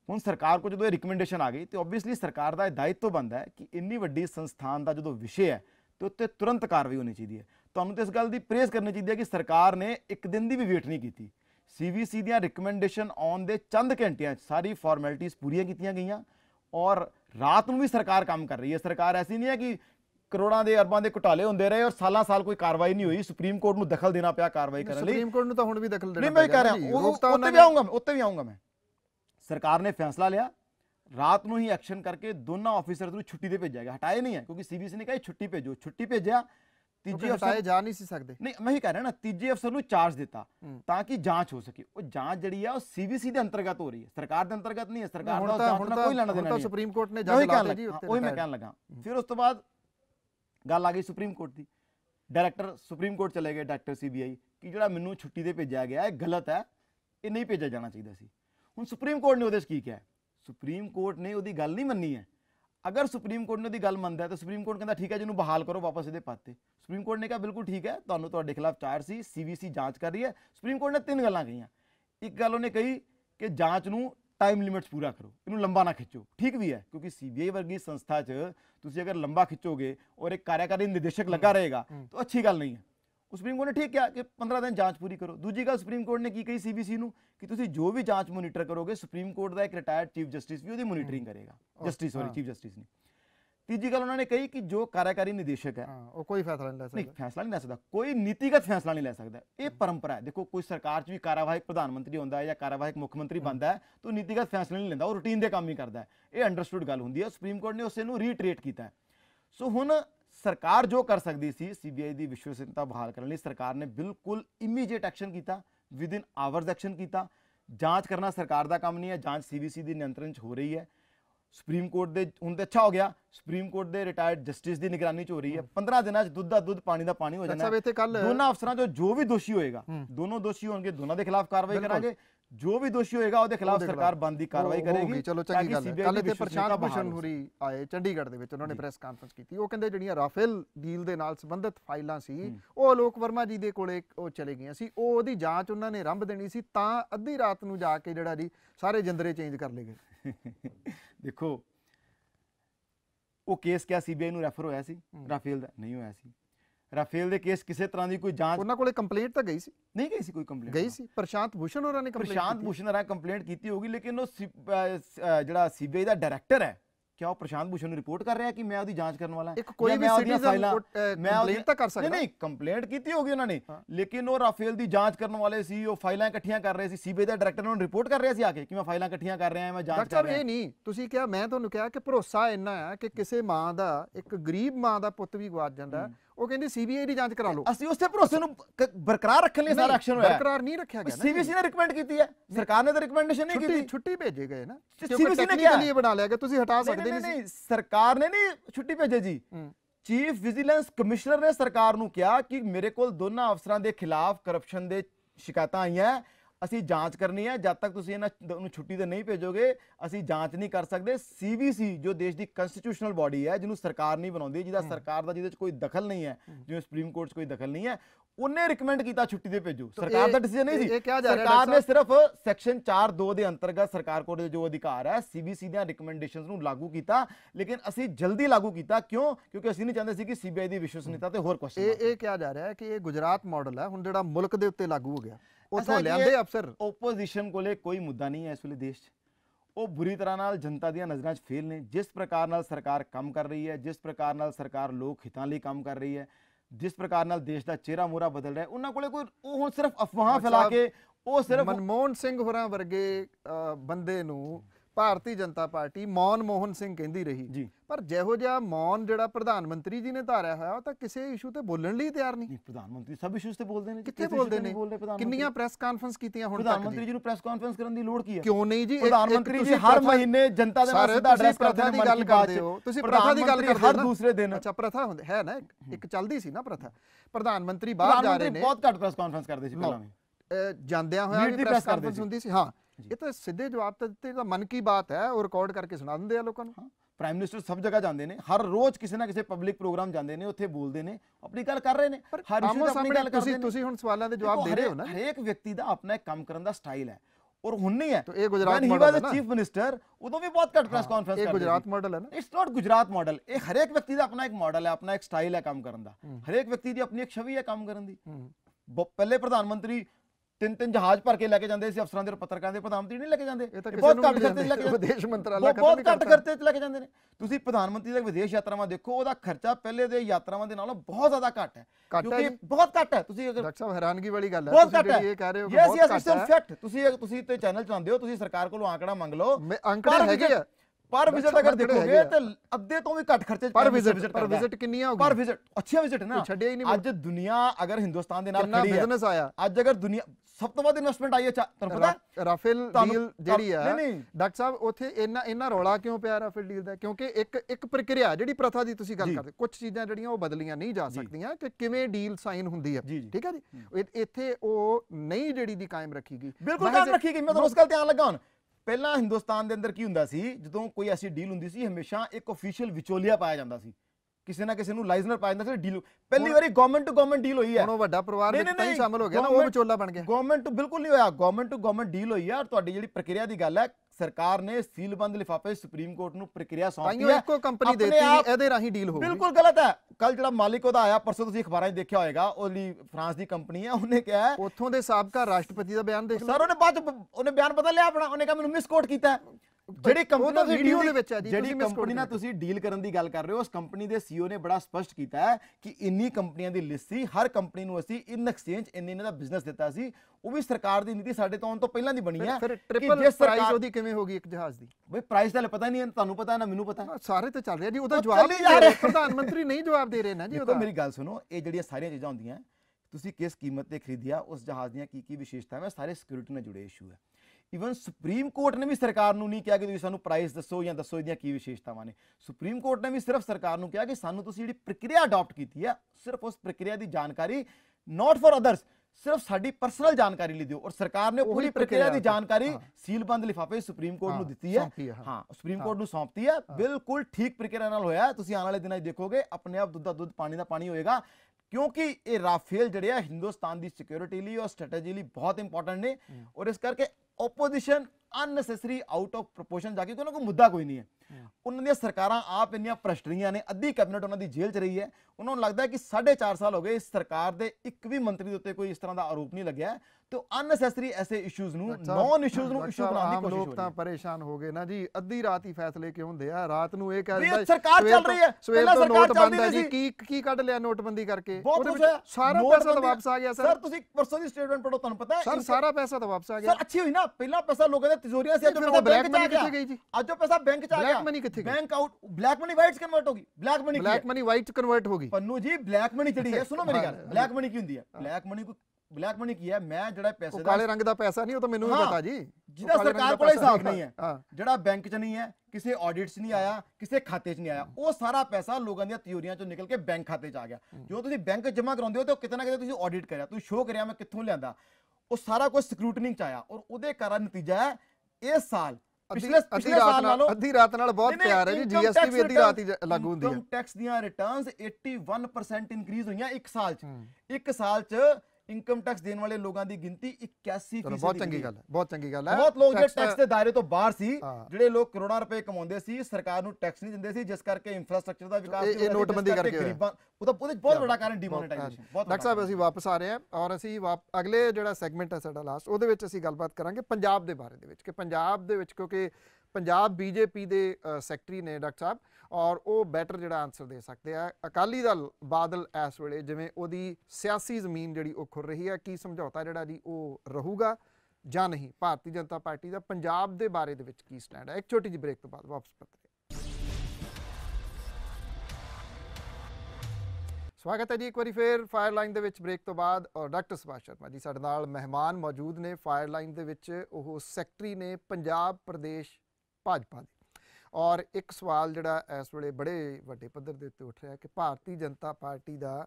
ਹੁਣ ਸਰਕਾਰ ਕੋ ਜਦੋਂ ਇਹ ਰეკਮੈਂਡੇਸ਼ਨ ਆ ਗਈ ਤੇ ਆਬਵੀਅਸਲੀ ਸਰਕਾਰ ਦਾ ਇਹ ਦਾਇਤਵ ਬੰਦਾ ਹੈ ਕਿ ਇੰਨੀ ਵੱਡੀ ਸੰਸਥਾਨ ਦਾ ਜਦੋਂ ਵਿਸ਼ੇ ਹੈ ਤੇ ਉੱਤੇ ਤੁਰੰਤ ਕਾਰਵਾਈ ਹੋਣੀ ਚਾਹੀਦੀ ਹੈ ਤੁਹਾਨੂੰ ਤੇ ਇਸ ਗੱਲ ਦੀ ਪ੍ਰੇਸ ਕਰਨੀ ਚਾਹੀਦੀ ਹੈ ਕਿ ਸਰਕਾਰ ਨੇ ਇੱਕ ਦਿਨ ਦੀ ਵੀ ਵੇਟ ਨਹੀਂ ਕੀਤੀ ਸੀਵੀਸੀ ਦੀਆਂ ਰეკਮੈਂਡੇਸ਼ਨ ਆਉਣ ਦੇ ਚੰਦ ਘੰਟਿਆਂ 'ਚ ਸਾਰੀ ਫਾਰਮੈਲਿਟੀਆਂ ਪੂਰੀਆਂ ਕੀਤੀਆਂ ਗਈਆਂ ਔਰ ਰਾਤ ਨੂੰ ਵੀ ਸਰਕਾਰ ਕੰਮ ਕਰ ਰਹੀ ਹੈ ਸਰਕਾਰ ਐਸੀ ਨਹੀਂ ਹੈ ਕਿ ਕਰੋੜਾਂ ਦੇ ਅਰਬਾਂ ਦੇ ਘੁਟਾਲੇ ਹੁੰਦੇ ਰਹੇ ਔਰ ਸਾਲਾਂ ਸਾਲ ਕੋਈ ਕਾਰਵਾਈ ਨਹੀਂ ਹੋਈ ਸੁਪਰੀਮ ਕੋਰਟ ਨੂੰ ਦਖਲ ਦੇਣਾ ਪਿਆ ਕਾਰਵਾਈ ਕਰਨ ਲਈ ਸੁਪਰੀਮ ਕੋਰਟ ਨੂੰ ਤਾਂ ਹੁਣ ਵੀ ਦਖਲ ਦੇਣਾ ਨਹੀਂ ਮੈਂ ਕਹਿ ਰਿਹਾ ਉਹ ਉੱਤੇ ਵੀ ਆਉਂਗਾ ਮੈਂ ਉੱਤੇ ਵੀ ਆਉਂਗਾ ਮੈਂ ਸਰਕਾਰ ਨੇ ਫੈਸਲਾ ਲਿਆ ਰਾਤ ਨੂੰ ਹੀ ਐਕਸ਼ਨ ਕਰਕੇ ਦੋਨਾਂ ਆਫੀਸਰ ਨੂੰ ਛੁੱਟੀ ਤੇ ਭੇਜਿਆ ਗਿਆ ਹਟਾਏ ਨਹੀਂ ਹੈ ਕਿਉਂਕਿ ਸੀਬੀਸੀ ਨੇ ਕਹੇ ਛੁੱਟੀ ਭੇਜੋ ਛੁੱਟੀ ਭੇਜਿਆ ਤੀਜੇ ਅਫਸਰ ਜਾ ਨਹੀਂ ਸੀ ਸਕਦੇ ਨਹੀਂ ਮੈਂ ਹੀ ਕਹਿ ਰਿਹਾ ਨਾ ਤੀਜੇ ਅਫਸਰ ਨੂੰ ਚਾਰਜ ਦਿੱਤਾ ਤਾਂ ਕਿ ਜਾਂਚ ਹੋ ਸਕੇ ਉਹ ਜਾਂਚ ਜਿਹੜੀ ਆ ਉਹ ਸੀਬੀਸੀ ਦੇ ਅੰਤਰਗਤ ਹੋ ਰਹੀ ਹੈ ਸਰਕਾਰ ਦੇ ਅੰਤਰਗਤ ਨਹੀਂ ਹੈ ਸਰਕਾਰ ਦਾ ਕੋਈ ਲੈਣਾ ਦੇਣਾ ਨਹੀਂ ਸੁਪਰੀਮ ਕੋਰਟ ਨੇ ਜਾਂਚ ਲਾਤੀ ਜੀ ਉਹ ਮੈਂ ਕਹਿਣ ਲੱਗਾ ਫਿਰ ਉਸ ਤੋਂ ਬਾਅਦ ਗੱਲ ਆ ਗਈ ਸੁਪਰੀਮ ਕੋਰਟ ਦੀ ਡਾਇਰੈਕਟਰ ਸੁਪਰੀਮ ਕੋਰਟ ਚਲੇ ਗਏ ਡਾਕਟਰ ਸੀਬੀਆਈ ਕਿ ਜਿਹੜਾ ਮੈਨੂੰ ਛੁੱਟੀ ਤੇ ਭੇਜਿਆ ਗਿਆ ਇਹ ਗਲਤ ਹੈ ਇਹ ਨਹੀਂ ਭੇਜਿਆ ਜਾਣਾ ਚਾਹੀਦਾ ਸੀ ਹੁਣ ਸੁਪਰੀਮ ਕੋਰਟ ਨੇ ਉਹਦੇ ਕੀ ਕਿਹਾ ਸੁਪਰੀਮ ਕੋਰਟ ਨੇ ਉਹਦੀ ਗੱਲ ਨਹੀਂ ਮੰਨੀ ਹੈ ਅਗਰ ਸੁਪਰੀਮ ਕੋਰਟ ਨੇ ਉਹਦੀ ਗੱਲ ਮੰਨਦਾ ਤਾਂ ਸੁਪਰੀਮ ਕੋਰਟ ਕਹਿੰਦਾ ਠੀਕ ਹੈ ਜਿਹਨੂੰ ਬਹਾਲ ਕਰੋ ਵਾਪਸ ਇਹਦੇ ਪਦ ਤੇ ਸੁਪਰੀਮ ਕੋਰਟ ਨੇ ਕਿਹਾ ਬਿਲਕੁਲ ਠੀਕ ਹੈ ਤੁਹਾਨੂੰ ਤੁਹਾਡੇ ਖਿਲਾਫ ਚਾਰ ਸੀ ਸੀਬੀਸੀ ਜਾਂਚ ਕਰ ਰਹੀ ਹੈ ਸੁਪਰੀਮ ਕੋਰਟ ਨੇ ਤਿੰਨ ਗੱਲਾਂ ਕਹੀਆਂ ਇੱਕ ਗੱਲ ਉਹਨੇ ਕਹੀ ਕਿ ਜਾਂਚ ਨੂੰ ਟਾਈਮ ਲਿਮਿਟਸ ਪੂਰਾ ਕਰੋ ਇਹਨੂੰ ਲੰਬਾ ਨਾ ਖਿੱਚੋ ਠੀਕ ਵੀ ਹੈ ਕਿਉਂਕਿ ਸੀਬੀਆਈ ਵਰਗੀ ਸੰਸਥਾ 'ਚ ਤੁਸੀਂ ਅਗਰ ਲੰਬਾ ਖਿੱਚੋਗੇ ਔਰ ਇੱਕ ਕਾਰਜਕਾਰੀ ਨਿਰਦੇਸ਼ਕ ਲੱਗਾ ਰਹੇਗਾ ਤਾਂ ਅੱਛੀ ਗੱਲ ਨਹੀਂ ਹੈ ਸੁਪਰੀਮ ਕੋਰਟ ਨੇ ਠੀਕ ਕਿਹਾ ਕਿ 15 ਦਿਨ ਜਾਂਚ ਪੂਰੀ ਕਰੋ ਦੂਜੀ ਗੱਲ ਸੁਪਰੀਮ ਕੋਰਟ ਨੇ ਕੀ ਕਹੀ ਸੀਬੀਸੀ ਨੂੰ ਕਿ ਤੁਸੀਂ ਜੋ ਵੀ ਜਾਂਚ ਮੋਨੀਟਰ ਕਰੋਗੇ ਸੁਪਰੀਮ ਕੋਰਟ ਦਾ ਇੱਕ ਰਿਟਾਇਰਡ ਚੀਫ ਜਸਟਿਸ ਵੀ ਉਹਦੀ ਮੋਨੀਟਰਿੰਗ ਕਰੇਗਾ ਜਸਟਿਸ ਸੌਰੀ ਚੀਫ ਜਸਟਿਸ ਨਹੀਂ ਤੀਜੀ ਗੱਲ ਉਹਨਾਂ ਨੇ ਕਹੀ ਕਿ ਜੋ ਕਾਰਜਕਾਰੀ ਨਿਦੇਸ਼ਕ ਹੈ ਉਹ ਕੋਈ ਫੈਸਲਾ ਨਹੀਂ ਲੈ ਸਕਦਾ ਨਹੀਂ ਫੈਸਲਾ ਨਹੀਂ ਲੈ ਸਕਦਾ ਕੋਈ ਨੀਤੀਗਤ ਫੈਸਲਾ ਨਹੀਂ ਲੈ ਸਕਦਾ ਇਹ ਪਰੰਪਰਾ ਹੈ ਦੇਖੋ ਕੋਈ ਸਰਕਾਰ 'ਚ ਵੀ ਕਾਰਵਾਹੀ ਪ੍ਰਧਾਨ ਮੰਤਰੀ ਹੁੰਦਾ ਹੈ ਜਾਂ ਕਾਰਵਾਹੀ ਮੁੱਖ ਮੰਤਰੀ ਬਣਦਾ ਹੈ ਤਾਂ ਨੀਤੀਗਤ ਫੈਸਲਾ ਨਹੀਂ ਲੈਂਦਾ ਉਹ ਰੁਟੀਨ ਦੇ ਕੰਮ ਹੀ ਕਰਦਾ ਹੈ ਇਹ ਅੰਡਰਸਟੂਡ ਗੱਲ ਹੁੰਦੀ ਹੈ ਸੁਪਰੀਮ ਕੋਰਟ ਨੇ ਉਸੇ ਨੂੰ ਰੀਟ੍ਰੇਟ ਕੀਤਾ ਹੈ ਸੋ ਹੁਣ ਸਰਕਾਰ ਜੋ ਕਰ ਸਕਦੀ ਸੀ ਸੀਬੀਆਈ ਦੀ ਵਿਸ਼ਵਸਨੀਯਤਾ ਬਹਾਲ ਕਰਨ ਲਈ ਸਰਕਾਰ ਨੇ ਬਿਲਕੁਲ ਇਮੀਡੀਏਟ ਐਕਸ਼ਨ ਕੀਤਾ ਵਿਦਿਨ ਆਵਰਸ ਐਕਸ਼ਨ ਕੀਤਾ ਜਾਂਚ ਕਰਨਾ ਸਰਕਾਰ ਦਾ ਕੰਮ ਨਹੀਂ ਹੈ ਜਾਂਚ ਸੀਬੀਸੀ ਦੀ ਨਿਯੰਤਰਣ 'ਚ ਹੋ ਰਹੀ ਹੈ ਸੁਪਰੀਮ ਕੋਰਟ ਦੇ ਹੁਣ ਤੇ ਅੱਛਾ ਹੋ ਗਿਆ ਸੁਪਰੀਮ ਕੋਰਟ ਦੇ ਰਿਟਾਇਰਡ ਜਸਟਿਸ ਦੀ ਨਿਗਰਾਨੀ ਚ ਹੋ ਰਹੀ ਹੈ 15 ਦਿਨਾਂ ਚ ਦੁੱਧ ਦਾ ਦੁੱਧ ਪਾਣੀ ਦਾ ਪਾਣੀ ਹੋ ਜਾਣਾ ਦੋਨਾਂ ਅਫਸਰਾਂ ਜੋ ਜੋ ਵੀ ਦੋਸ਼ੀ ਹੋਏਗਾ ਦੋਨੋਂ ਦੋਸ਼ੀ ਹੋਣਗੇ ਦੋਨਾਂ ਦੇ ਖਿਲਾਫ ਕਾਰਵਾਈ ਕਰਾਂਗੇ ਜੋ ਵੀ ਦੋਸ਼ੀ ਹੋਏਗਾ ਉਹਦੇ ਖਿਲਾਫ ਸਰਕਾਰ ਬੰਦੀ ਕਾਰਵਾਈ ਕਰੇਗੀ ਚਲੋ ਚੰਗੀ ਗੱਲ ਹੈ ਕੱਲ ਤੇ ਪ੍ਰਸ਼ਾਂਤ ਭੂਸ਼ਣ ਹੁਰੀ ਆਏ ਚੰਡੀਗੜ੍ਹ ਦੇ ਵਿੱਚ ਉਹਨਾਂ ਨੇ ਪ੍ਰੈਸ ਕਾਨਫਰੰਸ ਕੀਤੀ ਉਹ ਕਹਿੰਦੇ ਜਿਹੜੀਆਂ ਰਾਫੇਲ ਡੀਲ ਦੇ ਨਾਲ ਸੰਬੰਧਿਤ ਫਾਈਲਾਂ ਸੀ ਉਹ ਅਲੋਕ ਵਰਮਾ ਜੀ ਦੇ ਕੋਲੇ ਉਹ ਚਲੇ ਗਈਆਂ ਸੀ ਉਹ ਉਹਦੀ ਜਾਂਚ ਉਹਨਾਂ ਨੇ ਰੰਭ ਦੇਣੀ ਸੀ ਤਾਂ ਅੱਧੀ ਰਾਤ ਨੂੰ ਜਾ ਕੇ ਜਿਹੜਾ ਜੀ ਸਾਰੇ ਜੰਦਰੇ ਚੇਂਜ ਕਰ ਲਏ ਗਏ ਦੇਖੋ ਉਹ ਕੇਸ ਕਿਆ ਸੀਬੀਆਈ ਨੂੰ ਰੈਫਰ ਹੋਇਆ ਸੀ ਰਾਫੇਲ ਦਾ ਨਹੀਂ ਹੋਇਆ ਸੀ ਰਾਫੇਲ ਦੇ ਕੇਸ ਕਿਸੇ ਤਰ੍ਹਾਂ ਦੀ ਕੋਈ ਜਾਂਚ ਉਹਨਾਂ ਕੋਲੇ ਕੰਪਲੇਂਟ ਤਾਂ ਗਈ ਸੀ ਨਹੀਂ ਗਈ ਸੀ ਕੋਈ ਕੰਪਲੇਂਟ ਗਈ ਸੀ ਪ੍ਰਸ਼ਾਂਤ ਭੂਸ਼ਣ ਹੋਰਾਂ ਨੇ ਕੰਪਲੇਂਟ ਪ੍ਰਸ਼ਾਂਤ ਭੂਸ਼ਣ ਹੋਰਾਂ ਕੰਪਲੇਂਟ ਕੀਤੀ ਹੋਗੀ ਲੇਕਿਨ ਉਹ ਜਿਹੜਾ ਸੀਬੀਆਈ ਦਾ ਡਾਇਰੈਕਟਰ ਹੈ ਕਿਉਂ ਉਹ ਪ੍ਰਸ਼ਾਂਤ ਭੂਸ਼ਣ ਨੂੰ ਰਿਪੋਰਟ ਕਰ ਰਿਹਾ ਕਿ ਮੈਂ ਉਹਦੀ ਜਾਂਚ ਕਰਨ ਵਾਲਾ ਇੱਕ ਕੋਈ ਵੀ ਸਿਟੀਜ਼ਨ ਮੈਂ ਕੰਪਲੇਂਟ ਤਾਂ ਕਰ ਸਕਦਾ ਨਹੀਂ ਨਹੀਂ ਕੰਪਲੇਂਟ ਕੀਤੀ ਹੋਗੀ ਉਹਨਾਂ ਨੇ ਲੇਕਿਨ ਉਹ ਰਾਫੇਲ ਦੀ ਜਾਂਚ ਕਰਨ ਵਾਲੇ ਸੀ ਉਹ ਫਾਈਲਾਂ ਇਕੱਠੀਆਂ ਕਰ ਰਹੇ ਸੀ ਸੀਬੀਆਈ ਦਾ ਡਾਇਰੈਕਟਰ ਉਹਨਾਂ ਨੂੰ ਰਿਪੋਰਟ ਕਰ ਰਿਹਾ ਸੀ ਆ ਕੇ ਕਿ ਮੈਂ ਫਾਈਲਾਂ ਇਕੱਠੀਆਂ ਕਰ ਰਿਹਾ ਮੈਂ ਜਾਂਚ ਕਰ ਰਿਹਾ ਇਹ ਨਹੀਂ ਤੁਸੀਂ ਕਿਹਾ ਮੈਂ ਤੁਹਾਨੂੰ ਕਿਹਾ ਕਿ ਭਰੋਸਾ ਇੰਨਾ ਹੈ ਕਿ ਕਿਸੇ ਮਾਂ ਦਾ ਇੱਕ ਗਰੀਬ ਮਾਂ ਦਾ ਪੁੱਤ ਵੀ ਗਵਾਚ ਜਾਂਦਾ ਉਹ ਕਹਿੰਦੇ ਸੀਬੀਆਈ ਦੀ ਜਾਂਚ ਕਰਾ ਲਓ ਅਸੀਂ ਉਸੇ ਭਰੋਸੇ ਨੂੰ ਬਰਕਰਾਰ ਰੱਖਣ ਲਈ ਸਾਰਾ ਐਕਸ਼ਨ ਹੋਇਆ ਬਰਕਰਾਰ ਨਹੀਂ ਰੱਖਿਆ ਗਿਆ ਸੀਬੀਸੀ ਨੇ ਰეკਮੈਂਡ ਕੀਤੀ ਹੈ ਸਰਕਾਰ ਨੇ ਤਾਂ ਰეკਮੈਂਡੇਸ਼ਨ ਨਹੀਂ ਕੀਤੀ ਛੁੱਟੀ ਭੇਜੇ ਗਏ ਨਾ ਸੀਬੀਸੀ ਨੇ ਕਿਹਾ। ਨਹੀਂ ਬਣਾ ਲਿਆ ਗਿਆ ਤੁਸੀਂ ਹਟਾ ਸਕਦੇ ਨਹੀਂ ਨਹੀਂ, ਸਰਕਾਰ ਨੇ ਨਹੀਂ ਛੁੱਟੀ ਭੇਜੇ ਜੀ ਚੀਫ ਵਿਜੀਲੈਂਸ ਕਮਿਸ਼ਨਰ ਨੇ ਸਰਕਾਰ ਨੂੰ ਕਿਹਾ ਕਿ ਮੇਰੇ ਕੋਲ ਦੋਨਾਂ ਅਫਸਰਾਂ ਦੇ ਖਿਲਾਫ ਕਰਪਸ਼ਨ ਦੇ ਸ਼ਿਕਾਇਤਾਂ ਆਈਆਂ ਹੈ। ਅਸੀਂ ਜਾਂਚ ਕਰਨੀ ਹੈ ਜਦ ਤੱਕ ਤੁਸੀਂ ਇਹਨਾਂ ਨੂੰ ਛੁੱਟੀ ਤੇ ਨਹੀਂ ਭੇਜੋਗੇ ਅਸੀਂ ਜਾਂਚ ਨਹੀਂ ਕਰ ਸਕਦੇ ਸੀਬੀਸੀ ਜੋ ਦੇਸ਼ ਦੀ ਕਨਸਟੀਟਿਊਸ਼ਨਲ ਬਾਡੀ ਹੈ ਜਿਹਨੂੰ ਸਰਕਾਰ ਨਹੀਂ ਬਣਾਉਂਦੀ ਜਿਹਦਾ ਸਰਕਾਰ ਦਾ ਜਿਹਦੇ ਵਿੱਚ ਕੋਈ ਦਖਲ ਨਹੀਂ ਹੈ ਜਿਵੇਂ ਸੁਪਰੀਮ ਕੋਰਟ 'ਚ ਕੋਈ ਦਖਲ ਨਹੀਂ ਹੈ ਉਹਨੇ ਰეკਮੈਂਡ ਕੀਤਾ ਛੁੱਟੀ ਤੇ ਭੇਜੋ ਸਰਕਾਰ ਦਾ ਡਿਸੀਜਨ ਨਹੀਂ ਸੀ ਸਰਕਾਰ ਨੇ ਸਿਰਫ ਸੈਕਸ਼ਨ 4 2 ਦੇ ਅੰਤਰਗਤ ਸਰਕਾਰ ਕੋਲ ਜੋ ਅਧਿਕਾਰ ਹੈ ਸੀਬੀਸੀ ਦੀਆਂ ਰეკਮੈਂਡੇਸ਼ਨਸ ਨੂੰ ਲਾਗੂ ਕੀਤਾ ਲੇਕਿਨ ਅਸੀਂ ਜਲਦੀ ਲਾਗੂ ਕੀਤਾ ਕਿਉਂ ਕਿਉਂਕਿ ਅਸੀਂ ਨਹੀਂ ਚਾਹੁੰਦੇ ਸੀ ਕਿ ਸੀਬੀਆਈ ਦੀ ਵਿਸ਼ਵਸਨੀਤਾ ਤੇ ਹੋਰ ਕੁਐਸਚਨ ਇਹ ਇਹ ਕਿਹਾ ਜਾ ਰਿਹਾ ਹੈ ਕਿ ਇਹ ਗੁਜਰਾਤ ਮਾਡਲ ਹੈ ਹੁਣ ਜਿਹੜਾ ਮੁਲਕ ਦੇ ਉੱਤੇ ਲਾਗੂ ਹੋ ਗਿਆ ਉੱਥੋਂ ਲਿਆਂਦੇ ਅਫਸਰ ਆਪੋਜੀਸ਼ਨ ਕੋਲੇ ਕੋਈ ਮੁੱਦਾ ਨਹੀਂ ਹੈ ਇਸ ਵੇਲੇ ਦੇਸ਼ 'ਚ ਉਹ ਬੁਰੀ ਤਰ੍ਹਾਂ ਨਾਲ ਜਨਤਾ ਦੀਆਂ ਨਜ਼ਰਾਂ 'ਚ ਫੇਲ ਨੇ ਜਿਸ ਪ੍ਰਕਾਰ ਨਾਲ ਸਰਕਾਰ ਕੰਮ ਕਰ ਰਹੀ ਹੈ ਜਿਸ ਪ੍ਰਕਾਰ ਨਾਲ ਸਰਕਾਰ ਲੋਕ ਹਿੱਤਾਂ ਲਈ ਕੰਮ ਕਰ ਰਹੀ ਹੈ ਜਿਸ ਪ੍ਰਕਾਰ ਨਾਲ ਦੇਸ਼ ਦਾ ਚਿਹਰਾ ਮੋਰਾ ਬਦਲ ਰਿਹਾ ਉਹਨਾਂ ਕੋਲੇ ਕੋਈ ਉਹ ਹੁਣ ਸਿਰਫ ਅਫਵਾਹਾਂ ਫੈਲਾ ਕੇ ਉਹ ਸਿਰਫ ਮਨਮੋਹਨ ਸਿੰਘ ਹੋਰਾਂ ਵਰਗੇ ਬੰਦੇ ਨੂੰ ਭਾਰਤੀ ਜਨਤਾ ਪਾਰਟੀ ਮੌਨ ਮੋਹਨ ਸਿੰਘ ਕਹਿੰਦੀ ਰਹੀ ਪਰ ਜਿਹੋ ਜਿਹਾ ਮੌਨ ਜਿਹੜਾ ਪ੍ਰਧਾਨ ਮੰਤਰੀ ਜੀ ਨੇ ਧਾਰਿਆ ਹੋਇਆ ਉਹ ਤਾਂ ਕਿਸੇ ਇਸ਼ੂ ਤੇ ਬੋਲਣ ਲਈ ਤਿਆਰ ਨਹੀਂ ਪ੍ਰਧਾਨ ਮੰਤਰੀ ਸਭ ਇਸ਼ੂਸ ਤੇ ਬੋਲਦੇ ਨੇ ਕਿੱਥੇ ਬੋਲਦੇ ਨੇ ਕਿੰਨੀਆਂ ਪ੍ਰੈਸ ਕਾਨਫਰੰਸ ਕੀਤੀਆਂ ਹੁਣ ਤੱਕ ਪ੍ਰਧਾਨ ਮੰਤਰੀ ਜੀ ਨੂੰ ਪ੍ਰੈਸ ਕਾਨਫਰੰਸ ਕਰਨ ਦੀ ਲੋੜ ਕੀ ਹੈ ਕਿਉਂ ਨਹੀਂ ਜੀ ਪ੍ਰਧਾਨ ਮੰਤਰੀ ਜੀ ਹਰ ਮਹੀਨੇ ਜਨਤਾ ਦੇ ਨਾਲ ਸਿੱਧਾ ਐਡਰੈਸ ਕਰਦੇ ਨੇ ਗੱਲ ਕਰਦੇ ਹੋ ਤੁਸੀਂ ਪ੍ਰਥਾ ਦੀ ਗੱਲ ਕਰਦੇ ਹੋ ਹਰ ਦੂਸਰੇ ਦਿਨ ਅੱਛਾ ਪ੍ਰਥਾ ਹੁੰਦੀ ਹੈ ਨਾ ਇੱਕ ਚੱਲਦੀ ਸੀ ਨਾ ਪ੍ਰਥਾ ਪ੍ਰਧਾਨ ਮੰਤਰੀ ਬਾਹਰ ਜਾ ਰਹੇ ਨੇ ਬਹੁਤ ਘੱਟ ਪ੍ਰੈਸ ਕਾਨਫਰੰਸ ਕਰਦੇ ਸੀ ਪਹਿਲਾਂ ਜਾਂਦਿਆਂ ਹੋਇਆ ਵੀ ਪ੍ਰੈਸ ਕਾਨਫਰੰਸ ਹੁੰਦੀ ਸੀ ਹਾਂ ਇਹ ਤਾਂ ਸਿੱਧੇ ਜਵਾਬ ਤਾਂ ਦਿੱਤੇ ਇਹਦਾ ਮਨ ਕੀ ਬਾਤ ਹੈ ਉਹ ਰਿਕਾਰਡ ਕਰਕੇ ਸੁਣਾ ਦਿੰਦੇ ਆ ਲੋਕਾਂ ਨੂੰ ਪ੍ਰਾਈਮ ਮਿਨਿਸਟਰ ਸਭ ਜਗ੍ਹਾ ਜਾਂਦੇ ਨੇ ਹਰ ਰੋਜ਼ ਕਿਸੇ ਨਾ ਕਿਸੇ ਪਬਲਿਕ ਪ੍ਰੋਗਰਾਮ ਜਾਂਦੇ ਨੇ ਉੱਥੇ ਬੋਲਦੇ ਨੇ ਆਪਣੀ ਗੱਲ ਕਰ ਰਹੇ ਨੇ ਹਰ ਇਸ਼ੂ ਦਾ ਆਪਣੀ ਗੱਲ ਕਰਦੇ ਨੇ ਤੁਸੀਂ ਹੁਣ ਸਵਾਲਾਂ ਦੇ ਜਵਾਬ ਦੇ ਰਹੇ ਹੋ ਨਾ ਹਰੇਕ ਵਿਅਕਤੀ ਦਾ ਆਪਣਾ ਇੱਕ ਕੰਮ ਕਰਨ ਦਾ ਸਟਾਈਲ ਹੈ ਔਰ ਹੁਣ ਨਹੀਂ ਹੈ ਇਹ ਗੁਜਰਾਤ ਮਾਡਲ ਹੈ ਨਾ ਚੀਫ ਮਿਨਿਸਟਰ ਉਦੋਂ ਵੀ ਬਹੁਤ ਘੱਟ ਪ੍ਰੈਸ ਕਾਨਫਰੰਸ ਕਰਦੇ ਇਹ ਗੁਜਰਾਤ ਮਾਡਲ ਹੈ ਨਾ ਇਟਸ ਨਾਟ ਗੁਜਰਾਤ ਮਾਡਲ ਇਹ ਹਰੇਕ ਵਿਅਕਤੀ ਦਾ ਆਪਣਾ ਇੱਕ ਮਾਡਲ ਹੈ ਆਪਣਾ ਇੱਕ ਸਟਾਈਲ ਹੈ ਕੰਮ ਕਰਨ ਦਾ ਹਰੇਕ ਵਿਅਕਤੀ ਦੀ ਆਪਣੀ ਇੱਕ ਛਵੀ ਹੈ ਕੰਮ ਕਰਨ ਦੀ ਪਹਿਲੇ ਪ੍ਰਧਾਨ ਮੰਤਰੀ ਤਿੰਨ ਤਿੰਨ ਜਹਾਜ਼ ਭਰ ਕੇ ਲੈ ਕੇ ਜਾਂਦੇ ਸੀ ਅਫਸਰਾਂ ਦੇ ਪੱਤਰਕਾਰਾਂ ਦੇ ਪ੍ਰਧਾਨ ਮੰਤਰੀ ਨਹੀਂ ਲੈ ਕੇ ਜਾਂਦੇ ਬਹੁਤ ਘੱਟ ਖਰਚੇ ਲੈ ਕੇ ਜਾਂਦੇ ਵਿਦੇਸ਼ ਮੰਤਰਾਲਾ ਬਹੁਤ ਘੱਟ ਖਰਚੇ ਚ ਲੈ ਕੇ ਜਾਂਦੇ ਨੇ ਤੁਸੀਂ ਪ੍ਰਧਾਨ ਮੰਤਰੀ ਦੇ ਵਿਦੇਸ਼ ਯਾਤਰਾਵਾਂ ਦੇਖੋ ਉਹਦਾ ਖਰਚਾ ਪਹਿਲੇ ਦੇ ਯਾਤਰਾਵਾਂ ਦੇ ਨਾਲੋਂ ਬਹੁਤ ਜ਼ਿਆਦਾ ਘੱਟ ਹੈ ਕਿਉਂਕਿ ਬਹੁਤ ਘੱਟ ਹੈ ਤੁਸੀਂ ਡਾਕਟਰ ਸਾਹਿਬ ਹੈਰਾਨਗੀ ਵਾਲੀ ਗੱਲ ਹੈ ਘੱਟ ਹੈ ਇਹ ਕਹਿ ਰਹੇ ਹੋ ਬਹੁਤ ਘੱਟ ਹੈ ਯੈਸ ਯੈਸ ਫੈਕਟ ਤੁਸੀਂ ਤੁਸੀਂ ਤੇ ਚੈਨਲ ਚਲਾਉਂਦੇ ਹੋ ਤੁਸੀਂ ਸਰਕਾਰ ਕੋਲੋਂ ਆਂਕੜਾ ਮੰਗ ਲਓ ਅੰਕੜੇ ਹੈਗੇ ਆ ਪਰ ਵਿਜ਼ਿਟ ਅਗਰ ਦੇਖੋਗੇ ਤੇ ਅੱਧੇ ਤੋਂ ਵੀ ਘੱਟ ਖਰਚੇ ਪਰ ਵਿਜ਼ਿਟ ਪਰ ਵਿਜ਼ਿਟ ਕਿੰਨੀਆਂ ਆਉਗੀ ਪਰ ਵਿਜ਼ਿਟ ਅੱਛੀਆਂ ਵਿਜ਼ਿਟ ਨਾ ਛੱਡਿਆ ਹੀ ਨਹੀਂ ਅੱਜ ਦੁਨੀਆ ਅਗਰ ਹਿੰਦੁਸਤਾਨ ਦੇ ਨਾਲ ਖੜੀ ਹੈ ਅੱਜ ਅਗਰ ਦੁਨੀਆ ਸਭ ਤੋਂ ਵੱਧ ਇਨਵੈਸਟਮੈਂਟ ਆਈ ਹੈ ਤੁਹਾਨੂੰ ਪਤਾ ਰਾਫੇਲ ਡੀਲ ਜਿਹੜੀ ਆ ਡਾਕਟਰ ਸਾਹਿਬ ਉਥੇ ਇੰਨਾ ਇੰਨਾ ਰੌਲਾ ਕਿਉਂ ਪਿਆ ਰਾਫੇਲ ਡੀਲ ਦਾ ਕਿਉਂਕਿ ਇੱਕ ਇੱਕ ਪ੍ਰਕਿਰਿਆ ਜਿਹੜੀ ਪ੍ਰਥਾ ਦੀ ਤੁਸੀਂ ਗੱਲ ਕਰਦੇ ਕੁਝ ਚੀਜ਼ਾਂ ਜਿਹੜੀਆਂ ਉਹ ਬਦਲੀਆਂ ਨਹੀਂ ਜਾ ਸਕਦੀਆਂ ਕਿ ਕਿਵੇਂ ਡੀਲ ਸਾਈਨ ਹੁੰਦੀ ਆ ਠੀਕ ਆ ਜੀ ਇੱਥੇ ਉਹ ਨਹੀਂ ਜਿਹੜੀ ਦੀ ਕਾਇਮ ਰੱਖੀ ਗਈ ਬਿਲਕੁਲ ਕਾਇਮ ਰੱਖੀ ਗਈ ਮੈਂ ਤੁਹਾਨੂੰ ਉਸ ਗੱਲ ਤੇ ਆਣ ਲੱਗਾ ਹਾਂ ਪਹਿਲਾਂ ਹਿੰਦੁਸਤਾਨ ਦੇ ਅੰਦਰ ਕੀ ਹੁੰਦਾ ਸੀ ਜਦੋਂ ਕੋਈ ਐਸੀ ਡੀਲ ਹੁੰਦੀ ਸੀ ਹਮੇਸ਼ਾ ਇੱਕ ਅਫੀਸ਼ੀਅਲ ਵਿਚੋਲੀਆ ਪਾਇਆ ਜਾਂਦਾ ਸੀ ਕਿਸੇ ਨਾ ਕਿਸੇ ਨੂੰ ਲਾਈਜ਼ਨਰ ਪਾ ਜਾਂਦਾ ਸੀ ਡੀਲ ਪਹਿਲੀ ਵਾਰੀ ਗਵਰਨਮੈਂਟ ਟੂ ਗਵਰਨਮੈਂਟ ਡੀਲ ਹੋਈ ਹੈ ਹੁਣ ਵੱਡਾ ਪਰਿਵਾਰ ਵਿੱਚ ਤਾਂ ਹੀ ਸ਼ਾਮਲ ਹੋ ਗਿਆ ਨਾ ਉਹ ਵਿਚੋਲਾ ਬਣ ਗਿਆ ਗਵਰਨਮੈਂਟ ਟੂ ਬਿਲਕੁਲ ਨਹੀਂ ਹੋਇਆ ਗਵਰਨਮੈਂਟ ਟੂ ਗਵਰਨਮੈਂਟ ਡੀਲ ਹੋਈ ਹੈ ਔਰ ਤੁਹਾਡੀ ਜਿਹੜੀ ਪ੍ਰਕਿਰਿਆ ਦੀ ਗੱਲ ਹੈ ਸਰਕਾਰ ਨੇ ਸੀਲਬੰਦ ਲਿਫਾਫੇ ਸੁਪਰੀਮ ਕੋਰਟ ਨੂੰ ਪ੍ਰਕਿਰਿਆ ਸੌਂਪੀ ਹੈ ਇੱਕੋ ਕੰਪਨੀ ਦੇਤੀ ਇਹਦੇ ਰਾਹੀਂ ਡੀਲ ਹੋਊਗੀ ਬਿਲਕੁਲ ਗਲਤ ਹੈ ਕੱਲ ਜਿਹੜਾ ਮਾਲਿਕ ਉਹਦਾ ਆਇਆ ਪਰਸੋਂ ਤੁਸੀਂ ਅਖਬਾਰਾਂ 'ਚ ਦੇਖਿਆ ਹੋਵੇਗਾ ਉਹਦੀ ਫਰਾਂਸ ਦੀ ਕੰਪਨੀ ਹੈ ਉਹਨੇ ਕਿਹਾ ਉੱਥੋਂ ਦੇ ਸਾਬਕਾ ਰਾਸ਼ਟਰਪਤੀ ਦਾ ਬਿਆਨ ਦੇਖ ਲਓ ਸਰ ਉਹਨੇ ਬਾਅਦ ਉਹਨੇ ਬਿਆਨ ਬਦਲ ਲਿਆ ਆਪਣਾ ਉਹਨੇ ਕਿਹਾ ਮੈਨੂੰ ਮਿਸਕੋਟ ਕੀਤਾ ਜਿਹੜੇ ਕੰਪਨੀ ਦਾ ਵੀਡੀਓ ਦੇ ਵਿੱਚ ਹੈ ਜੀ ਜਿਹੜੀ ਕੰਪਨੀ ਨਾਲ ਤੁਸੀਂ ਡੀਲ ਕਰਨ ਦੀ ਗੱਲ ਕਰ ਰਹੇ ਹੋ ਉਸ ਕੰਪਨੀ ਦੇ ਸੀਓ e ਨੇ ਬੜਾ ਸਪਸ਼ਟ ਕੀਤਾ ਹੈ ਕਿ ਇੰਨੀ ਕੰਪਨੀਆਂ ਦੀ ਲਿਸਟ ਸੀ ਹਰ ਕੰਪਨੀ ਨੂੰ ਅਸੀਂ ਇਨ ਐਕਸਚੇਂਜ ਇੰਨੇ ਇਹਨਾਂ ਦਾ ਬਿਜ਼ਨਸ ਦਿੱਤਾ ਸੀ ਉਹ ਵੀ ਸਰਕਾਰ ਦੀ ਨੀਤੀ ਸਾਡੇ ਤੋਂ ਆਉਣ ਤੋਂ ਪਹਿਲਾਂ ਦੀ ਬਣੀ ਹੈ ਕਿ ਜਿਸ ਪ੍ਰਾਈਸ ਉਹਦੀ ਕਿਵੇਂ ਹੋ ਗਈ ਇੱਕ ਜਹਾਜ਼ ਦੀ ਬਈ ਪ੍ਰਾਈਸ ਦਾ ਪਤਾ ਨਹੀਂ ਤੁਹਾਨੂੰ ਪਤਾ ਨਾ ਮੈਨੂੰ ਪਤਾ ਸਾਰੇ ਤਾਂ ਚੱਲ ਰਿਹਾ ਜੀ ਉਹਦਾ ਜਵਾਬ ਨਹੀਂ ਦੇ ਰਿਹਾ ਪ੍ਰਧਾਨ ਮੰਤਰੀ ਨਹੀਂ ਜਵਾਬ ਦੇ ਰਹੇ ਨਾ ਜੀ ਉਹਦਾ ਮੇਰੀ ਗੱਲ ਸੁਣੋ ਇਹ ਜਿਹੜੀਆਂ ਸਾਰੀਆਂ ਚੀਜ਼ਾਂ ਹੁੰਦੀਆਂ ਤੁਸੀਂ ਕਿਸ ਕੀਮਤ ਤੇ ਖਰੀਦਿਆ ਉਸ ਜਹਾਜ਼ ਦੀਆਂ ਕੀ ਕੀ ਵਿਸ਼ੇਸ਼ਤਾਵਾਂ ਸਾਰੇ ਸਿਕਿਉਰਿਟੀ ਨਾਲ ਜੁੜੇ ਇਸ਼ੂ ਹੈ ਇਵਨ ਸੁਪਰੀਮ ਕੋਰਟ ਨੇ ਵੀ ਸਰਕਾਰ ਨੂੰ ਨਹੀਂ ਕਿਹਾ ਕਿ ਤੁਸੀਂ ਸਾਨੂੰ ਪ੍ਰਾਈਸ ਦੱਸੋ ਜਾਂ ਦੱਸੋ ਇਹਦੀਆਂ ਕੀ ਵਿਸ਼ੇਸ਼ਤਾਵਾਂ ਨੇ ਸੁਪਰੀਮ ਕੋਰਟ ਨੇ ਵੀ ਸਿਰਫ ਸਰਕਾਰ ਨੂੰ ਕਿਹਾ ਕਿ ਸਾਨੂੰ ਤੁਸੀਂ ਜਿਹੜੀ ਪ੍ਰਕਿਰਿਆ ਅਡਾਪਟ ਕੀਤੀ ਹੈ ਸਿਰਫ ਉਸ ਪ੍ਰਕਿਰਿਆ ਦੀ ਜਾਣਕਾਰੀ ਨਾਟ ਫॉर ਅਦਰਸ ਸਿਰਫ ਸਾਡੀ ਪਰਸਨਲ ਜਾਣਕਾਰੀ ਲਈ ਦਿਓ ਔਰ ਸਰਕਾਰ ਨੇ ਪੂਰੀ ਪ੍ਰਕਿਰਿਆ ਦੀ ਜਾਣਕਾਰੀ ਸੀਲਬੰਦ ਲਿਫਾਫੇ ਸੁਪਰੀਮ ਕੋਰਟ ਨੂੰ ਦਿੱਤੀ ਹੈ ਹਾਂ ਸੁਪਰੀਮ ਕੋਰਟ ਨੂੰ ਸੌਂਪਤੀ ਹੈ ਬਿਲਕੁਲ ਠੀਕ ਪ੍ਰਕਿਰਿਆ ਨਾਲ ਹੋਇਆ ਤੁਸੀਂ ਆਉਣ ਵਾਲੇ ਦਿਨਾਂ 'ਚ ਦੇਖੋਗੇ ਆਪਣੇ ਆਪ ਦੁੱਧ ਦਾ ਦੁੱਧ ਪਾਣੀ ਦਾ ਪਾਣੀ ਹੋਏਗਾ ਕਿਉਂਕਿ ਇਹ ਰਾਫੇਲ ਜਿਹੜੇ ਆ ਹਿੰਦੁਸਤਾਨ ਦੀ ਸਿਕਿਉਰਿਟੀ ਲਈ ਔਰ ਸਟ੍ਰੈਟੇਜੀ ਲਈ ਬਹੁਤ ਇੰਪੋਰਟੈਂਟ ਨੇ ਔਰ ਇਸ ਕਰਕੇ opposition unnecessary out of proportion ਜਾ ਕੇ ਕੋਈ ਨਾ ਕੋਈ ਮੁੱਦਾ ਕੋਈ ਨਹੀਂ ਹੈ ਉਹਨਾਂ ਦੀਆਂ ਸਰਕਾਰਾਂ ਆਪ ਇੰਨੀਆਂ ਭ੍ਰਸ਼ਟ ਰਹੀਆਂ ਨੇ ਅੱਧੀ ਕੈਬਨਿਟ ਉਹਨਾਂ ਦੀ ਜੇਲ੍ਹ 'ਚ ਰਹੀ ਹੈ ਉਹਨਾਂ ਨੂੰ ਲੱਗਦਾ ਹੈ ਕਿ 4.5 ਸਾਲ ਹੋ ਗਏ ਇਸ ਸਰਕਾਰ ਦੇ ਇੱਕ ਵੀ ਮੰਤਰੀ ਦੇ ਉੱਤੇ ਕੋਈ ਇਸ ਤਰ੍ਹਾਂ ਦਾ ਆਰੋਪ ਨਹੀਂ ਲੱਗਿਆ ਤੇ ਅਨਨੈਸੈਸਰੀ ਐਸੇ ਇਸ਼ੂਜ਼ ਨੂੰ ਨੌਨ ਇਸ਼ੂਜ਼ ਨੂੰ ਇਸ਼ੂ ਬਣਾਉਣ ਦੀ ਕੋਸ਼ਿਸ਼ ਹੋ ਰਹੀ ਹੈ ਲੋਕ ਤਾਂ ਪਰੇਸ਼ਾਨ ਹੋ ਗਏ ਨਾ ਜੀ ਅੱਧੀ ਰਾਤ ਹੀ ਫੈਸਲੇ ਕਿਉਂ ਹੁੰਦੇ ਆ ਰਾਤ ਨੂੰ ਇਹ ਕਹਿੰਦਾ ਦਿੰਦਾ ਸਰਕਾਰ ਚੱਲ ਰਹੀ ਹੈ ਪਹਿਲਾਂ ਸਰਕਾਰ ਨੋਟਬੰਦੀ ਹੈ ਜੀ ਕੀ ਕੀ ਕੱਢ ਲਿਆ ਨੋਟਬੰਦੀ ਕਰਕੇ ਉਹਦੇ ਵਿੱਚ ਸਾਰਾ ਪੈਸਾ ਤਾਂ ਵਾਪਸ ਆ ਗਿਆ ਸਰ ਸਰ ਤੁਸੀਂ ਪਰਸੋਂ ਦੀ ਸਟੇਟਮੈਂਟ ਪੜੋ ਤੁਹਾਨੂੰ ਪਤਾ ਹੈ ਸਰ ਸਾਰਾ ਪੈਸਾ ਤਾਂ ਵਾਪਸ ਆ ਗਿਆ ਸਰ ਅੱਛੀ ਹੋਈ ਨਾ ਪਹਿਲਾਂ ਪੈਸਾ ਲੋਕਾਂ ਦੇ ਤਿਜੋਰੀਆਂ ਸੀ ਅੱਜ ਉਹ ਬੈਂਕ ਚ ਗਿਆ ਅੱਜ ਪੈਸਾ ਬੈਂਕ ਚ ਆ ਗਿਆ ब्लैक मनी किथे bank out black money white convert होगी black money black money white convert होगी ਪੰਨੂ ਜੀ ਬਲੈਕ ਮਨੀ ਜਿਹੜੀ ਹੈ ਸੁਣੋ ਮੇਰੀ ਗੱਲ ਬਲੈਕ ਮਨੀ ਕੀ ਹੁੰਦੀ ਹੈ ਬਲੈਕ ਮਨੀ ਕੋ ਬਲੈਕ ਮਨੀ ਕੀ ਹੈ ਮੈਂ ਜਿਹੜਾ ਪੈਸੇ ਦਾ ਕਾਲੇ ਰੰਗ ਦਾ ਪੈਸਾ ਨਹੀਂ ਉਹ ਤਾਂ ਮੈਨੂੰ ਵੀ ਪਤਾ ਜੀ ਜਿਹਦਾ ਸਰਕਾਰ ਕੋਲ ਹਿਸਾਬ ਨਹੀਂ ਹੈ ਜਿਹੜਾ ਬੈਂਕ 'ਚ ਨਹੀਂ ਹੈ ਕਿਸੇ ਆਡਿਟ 'ਚ ਨਹੀਂ ਆਇਆ ਕਿਸੇ ਖਾਤੇ 'ਚ ਨਹੀਂ ਆਇਆ ਉਹ ਸਾਰਾ ਪੈਸਾ ਲੋਕਾਂ ਦੀਆਂ ਤਿਉਰੀਆਂ 'ਚੋਂ ਨਿਕਲ ਕੇ ਬੈਂਕ ਖਾਤੇ 'ਚ ਆ ਗਿਆ ਜੋ ਤੁਸੀਂ ਬੈਂਕ ਜਮ੍ਹਾਂ ਕਰਾਉਂਦੇ ਹੋ ਤੇ ਉਹ ਕਿਤੇ ਨਾ ਕਿਤੇ ਤੁਸੀਂ ਆਡਿਟ ਕਰਿਆ ਤੁਸੀਂ ਸ਼ੋਅ ਕਰਿਆ ਮੈਂ ਕਿੱਥੋਂ ਲਿਆਂਦਾ ਉਹ ਸਾਰਾ ਕੁਝ ਸਕਰੂਟਨਿੰਗ 'ਚ ਆਇਆ ਔਰ ਉਹਦੇ ਕਾਰਨ ਨਤੀਜਾ ਹੈ ਇਸ ਸਾਲ ਪਿਛਲੇ ਅੱਧੀ ਰਾਤ ਨਾਲ ਅੱਧੀ ਰਾਤ ਨਾਲ ਬਹੁਤ ਪਿਆਰ ਹੈ ਜੀ ਜੀਐਸਟੀ ਵੀ ਅੱਧੀ ਰਾਤ ਹੀ ਲਾਗੂ ਹੁੰਦੀ ਹੈ ਟੈਕਸ ਦੀਆਂ ਰਿਟਰਨਸ 81% ਇਨਕਰੀਜ਼ ਹੋਈਆਂ ਇੱਕ ਸਾਲ 'ਚ ਇੱਕ ਸਾਲ 'ਚ ਇਨਕਮ ਟੈਕਸ ਦੇਣ ਵਾਲੇ ਲੋਕਾਂ ਦੀ ਗਿਣਤੀ 81% ਬਹੁਤ ਚੰਗੀ ਗੱਲ ਹੈ ਬਹੁਤ ਚੰਗੀ ਗੱਲ ਹੈ ਬਹੁਤ ਲੋਕ ਜਿਹੜੇ ਟੈਕਸ ਦੇ ਦਾਇਰੇ ਤੋਂ ਬਾਹਰ ਸੀ ਜਿਹੜੇ ਲੋਕ ਕਰੋੜਾਂ ਰੁਪਏ ਕਮਾਉਂਦੇ ਸੀ ਸਰਕਾਰ ਨੂੰ ਟੈਕਸ ਨਹੀਂ ਦਿੰਦੇ ਸੀ ਜਿਸ ਕਰਕੇ ਇਨਫਰਾਸਟ੍ਰਕਚਰ ਦਾ ਵਿਕਾਸ ਇਹ ਨੋਟਬੰਦੀ ਕਰਕੇ ਗਰੀਬਾਂ ਉਹਦਾ ਉਹਦੇ ਬਹੁਤ ਵੱਡਾ ਕਾਰਨ ਡੀਮੋਨੇਟਾਈਜੇਸ਼ਨ ਬਹੁਤ ਡਾਕਟਰ ਸਾਹਿਬ ਅਸੀਂ ਵਾਪਸ ਆ ਰਹੇ ਹਾਂ ਔਰ ਅਸੀਂ ਅਗਲੇ ਜਿਹੜਾ ਸੈਗਮੈਂਟ ਹੈ ਸਾਡਾ ਲਾਸਟ ਉਹਦੇ ਵਿੱਚ ਅਸੀਂ ਗੱਲਬਾਤ ਕਰਾਂਗੇ ਪੰਜਾਬ ਦੇ ਬਾਰੇ ਦੇ ਵਿੱਚ ਕਿ ਪੰਜਾਬ ਦੇ ਵਿੱਚ ਕਿਉਂਕਿ ਪੰਜਾਬ ਬੀਜੇਪੀ ਦੇ ਸੈਕਟਰੀ ਨੇ ਡਾਕਟਰ ਸਾਹਿਬ ਔਰ ਉਹ ਬੈਟਰ ਜਿਹੜਾ ਆਨਸਰ ਦੇ ਸਕਦੇ ਆ ਅਕਾਲੀ ਦਲ ਬਾਦਲ ਇਸ ਵੇਲੇ ਜਿਵੇਂ ਉਹਦੀ ਸਿਆਸੀ ਜ਼ਮੀਨ ਜਿਹੜੀ ਉਹ ਖੁਰ ਰਹੀ ਹੈ ਕੀ ਸਮਝੌਤਾ ਜਿਹੜਾ ਜੀ ਉਹ ਰਹੂਗਾ ਜਾਂ ਨਹੀਂ ਭਾਰਤੀ ਜਨਤਾ ਪਾਰਟੀ ਦਾ ਪੰਜਾਬ ਦੇ ਬਾਰੇ ਦੇ ਵਿੱਚ ਕੀ ਸਟੈਂਡ ਹੈ ਇੱਕ ਛੋਟੀ ਜਿਹੀ ਬ੍ਰੇਕ ਤੋਂ ਬਾਅਦ ਵਾਪਸ ਪਤਰੇ ਸਵਾਗਤ ਹੈ ਜੀ ਇੱਕ ਵਾਰੀ ਫੇਰ ਫਾਇਰ ਲਾਈਨ ਦੇ ਵਿੱਚ ਬ੍ਰੇਕ ਤੋਂ ਬਾਅਦ ਔਰ ਡਾਕਟਰ ਸੁਭਾਸ਼ ਸ਼ਰਮਾ ਜੀ ਸਾਡੇ ਨਾਲ ਮਹਿਮਾਨ ਮੌਜੂਦ ਨੇ ਫਾਇਰ ਲਾਈਨ ਦੇ ਵਿੱਚ ਉਹ ਸੈਕਟਰੀ ਨੇ ਪੰਜਾਬ ਪ੍ਰਦੇਸ਼ ਭਾਜਪਾ ਦੀ ਔਰ ਇੱਕ ਸਵਾਲ ਜਿਹੜਾ ਇਸ ਵੇਲੇ ਬੜੇ ਵੱਡੇ ਪੱਧਰ ਦੇ ਉੱਤੇ ਉੱਠ ਰਿਹਾ ਕਿ ਭਾਰਤੀ ਜਨਤਾ ਪਾਰਟੀ ਦਾ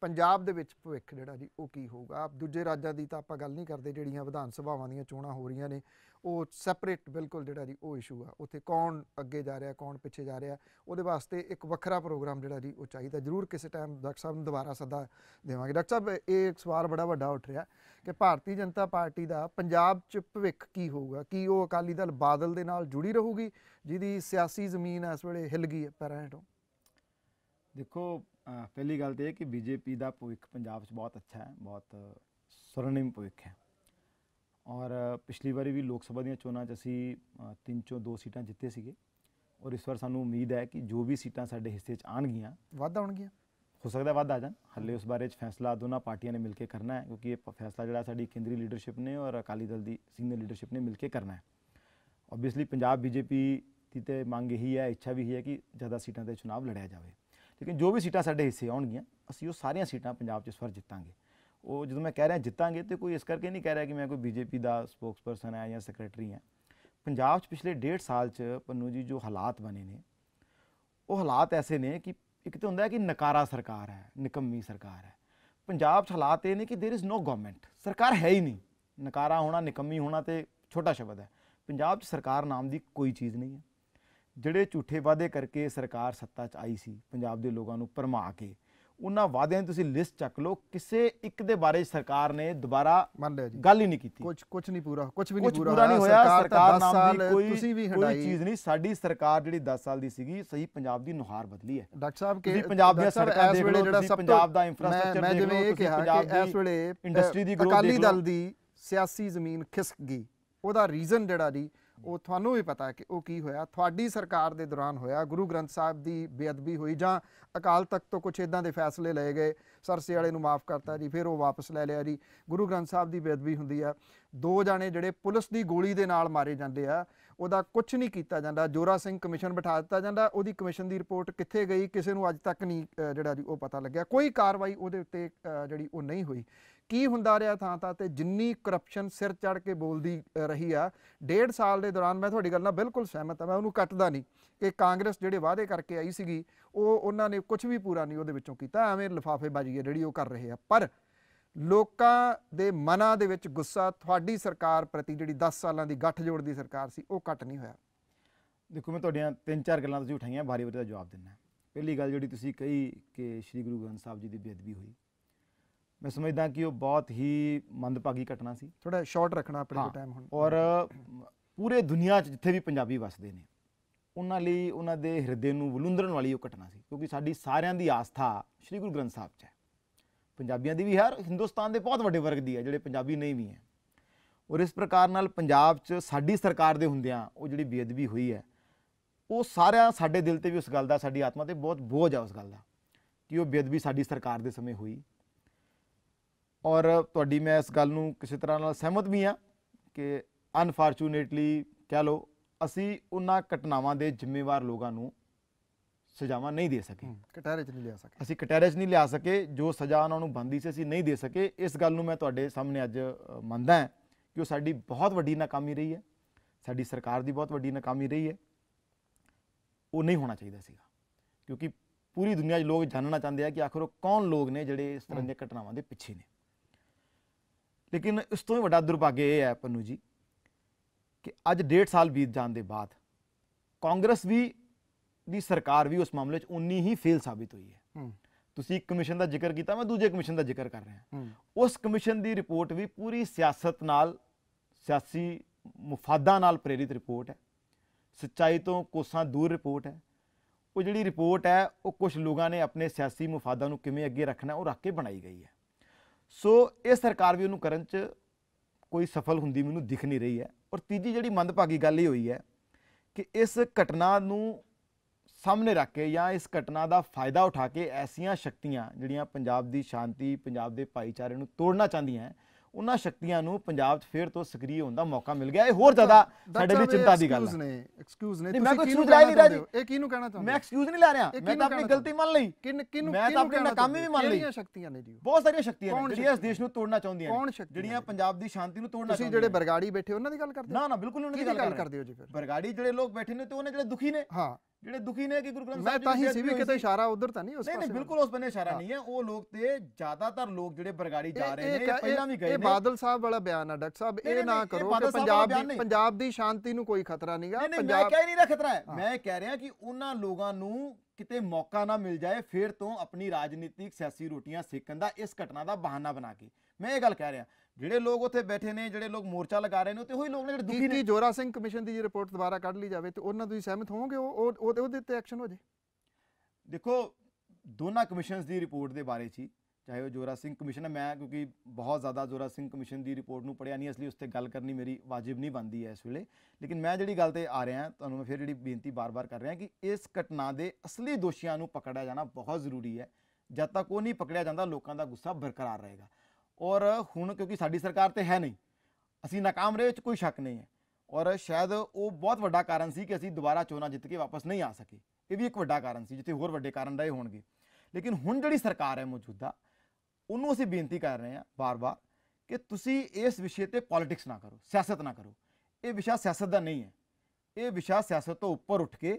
ਪੰਜਾਬ ਦੇ ਵਿੱਚ ਭਵਿੱਖ ਜਿਹੜਾ ਜੀ ਉਹ ਕੀ ਹੋਊਗਾ ਦੂਜੇ ਰਾਜਾਂ ਦੀ ਤਾਂ ਆਪਾਂ ਗੱਲ ਨਹੀਂ ਕਰਦੇ ਜਿਹੜੀਆਂ ਵਿਧਾਨ ਸਭਾਵਾਂ ਦੀਆਂ ਚੋਣਾਂ ਹੋ ਰਹੀਆਂ ਨੇ ਉਹ ਸੈਪਰੇਟ ਬਿਲਕੁਲ ਜਿਹੜਾ ਜੀ ਉਹ ਇਸ਼ੂ ਆ ਉੱਥੇ ਕੌਣ ਅੱਗੇ ਜਾ ਰਿਹਾ ਕੌਣ ਪਿੱਛੇ ਜਾ ਰਿਹਾ ਉਹਦੇ ਵਾਸਤੇ ਇੱਕ ਵੱਖਰਾ ਪ੍ਰੋਗਰਾਮ ਜਿਹੜਾ ਜੀ ਉਹ ਚਾਹੀਦਾ ਜ਼ਰੂਰ ਕਿਸੇ ਟਾਈਮ ਡਾਕਟਰ ਸਾਹਿਬ ਨੂੰ ਦੁਬਾਰਾ ਸੱਦਾ ਦੇਵਾਂਗੇ ਡਾਕਟਰ ਸਾਹਿਬ ਇਹ ਇੱਕ ਸਵਾਲ ਬੜਾ ਵੱਡਾ ਉੱਠ ਰਿਹਾ ਕਿ ਭਾਰਤੀ ਜਨਤਾ ਪਾਰਟੀ ਦਾ ਪੰਜਾਬ 'ਚ ਭਵਿੱਖ ਕੀ ਹੋਊਗਾ ਕੀ ਉਹ ਅਕਾਲੀ ਦਲ ਬਾਦਲ ਦੇ ਨਾਲ ਜੁੜੀ ਰਹੂਗੀ ਜਿਹਦੀ ਸਿਆਸੀ ਜ਼ਮੀਨ ਇਸ ਵੇਲੇ ਹਿੱਲ ਗਈ ਹੈ ਪੈਰਾਂ ਤੋਂ ਦੇਖੋ ਪਹਿਲੀ ਗੱਲ ਤੇ ਇਹ ਕਿ ਬੀਜੇਪੀ ਦਾ ਭਵਿੱਖ ਪੰਜਾਬ 'ਚ ਬਹੁਤ ਅੱਛਾ ਹੈ ਬਹੁਤ ਸੁਰਨਿਮ ਭਵਿੱਖ ਹੈ ਔਰ ਪਿਛਲੀ ਵਾਰੀ ਵੀ ਲੋਕ ਸਭਾ ਦੀਆਂ ਚੋਣਾਂ 'ਚ ਅਸੀਂ ਤਿੰਨ ਚੋਂ ਦੋ ਸੀਟਾਂ ਜਿੱਤੇ ਸੀਗੇ ਔਰ ਇਸ ਵਾਰ ਸਾਨੂੰ ਉਮੀਦ ਹੈ ਕਿ ਜੋ ਵੀ ਸੀਟਾਂ ਸਾਡੇ ਹਿੱਸੇ 'ਚ ਆਣਗੀਆਂ ਵਾਧਾ ਹੋਣਗੀਆਂ ਹੋ ਸਕਦਾ ਵੱਧ ਆ ਜਾਣ ਹੱਲੇ ਉਸ ਬਾਰੇ 'ਚ ਫੈਸਲਾ ਦੋਨਾਂ ਪਾਰਟੀਆਂ ਨੇ ਮਿਲ ਕੇ ਕਰਨਾ ਹੈ ਕਿਉਂਕਿ ਇਹ ਫੈਸਲਾ ਜਿਹੜਾ ਸਾਡੀ ਕੇਂਦਰੀ ਲੀਡਰਸ਼ਿਪ ਨੇ ਔਰ ਅਕਾਲੀ ਦਲ ਦੀ ਸੀਨੀਅਰ ਲੀਡਰਸ਼ਿਪ ਨੇ ਮਿਲ ਕੇ ਕਰਨਾ ਹੈ ਆਬਵੀਅਸਲੀ ਪੰਜਾਬ ਬੀਜੇਪੀ ਦੀ ਤੇ ਮੰਗ ਇਹੀ ਹੈ ਇੱਛਾ ਵੀ ਹੀ ਹੈ ਕਿ ਜ਼ਿਆਦਾ ਸੀਟਾਂ ਤੇ ਚੋਣ ਲੜਿਆ ਜਾਵੇ ਲੇਕਿਨ ਜੋ ਵੀ ਸੀਟਾਂ ਸਾਡੇ ਹਿੱਸੇ ਆਉਣਗੀਆਂ ਅਸੀਂ ਉਹ ਸਾਰੀਆਂ ਸੀਟਾਂ ਪੰਜਾਬ 'ਚ ਇਸ ਵਾਰ ਜਿੱਤਾਂਗੇ ਉਹ ਜਦੋਂ ਮੈਂ ਕਹਿ ਰਿਹਾ ਜਿੱਤਾਂਗੇ ਤੇ ਕੋਈ ਇਸ ਕਰਕੇ ਨਹੀਂ ਕਹਿ ਰਿਹਾ ਕਿ ਮੈਂ ਕੋਈ ਬੀਜੇਪੀ ਦਾ ਸਪੋਕਸਪਰਸਨ ਆ ਜਾਂ ਸੈਕਟਰੀ ਆ ਪੰਜਾਬ 'ਚ ਪਿਛਲੇ 1.5 ਸਾਲ 'ਚ ਪੰਨੂ ਜੀ ਜੋ ਹਾਲਾਤ ਬਣੇ ਨੇ ਉਹ ਹਾਲਾਤ ਐਸੇ ਨੇ ਕਿ ਇੱਕ ਤੇ ਹੁੰਦਾ ਹੈ ਕਿ ਨਕਾਰਾ ਸਰਕਾਰ ਹੈ ਨਿਕੰਮੀ ਸਰਕਾਰ ਹੈ ਪੰਜਾਬ 'ਚ ਹਾਲਾਤ ਇਹ ਨੇ ਕਿ देयर इज नो ਗਵਰਨਮੈਂਟ ਸਰਕਾਰ ਹੈ ਹੀ ਨਹੀਂ ਨਕਾਰਾ ਹੋਣਾ ਨਿਕੰਮੀ ਹੋਣਾ ਤੇ ਛੋਟਾ ਸ਼ਬਦ ਹੈ ਪੰਜਾਬ 'ਚ ਸਰਕਾਰ ਨਾਮ ਦੀ ਕੋਈ ਚੀਜ਼ ਨਹੀਂ ਹੈ ਜਿਹੜੇ ਝੂਠੇ ਵਾਅਦੇ ਕਰਕੇ ਸਰਕਾਰ ਸੱਤਾ 'ਚ ਆਈ ਸੀ ਪੰਜਾਬ ਦੇ ਲੋਕਾਂ ਨੂੰ ਪਰਮਾ ਕੇ ਉਹਨਾਂ ਵਾਅਦਿਆਂ ਦੀ ਤੁਸੀਂ ਲਿਸਟ ਚੱਕ ਲਓ ਕਿਸੇ ਇੱਕ ਦੇ ਬਾਰੇ ਸਰਕਾਰ ਨੇ ਦੁਬਾਰਾ ਮੰਨ ਲਿਆ ਜੀ ਗੱਲ ਹੀ ਨਹੀਂ ਕੀਤੀ ਕੁਝ ਕੁਝ ਨਹੀਂ ਪੂਰਾ ਕੁਝ ਵੀ ਨਹੀਂ ਪੂਰਾ ਨਹੀਂ ਹੋਇਆ ਸਰਕਾਰ ਨਾਮ ਦੀ ਕੋਈ ਤੁਸੀਂ ਵੀ ਹਟਾਈ ਕੋਈ ਚੀਜ਼ ਨਹੀਂ ਸਾਡੀ ਸਰਕਾਰ ਜਿਹੜੀ 10 ਸਾਲ ਦੀ ਸੀਗੀ ਸਹੀ ਪੰਜਾਬ ਦੀ ਨੁਹਾਰ ਬਦਲੀ ਹੈ ਡਾਕਟਰ ਸਾਹਿਬ ਕਿ ਪੰਜਾਬ ਦੀ ਸਰਕਾਰ ਦੇ ਵੇਲੇ ਜਿਹੜਾ ਸਭ ਪੰਜਾਬ ਦਾ ਇਨਫਰਾਸਟ੍ਰਕਚਰ ਮੈਂ ਜਿਵੇਂ ਇਹ ਕਿਹਾ ਕਿ ਇਸ ਵੇਲੇ ਇੰਡਸਟਰੀ ਦੀ ਗਰੋਥ ਅਕਾਲੀ ਦਲ ਦੀ ਸਿਆਸੀ ਜ਼ਮੀਨ ਖਿਸਕ ਗਈ ਉਹਦਾ ਰੀਜ਼ਨ ਜਿਹੜਾ ਦੀ ਉਹ ਤੁਹਾਨੂੰ ਵੀ ਪਤਾ ਕਿ ਉਹ ਕੀ ਹੋਇਆ ਤੁਹਾਡੀ ਸਰਕਾਰ ਦੇ ਦੌਰਾਨ ਹੋਇਆ ਗੁਰੂ ਗ੍ਰੰਥ ਸਾਹਿਬ ਦੀ ਬੇਅਦਬੀ ਹੋਈ ਜਾਂ ਅਕਾਲ ਤਖਤ ਤੋਂ ਕੁਝ ਇਦਾਂ ਦੇ ਫੈਸਲੇ ਲਏ ਗਏ ਸਰਸੇ ਵਾਲੇ ਨੂੰ ਮਾਫ ਕਰਤਾ ਜੀ ਫਿਰ ਉਹ ਵਾਪਸ ਲੈ ਲਿਆ ਜੀ ਗੁਰੂ ਗ੍ਰੰਥ ਸਾਹਿਬ ਦੀ ਬੇਅਦਬੀ ਹੁੰਦੀ ਆ ਦੋ ਜਾਣੇ ਜਿਹੜੇ ਪੁਲਿਸ ਦੀ ਗੋਲੀ ਦੇ ਨਾਲ ਮਾਰੇ ਜਾਂਦੇ ਆ ਉਹਦਾ ਕੁਝ ਨਹੀਂ ਕੀਤਾ ਜਾਂਦਾ ਜੋਰਾ ਸਿੰਘ ਕਮਿਸ਼ਨ ਬਿਠਾ ਦਿੱਤਾ ਜਾਂਦਾ ਉਹਦੀ ਕਮਿਸ਼ਨ ਦੀ ਰਿਪੋਰਟ ਕਿੱਥੇ ਗਈ ਕਿਸੇ ਨੂੰ ਅੱਜ ਤੱਕ ਨਹੀਂ ਜਿਹੜਾ ਉਹ ਪਤਾ ਲੱਗਿਆ ਕੋਈ ਕਾਰਵਾਈ ਉਹਦੇ ਉੱਤੇ ਜਿਹੜੀ ਉਹ ਨਹੀਂ ਹੋਈ ਕੀ ਹੁੰਦਾ ਰਿਹਾ ਥਾਂ ਥਾਂ ਤੇ ਜਿੰਨੀ ਕਰਪਸ਼ਨ ਸਿਰ ਚੜ ਕੇ ਬੋਲਦੀ ਰਹੀ ਆ ਡੇਢ ਸਾਲ ਦੇ ਦੌਰਾਨ ਮੈਂ ਤੁਹਾਡੀ ਗੱਲ ਨਾਲ ਬਿਲਕੁਲ ਸਹਿਮਤ ਆ ਮੈਂ ਉਹਨੂੰ ਕੱਟਦਾ ਨਹੀਂ ਕਿ ਕਾਂਗਰਸ ਜਿਹੜੇ ਵਾਅਦੇ ਕਰਕੇ ਆਈ ਸੀਗੀ ਉਹ ਉਹਨਾਂ ਨੇ ਕੁਝ ਵੀ ਪੂਰਾ ਨਹੀਂ ਉਹਦੇ ਵਿੱਚੋਂ ਕੀਤਾ ਐਵੇਂ ਲਫਾਫੇਬਾਜ਼ੀ ਹੈ ਜਿਹੜੀ ਉਹ ਕਰ ਰਹੇ ਆ ਪਰ ਲੋਕਾਂ ਦੇ ਮਨਾਂ ਦੇ ਵਿੱਚ ਗੁੱਸਾ ਤੁਹਾਡੀ ਸਰਕਾਰ ਪ੍ਰਤੀ ਜਿਹੜੀ 10 ਸਾਲਾਂ ਦੀ ਗੱਠ ਜੋੜ ਦੀ ਸਰਕਾਰ ਸੀ ਉਹ ਕੱਟ ਨਹੀਂ ਹੋਇਆ ਦੇਖੋ ਮੈਂ ਤੁਹਾਡੀਆਂ ਤਿੰਨ ਚਾਰ ਗੱਲਾਂ ਤੁਸੀਂ ਉਠਾਈਆਂ ਬਾਰੀ ਬਾਰੀ ਦਾ ਜਵਾਬ ਦਿੰਦਾ ਪਹਿਲੀ ਗੱਲ ਜਿਹੜੀ ਤੁਸੀਂ ਕਹੀ ਕਿ ਸ੍ਰੀ ਗੁਰੂ ਗ੍ਰੰਥ ਸਾਹਿਬ ਜੀ ਦੀ ਬੇਅਦਬੀ ਹੋਈ ਮੈਂ ਸਮਝਦਾ ਕਿ ਉਹ ਬਹੁਤ ਹੀ ਮੰਦਭਾਗੀ ਘਟਨਾ ਸੀ ਥੋੜਾ ਸ਼ਾਰਟ ਰੱਖਣਾ ਆਪਣੇ ਕੋਲ ਟਾਈਮ ਹੁਣ ਔਰ ਪੂਰੇ ਦੁਨੀਆ 'ਚ ਜਿੱਥੇ ਵੀ ਪੰਜਾਬੀ ਵੱਸਦੇ ਨੇ ਉਹਨਾਂ ਲਈ ਉਹਨਾਂ ਦੇ ਹਿਰਦੇ ਨੂੰ ਵਲੁੰਦਰਨ ਵਾਲੀ ਉਹ ਘਟਨਾ ਸੀ ਕਿਉਂਕਿ ਸਾਡੀ ਸਾਰਿਆਂ ਦੀ ਆਸਥਾ ਸ੍ਰੀ ਗੁਰੂ ਗ੍ਰੰਥ ਸਾਹਿਬ 'ਚ ਹੈ ਪੰਜਾਬੀਆਂ ਦੀ ਵੀ ਹਰ ਹਿੰਦੁਸਤਾਨ ਦੇ ਬਹੁਤ ਵੱਡੇ ਵਰਗ ਦੀ ਹੈ ਜਿਹੜੇ ਪੰਜਾਬੀ ਨਹੀਂ ਵੀ ਹੈ ਔਰ ਇਸ ਪ੍ਰਕਾਰ ਨਾਲ ਪੰਜਾਬ 'ਚ ਸਾਡੀ ਸਰਕਾਰ ਦੇ ਹੁੰਦਿਆਂ ਉਹ ਜਿਹੜੀ ਬੇਅਦਬੀ ਹੋਈ ਹੈ ਉਹ ਸਾਰਿਆਂ ਸਾਡੇ ਦਿਲ ਤੇ ਵੀ ਉਸ ਗੱਲ ਦਾ ਸਾਡੀ ਆਤਮਾ ਤੇ ਬਹੁਤ ਬੋਝ ਆ ਉਸ ਗੱਲ ਦਾ ਕਿ ਉਹ ਬੇਅਦਬੀ ਸਾਡੀ ਸਰਕਾਰ ਦੇ ਸਮੇਂ ਹੋਈ ਔਰ ਤੁਹਾਡੀ ਮੈਂ ਇਸ ਗੱਲ ਨੂੰ ਕਿਸੇ ਤਰ੍ਹਾਂ ਨਾਲ ਸਹਿਮਤ ਵੀ ਆ ਕਿ ਅਨਫੋਰਚੂਨੇਟਲੀ ਕਹਿ ਲੋ ਅਸੀਂ ਉਹਨਾਂ ਘਟਨਾਵਾਂ ਦੇ ਜ਼ਿੰਮੇਵਾਰ ਲੋਕਾਂ ਨੂੰ ਸਜ਼ਾਵਾਂ ਨਹੀਂ ਦੇ ਸਕੇ ਕਟਹਿਰੇ 'ਚ ਨਹੀਂ ਲਿਆ ਸਕੇ ਅਸੀਂ ਕਟਹਿਰੇ 'ਚ ਨਹੀਂ ਲਿਆ ਸਕੇ ਜੋ ਸਜ਼ਾ ਉਹਨਾਂ ਨੂੰ ਬੰਦੀ ਸੀ ਅਸੀਂ ਨਹੀਂ ਦੇ ਸਕੇ ਇਸ ਗੱਲ ਨੂੰ ਮੈਂ ਤੁਹਾਡੇ ਸਾਹਮਣੇ ਅੱਜ ਮੰਨਦਾ ਹਾਂ ਕਿ ਉਹ ਸਾਡੀ ਬਹੁਤ ਵੱਡੀ ਨਾਕਾਮੀ ਰਹੀ ਹੈ ਸਾਡੀ ਸਰਕਾਰ ਦੀ ਬਹੁਤ ਵੱਡੀ ਨਾਕਾਮੀ ਰਹੀ ਹੈ ਉਹ ਨਹੀਂ ਹੋਣਾ ਚਾਹੀਦਾ ਸੀਗਾ ਕਿਉਂਕਿ ਪੂਰੀ ਦੁਨੀਆ 'ਚ ਲੋਕ ਜਾਣਨਾ ਚਾਹੁੰਦੇ ਆ ਕਿ ਆਖਰ ਉਹ ਕੌਣ ਲੋਕ ਨੇ ਜਿਹੜੇ ਇਸ ਤਰ੍ਹਾਂ ਦੀਆਂ ਘਟਨਾਵਾਂ ਦੇ ਪਿੱਛੇ ਨੇ ਲੇਕਿਨ ਇਸ ਤੋਂ ਵੀ ਵੱਡਾ ਦੁਰਭਾਗ ਇਹ ਹੈ ਪੰਨੂ ਜੀ ਕਿ ਅੱਜ ਡੇਢ ਸਾਲ ਬੀਤ ਜਾਣ ਦੇ ਬਾਅਦ ਕਾਂਗਰਸ ਵੀ ਦੀ ਸਰਕਾਰ ਵੀ ਉਸ ਮਾਮਲੇ 'ਚ ਉਨੀ ਹੀ ਫੇਲ ਸਾਬਿਤ ਹੋਈ ਹੈ ਤੁਸੀਂ ਇੱਕ ਕਮਿਸ਼ਨ ਦਾ ਜ਼ਿਕਰ ਕੀਤਾ ਮੈਂ ਦੂਜੇ ਕਮਿਸ਼ਨ ਦਾ ਜ਼ਿਕਰ ਕਰ ਰਿਹਾ ਉਸ ਕਮਿਸ਼ਨ ਦੀ ਰਿਪੋਰਟ ਵੀ ਪੂਰੀ ਸਿਆਸਤ ਨਾਲ ਸਿਆਸੀ ਮੁਫਾਦਾ ਨਾਲ ਪ੍ਰੇਰਿਤ ਰਿਪੋਰਟ ਹੈ ਸੱਚਾਈ ਤੋਂ ਕੋਸਾਂ ਦੂਰ ਰਿਪੋਰਟ ਹੈ ਉਹ ਜਿਹੜੀ ਰਿਪੋਰਟ ਹੈ ਉਹ ਕੁਝ ਲੋਕਾਂ ਨੇ ਆਪਣੇ ਸਿਆਸੀ ਮੁਫਾਦਾ ਨੂੰ ਕਿਵੇਂ ਅੱਗੇ ਰੱਖਣਾ ਉਹ ਰੱਖ ਕੇ ਬਣਾਈ ਗਈ ਹੈ ਸੋ ਇਹ ਸਰਕਾਰ ਵੀ ਉਹਨੂੰ ਕਰਨ 'ਚ ਕੋਈ ਸਫਲ ਹੁੰਦੀ ਮੈਨੂੰ ਦਿਖ ਨਹੀਂ ਰਹੀ ਹੈ ਔਰ ਤੀਜੀ ਜਿਹੜੀ ਮੰਦਭਾਗੀ ਗੱਲ ਹੀ ਹੋਈ ਹੈ ਕਿ ਇਸ ਘਟਨਾ ਨੂੰ ਸਾਹਮਣੇ ਰੱਖ ਕੇ ਜਾਂ ਇਸ ਘਟਨਾ ਦਾ ਫਾਇਦਾ ਉਠਾ ਕੇ ਐਸੀਆਂ ਸ਼ਕਤੀਆਂ ਜਿਹੜੀਆਂ ਪੰਜਾਬ ਦੀ ਸ਼ਾਂਤੀ ਪੰਜਾਬ ਦੇ ਭਾਈਚਾਰੇ ਨੂੰ ਤੋੜਨਾ ਚਾਹੁੰਦੀਆਂ ਉਹਨਾਂ ਸ਼ਕਤੀਆਂ ਨੂੰ ਪੰਜਾਬ 'ਚ ਫੇਰ ਤੋਂ ਸਕਰੀ ਹੋਣ ਦਾ ਮੌਕਾ ਮਿਲ ਗਿਆ ਇਹ ਹੋਰ ਜ਼ਿਆਦਾ ਸਾਡੇ ਲਈ ਚਿੰਤਾ ਦੀ ਗੱਲ ਹੈ ਐਕਸਕਿਊਜ਼ ਨੇ ਤੁਸੀਂ ਕਿਹਨੂੰ ਲੈ ਨਹੀਂ ਰਹੇ ਇਹ ਕਿਹਨੂੰ ਕਹਿਣਾ ਚਾਹੁੰਦੇ ਮੈਂ ਐਕਸਕਿਊਜ਼ ਨਹੀਂ ਲੈ ਰਿਹਾ ਮੈਂ ਤਾਂ ਆਪਣੀ ਗਲਤੀ ਮੰਨ ਲਈ ਕਿਹਨੂੰ ਮੈਂ ਤਾਂ ਆਪਣੀ ਨਾਕਾਮੀ ਵੀ ਮੰਨ ਲਈ ਕਿਹੜੀਆਂ ਸ਼ਕਤੀਆਂ ਨੇ ਜੀ ਬਹੁਤ ਸਾਰੀਆਂ ਸ਼ਕਤੀਆਂ ਨੇ ਜਿਹੜੀਆਂ ਇਸ ਦੇਸ਼ ਨੂੰ ਤੋੜਨਾ ਚਾਹੁੰਦੀਆਂ ਨੇ ਜਿਹੜੀਆਂ ਪੰਜਾਬ ਦੀ ਸ਼ਾਂਤੀ ਨੂੰ ਤੋੜਨਾ ਚਾਹੁੰਦੀਆਂ ਤੁਸੀਂ ਜਿਹੜੇ ਬਰਗਾੜੀ ਬੈਠੇ ਉਹਨਾਂ ਦੀ ਗੱਲ ਕਰਦੇ ਨਾ ਨਾ ਬਿਲਕੁਲ ਉਹਨਾਂ ਦੀ ਗੱਲ ਕਰਦੇ ਹੋ ਜੀ ਫਿਰ ਬਰਗਾੜੀ ਜਿਹੜੇ ਲੋਕ ਬੈਠੇ ਨੇ ਤੇ ਉਹਨੇ ਜਿਹੜੇ ਦੁਖੀ ਨੇ ਹਾਂ ਜਿਹੜੇ ਦੁਖੀ ਨੇ ਕਿ ਗੁਰੂ ਗ੍ਰੰਥ ਸਾਹਿਬ ਜੀ ਮੈਂ ਤਾਂ ਹੀ ਸੀ ਵੀ ਕਿਤੇ ਇਸ਼ਾਰਾ ਉਧਰ ਤਾਂ ਨਹੀਂ ਉਸ ਪਾਸੇ ਨਹੀਂ ਨਹੀਂ ਬਿਲਕੁਲ ਉਸ ਬੰਨੇ ਇਸ਼ਾਰਾ ਨਹੀਂ ਹੈ ਉਹ ਲੋਕ ਤੇ ਜ਼ਿਆਦਾਤਰ ਲੋਕ ਜਿਹੜੇ ਬਰਗਾੜੀ ਜਾ ਰਹੇ ਨੇ ਪਹਿਲਾਂ ਵੀ ਗਏ ਨੇ ਇਹ ਬਾਦਲ ਸਾਹਿਬ ਵਾਲਾ ਬਿਆਨ ਆ ਡਾਕਟਰ ਸਾਹਿਬ ਇਹ ਨਾ ਕਰੋ ਕਿ ਪੰਜਾਬ ਦੀ ਪੰਜਾਬ ਦੀ ਸ਼ਾਂਤੀ ਨੂੰ ਕੋਈ ਖਤਰਾ ਨਹੀਂਗਾ ਪੰਜਾਬ ਮੈਂ ਕਹਿ ਨਹੀਂ ਰਿਹਾ ਖਤਰਾ ਹੈ ਮੈਂ ਕਹਿ ਰਿਹਾ ਕਿ ਉਹਨਾਂ ਲੋਕਾਂ ਨੂੰ ਕਿਤੇ ਮੌਕਾ ਨਾ ਮਿਲ ਜਾਏ ਫੇਰ ਤੋਂ ਆਪਣੀ ਰਾਜਨੀਤਿਕ ਸਿਆਸੀ ਰੋਟੀਆਂ ਸੇਕਣ ਦਾ ਇਸ ਘਟਨਾ ਦਾ ਬਹਾਨਾ ਬਣਾ ਕੇ ਮੈਂ ਇਹ ਗੱਲ ਕਹਿ ਰਿਹਾ ਜਿਹੜੇ ਲੋਕ ਉੱਥੇ ਬੈਠੇ ਨੇ ਜਿਹੜੇ ਲੋਕ ਮੋਰਚਾ ਲਗਾ ਰਹੇ ਨੇ ਤੇ ਉਹੀ ਲੋਕ ਨੇ ਜਿਹੜੇ ਦੁਖੀ ਨੇ ਕੀ ਜੋਰਾ ਸਿੰਘ ਕਮਿਸ਼ਨ ਦੀ ਜੀ ਰਿਪੋਰਟ ਦੁਬਾਰਾ ਕੱਢ ਲਈ ਜਾਵੇ ਤੇ ਉਹਨਾਂ ਤੁਸੀਂ ਸਹਿਮਤ ਹੋਵੋਗੇ ਉਹ ਉਹਦੇ ਉੱਤੇ ਐਕਸ਼ਨ ਹੋ ਜੇ ਦੇਖੋ ਦੋਨਾਂ ਕਮਿਸ਼ਨਸ ਦੀ ਰਿਪੋਰਟ ਦੇ ਬਾਰੇ 'ਚ ਚਾਹੇ ਉਹ ਜੋਰਾ ਸਿੰਘ ਕਮਿਸ਼ਨ ਹੈ ਮੈਂ ਕਿਉਂਕਿ ਬਹੁਤ ਜ਼ਿਆਦਾ ਜੋਰਾ ਸਿੰਘ ਕਮਿਸ਼ਨ ਦੀ ਰਿਪੋਰਟ ਨੂੰ ਪੜਿਆ ਨਹੀਂ ਇਸ ਲਈ ਉਸ ਤੇ ਗੱਲ ਕਰਨੀ ਮੇਰੀ ਵਾਜਿਬ ਨਹੀਂ ਬਣਦੀ ਹੈ ਇਸ ਵੇਲੇ ਲੇਕਿਨ ਮੈਂ ਜਿਹੜੀ ਗੱਲ ਤੇ ਆ ਰਿਹਾ ਤੁਹਾਨੂੰ ਮੈਂ ਫਿਰ ਜਿਹੜੀ ਬੇਨਤੀ ਬਾਰ-ਬਾਰ ਕਰ ਰਿਹਾ ਕਿ ਇਸ ਘਟਨਾ ਦੇ ਅਸਲੀ ਦੋਸ਼ੀਆਂ ਨੂੰ ਪਕੜਿਆ ਜਾਣਾ ਬਹੁਤ ਜ਼ਰੂਰੀ ਹੈ ਜਦ ਤੱਕ ਉਹ ਨਹੀਂ ਪਕੜਿਆ ਜਾਂਦਾ ਲੋਕਾਂ ਦਾ ਗੁੱਸਾ ਬਰਕਰਾਰ ਰਹੇਗਾ ਔਰ ਹੁਣ ਕਿਉਂਕਿ ਸਾਡੀ ਸਰਕਾਰ ਤੇ ਹੈ ਨਹੀਂ ਅਸੀਂ ਨਾਕਾਮ ਰਹੇ ਵਿੱਚ ਕੋਈ ਸ਼ੱਕ ਨਹੀਂ ਹੈ ਔਰ ਸ਼ਾਇਦ ਉਹ ਬਹੁਤ ਵੱਡਾ ਕਾਰਨ ਸੀ ਕਿ ਅਸੀਂ ਦੁਬਾਰਾ ਚੋਣਾਂ ਜਿੱਤ ਕੇ ਵਾਪਸ ਨਹੀਂ ਆ ਸਕੇ ਇਹ ਵੀ ਇੱਕ ਵੱਡਾ ਕਾਰਨ ਸੀ ਜਿੱਥੇ ਹੋਰ ਵੱਡੇ ਕਾਰਨ ਰਹੇ ਹੋਣਗੇ ਲੇਕਿਨ ਹੁਣ ਜਿਹੜੀ ਸਰਕਾਰ ਹੈ ਮੌਜੂਦਾ ਉਹਨੂੰ ਅਸੀਂ ਬੇਨਤੀ ਕਰ ਰਹੇ ਹਾਂ ਬਾਰ-ਬਾਰ ਕਿ ਤੁਸੀਂ ਇਸ ਵਿਸ਼ੇ ਤੇ ਪੋਲਿਟਿਕਸ ਨਾ ਕਰੋ ਸਿਆਸਤ ਨਾ ਕਰੋ ਇਹ ਵਿਸ਼ਾ ਸਿਆਸਤ ਦਾ ਨਹੀਂ ਹੈ ਇਹ ਵਿਸ਼ਾ ਸਿਆਸਤ ਤੋਂ ਉੱਪਰ ਉੱਠ ਕੇ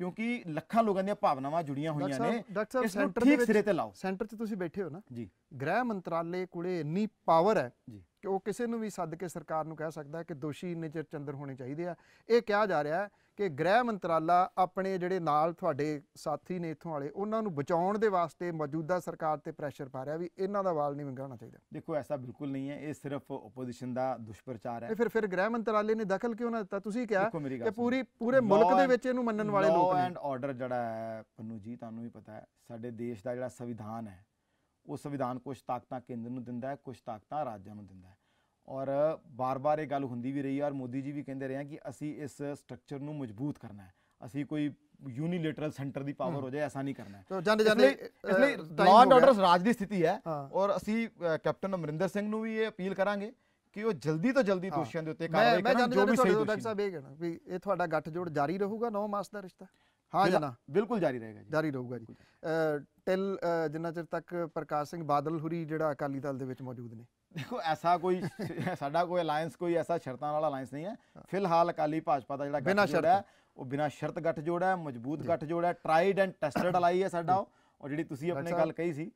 ਕਿਉਂਕਿ ਲੱਖਾਂ ਲੋਕਾਂ ਦੀਆਂ ਭਾਵਨਾਵਾਂ ਜੁੜੀਆਂ ਹੋਈਆਂ ਨੇ ਇਸ ਨੂੰ ਠੀਕ ਸਿਰੇ ਤੇ ਲਾਓ ਸੈਂਟਰ 'ਚ ਤੁਸੀਂ ਬੈਠੇ ਹੋ ਨਾ ਜੀ ਗ੍ਰਹਿ ਮੰਤਰਾਲੇ ਕੋਲੇ ਇੰਨੀ ਪਾਵਰ ਹੈ ਜੀ ਕਿ ਉਹ ਕਿਸੇ ਨੂੰ ਵੀ ਸੱਦ ਕੇ ਸਰਕਾਰ ਨੂੰ ਕਹਿ ਸਕਦਾ ਕਿ ਦੋਸ਼ੀ ਇੰਨੇ ਚਿਰ ਚੰਦਰ ਹੋਣੇ ਚਾਹੀਦੇ ਆ ਇਹ ਕਿਹਾ ਜਾ ਰਿਹਾ ਕਿ ਗ੍ਰਹਿ ਮੰਤਰਾਲਾ ਆਪਣੇ ਜਿਹੜੇ ਨਾਲ ਤੁਹਾਡੇ ਸਾਥੀ ਨੇ ਇਥੋਂ ਵਾਲੇ ਉਹਨਾਂ ਨੂੰ ਬਚਾਉਣ ਦੇ ਵਾਸਤੇ ਮੌਜੂਦਾ ਸਰਕਾਰ ਤੇ ਪ੍ਰੈਸ਼ਰ ਪਾ ਰਿਹਾ ਵੀ ਇਹਨਾਂ ਦਾ ਵਾਲ ਨਹੀਂ ਵੰਗਾਉਣਾ ਚਾਹੀਦਾ ਦੇਖੋ ਐਸਾ ਬਿਲਕੁਲ ਨਹੀਂ ਹੈ ਇਹ ਸਿਰਫ ਆਪੋਜੀਸ਼ਨ ਦਾ ਦੁਸ਼ਪ੍ਰਚਾਰ ਹੈ ਫਿਰ ਫਿਰ ਗ੍ਰਹਿ ਮੰਤਰਾਲੇ ਨੇ ਦਖਲ ਕਿਉਂ ਨਾ ਦਿੱਤਾ ਤੁਸੀਂ ਕਿਹਾ ਕਿ ਪੂਰੀ ਪੂਰੇ ਮੁਲਕ ਦੇ ਵਿੱਚ ਇਹਨੂੰ ਮੰਨਣ ਵਾਲੇ ਲੋਕ ਨੇ ਐਂਡ ਆਰਡਰ ਜਿਹੜਾ ਹੈ ਪੰਨੂ ਜੀ ਤੁਹਾਨੂੰ ਵੀ ਪਤਾ ਹੈ ਸਾਡੇ ਦੇਸ਼ ਦਾ ਜਿਹੜਾ ਸੰਵਿਧਾਨ ਹੈ ਉਹ ਸੰਵਿਧਾਨ ਕੁਝ ਤਾਕਤਾਂ ਕੇਂਦਰ ਨੂੰ ਦਿੰਦਾ ਹੈ ਕੁਝ ਤਾਕਤਾਂ ਰਾਜਾਂ ਨੂੰ ਦਿੰਦਾ ਹੈ ਔਰ ਬਾਰ-ਬਾਰ ਇਹ ਗੱਲ ਹੁੰਦੀ ਵੀ ਰਹੀ ਔਰ ਮੋਦੀ ਜੀ ਵੀ ਕਹਿੰਦੇ ਰਹੇ ਆ ਕਿ ਅਸੀਂ ਇਸ ਸਟਰਕਚਰ ਨੂੰ ਮਜ਼ਬੂਤ ਕਰਨਾ ਹੈ ਅਸੀਂ ਕੋਈ ਯੂਨੀਲੇਟਰਲ ਸੈਂਟਰ ਦੀ ਪਾਵਰ ਹੋ ਜਾਏ ਐਸਾ ਨਹੀਂ ਕਰਨਾ ਹੈ ਜਾਂਦੇ ਜਾਂਦੇ ਇਸ ਲਈ ਲਾਅ ਐਂਡ ਆਰਡਰ ਰਾਜ ਦੀ ਸਥਿਤੀ ਹੈ ਔਰ ਅਸੀਂ ਕੈਪਟਨ ਅਮਰਿੰਦਰ ਸਿੰਘ ਨੂੰ ਵੀ ਇਹ ਅਪੀਲ ਕਰਾਂਗੇ ਕਿ ਉਹ ਜਲਦੀ ਤੋਂ ਜਲਦੀ ਦੋਸ਼ੀਆਂ ਦੇ ਉੱਤੇ ਕਾਰਵਾਈ ਕਰਨ ਜੋ ਵੀ ਸਹੀ ਦੋਸ਼ੀ ਸਾਹਿਬ ਇਹ ਕਹਿਣਾ ਵੀ ਇਹ ਤੁਹਾਡਾ ਗੱਠਜੋੜ ਜਾਰੀ ਰਹੂਗਾ 9 ਮਾਸ ਦਾ ਰਿਸ਼ਤਾ ਹਾਂ ਜਨਾ ਬਿਲਕੁਲ ਜਾਰੀ ਰਹੇਗਾ ਜੀ ਜਾਰੀ ਰਹੂਗਾ ਜੀ ਟਿਲ ਜਿੰਨਾ ਚਿਰ ਤੱਕ ਪ੍ਰਕਾਸ਼ ਸਿੰਘ ਬਾਦਲ ਹੁਰੀ ਜਿਹੜਾ ਅਕਾਲੀ ਦਲ ਦੇ ਵਿੱਚ ਮੌਜੂਦ ਨੇ ਦੇਖੋ ਐਸਾ ਕੋਈ ਸਾਡਾ ਕੋਈ ਅਲਾਈਅੰਸ ਕੋਈ ਐਸਾ ਸ਼ਰਤਾਂ ਵਾਲਾ ਅਲਾਈਅੰਸ ਨਹੀਂ ਹੈ ਫਿਲਹਾਲ ਅਕਾਲੀ ਭਾਜਪਾ ਦਾ ਜਿਹੜਾ ਗੱਠਜੋੜ ਹੈ ਉਹ ਬਿਨਾਂ ਸ਼ਰਤ ਗੱਠਜੋੜ ਹੈ ਮਜ਼ਬੂਤ ਗੱਠਜੋੜ ਹੈ ਟ੍ਰਾਈਡ ਐਂਡ ਟੈਸਟਡ ਅਲਾਈ ਹੈ ਸਾਡਾ ਉਹ ਔਰ ਜਿਹੜੀ ਤੁਸੀਂ ਆਪਣੇ ਗੱਲ ਕਹੀ ਸੀ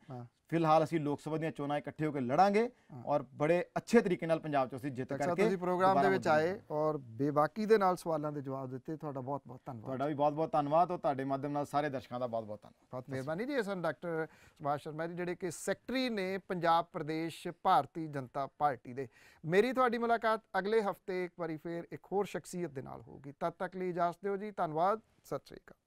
ਫਿਲਹਾਲ ਅਸੀਂ ਲੋਕ ਸਭਾ ਦੀਆਂ ਚੋਣਾਂ ਇਕੱਠੇ ਹੋ ਕੇ ਲੜਾਂਗੇ ਔਰ ਬੜੇ ਅੱਛੇ ਤਰੀਕੇ ਨਾਲ ਪੰਜਾਬ 'ਚ ਅਸੀਂ ਜਿੱਤ ਕਰਕੇ ਅੱਛਾ ਤੁਸੀਂ ਪ੍ਰੋਗਰਾਮ ਦੇ ਵਿੱਚ ਆਏ ਔਰ ਬੇਬਾਕੀ ਦੇ ਨਾਲ ਸਵਾਲਾਂ ਦੇ ਜਵਾਬ ਦਿੱਤੇ ਤੁਹਾਡਾ ਬਹੁਤ ਬਹੁਤ ਧੰਨਵਾਦ ਤੁਹਾਡਾ ਵੀ ਬਹੁਤ ਬਹੁਤ ਧੰਨਵਾਦ ਔਰ ਤੁਹਾਡੇ ਮਾਧਿਅਮ ਨਾਲ ਸਾਰੇ ਦਰਸ਼ਕਾਂ ਦਾ ਬਹੁਤ ਬਹੁਤ ਧੰਨਵਾਦ ਬਹੁਤ ਮਿਹਰਬਾਨੀ ਜੀ ਅਸਨ ਡਾਕਟਰ ਸੁਭਾਸ਼ ਸ਼ਰਮਾ ਜੀ ਜਿਹੜੇ ਕਿ ਸੈਕਟਰੀ ਨੇ ਪੰਜਾਬ ਪ੍ਰਦੇਸ਼ ਭਾਰਤੀ ਜਨਤਾ ਪਾਰਟੀ ਦੇ ਮੇਰੀ ਤੁਹਾਡੀ ਮੁਲਾਕਾਤ ਅਗਲੇ ਹਫਤੇ ਇੱਕ ਵਾਰੀ ਫੇਰ ਇੱਕ ਹੋਰ ਸ਼ਖਸੀਅਤ ਦੇ ਨਾਲ ਹੋਊਗੀ ਤਦ ਤੱਕ ਲਈ ਇਜਾਜ਼ਤ ਦਿਓ ਜੀ ਧੰਨਵਾਦ ਸਤਿ ਸ੍ਰੀ ਅਕਾਲ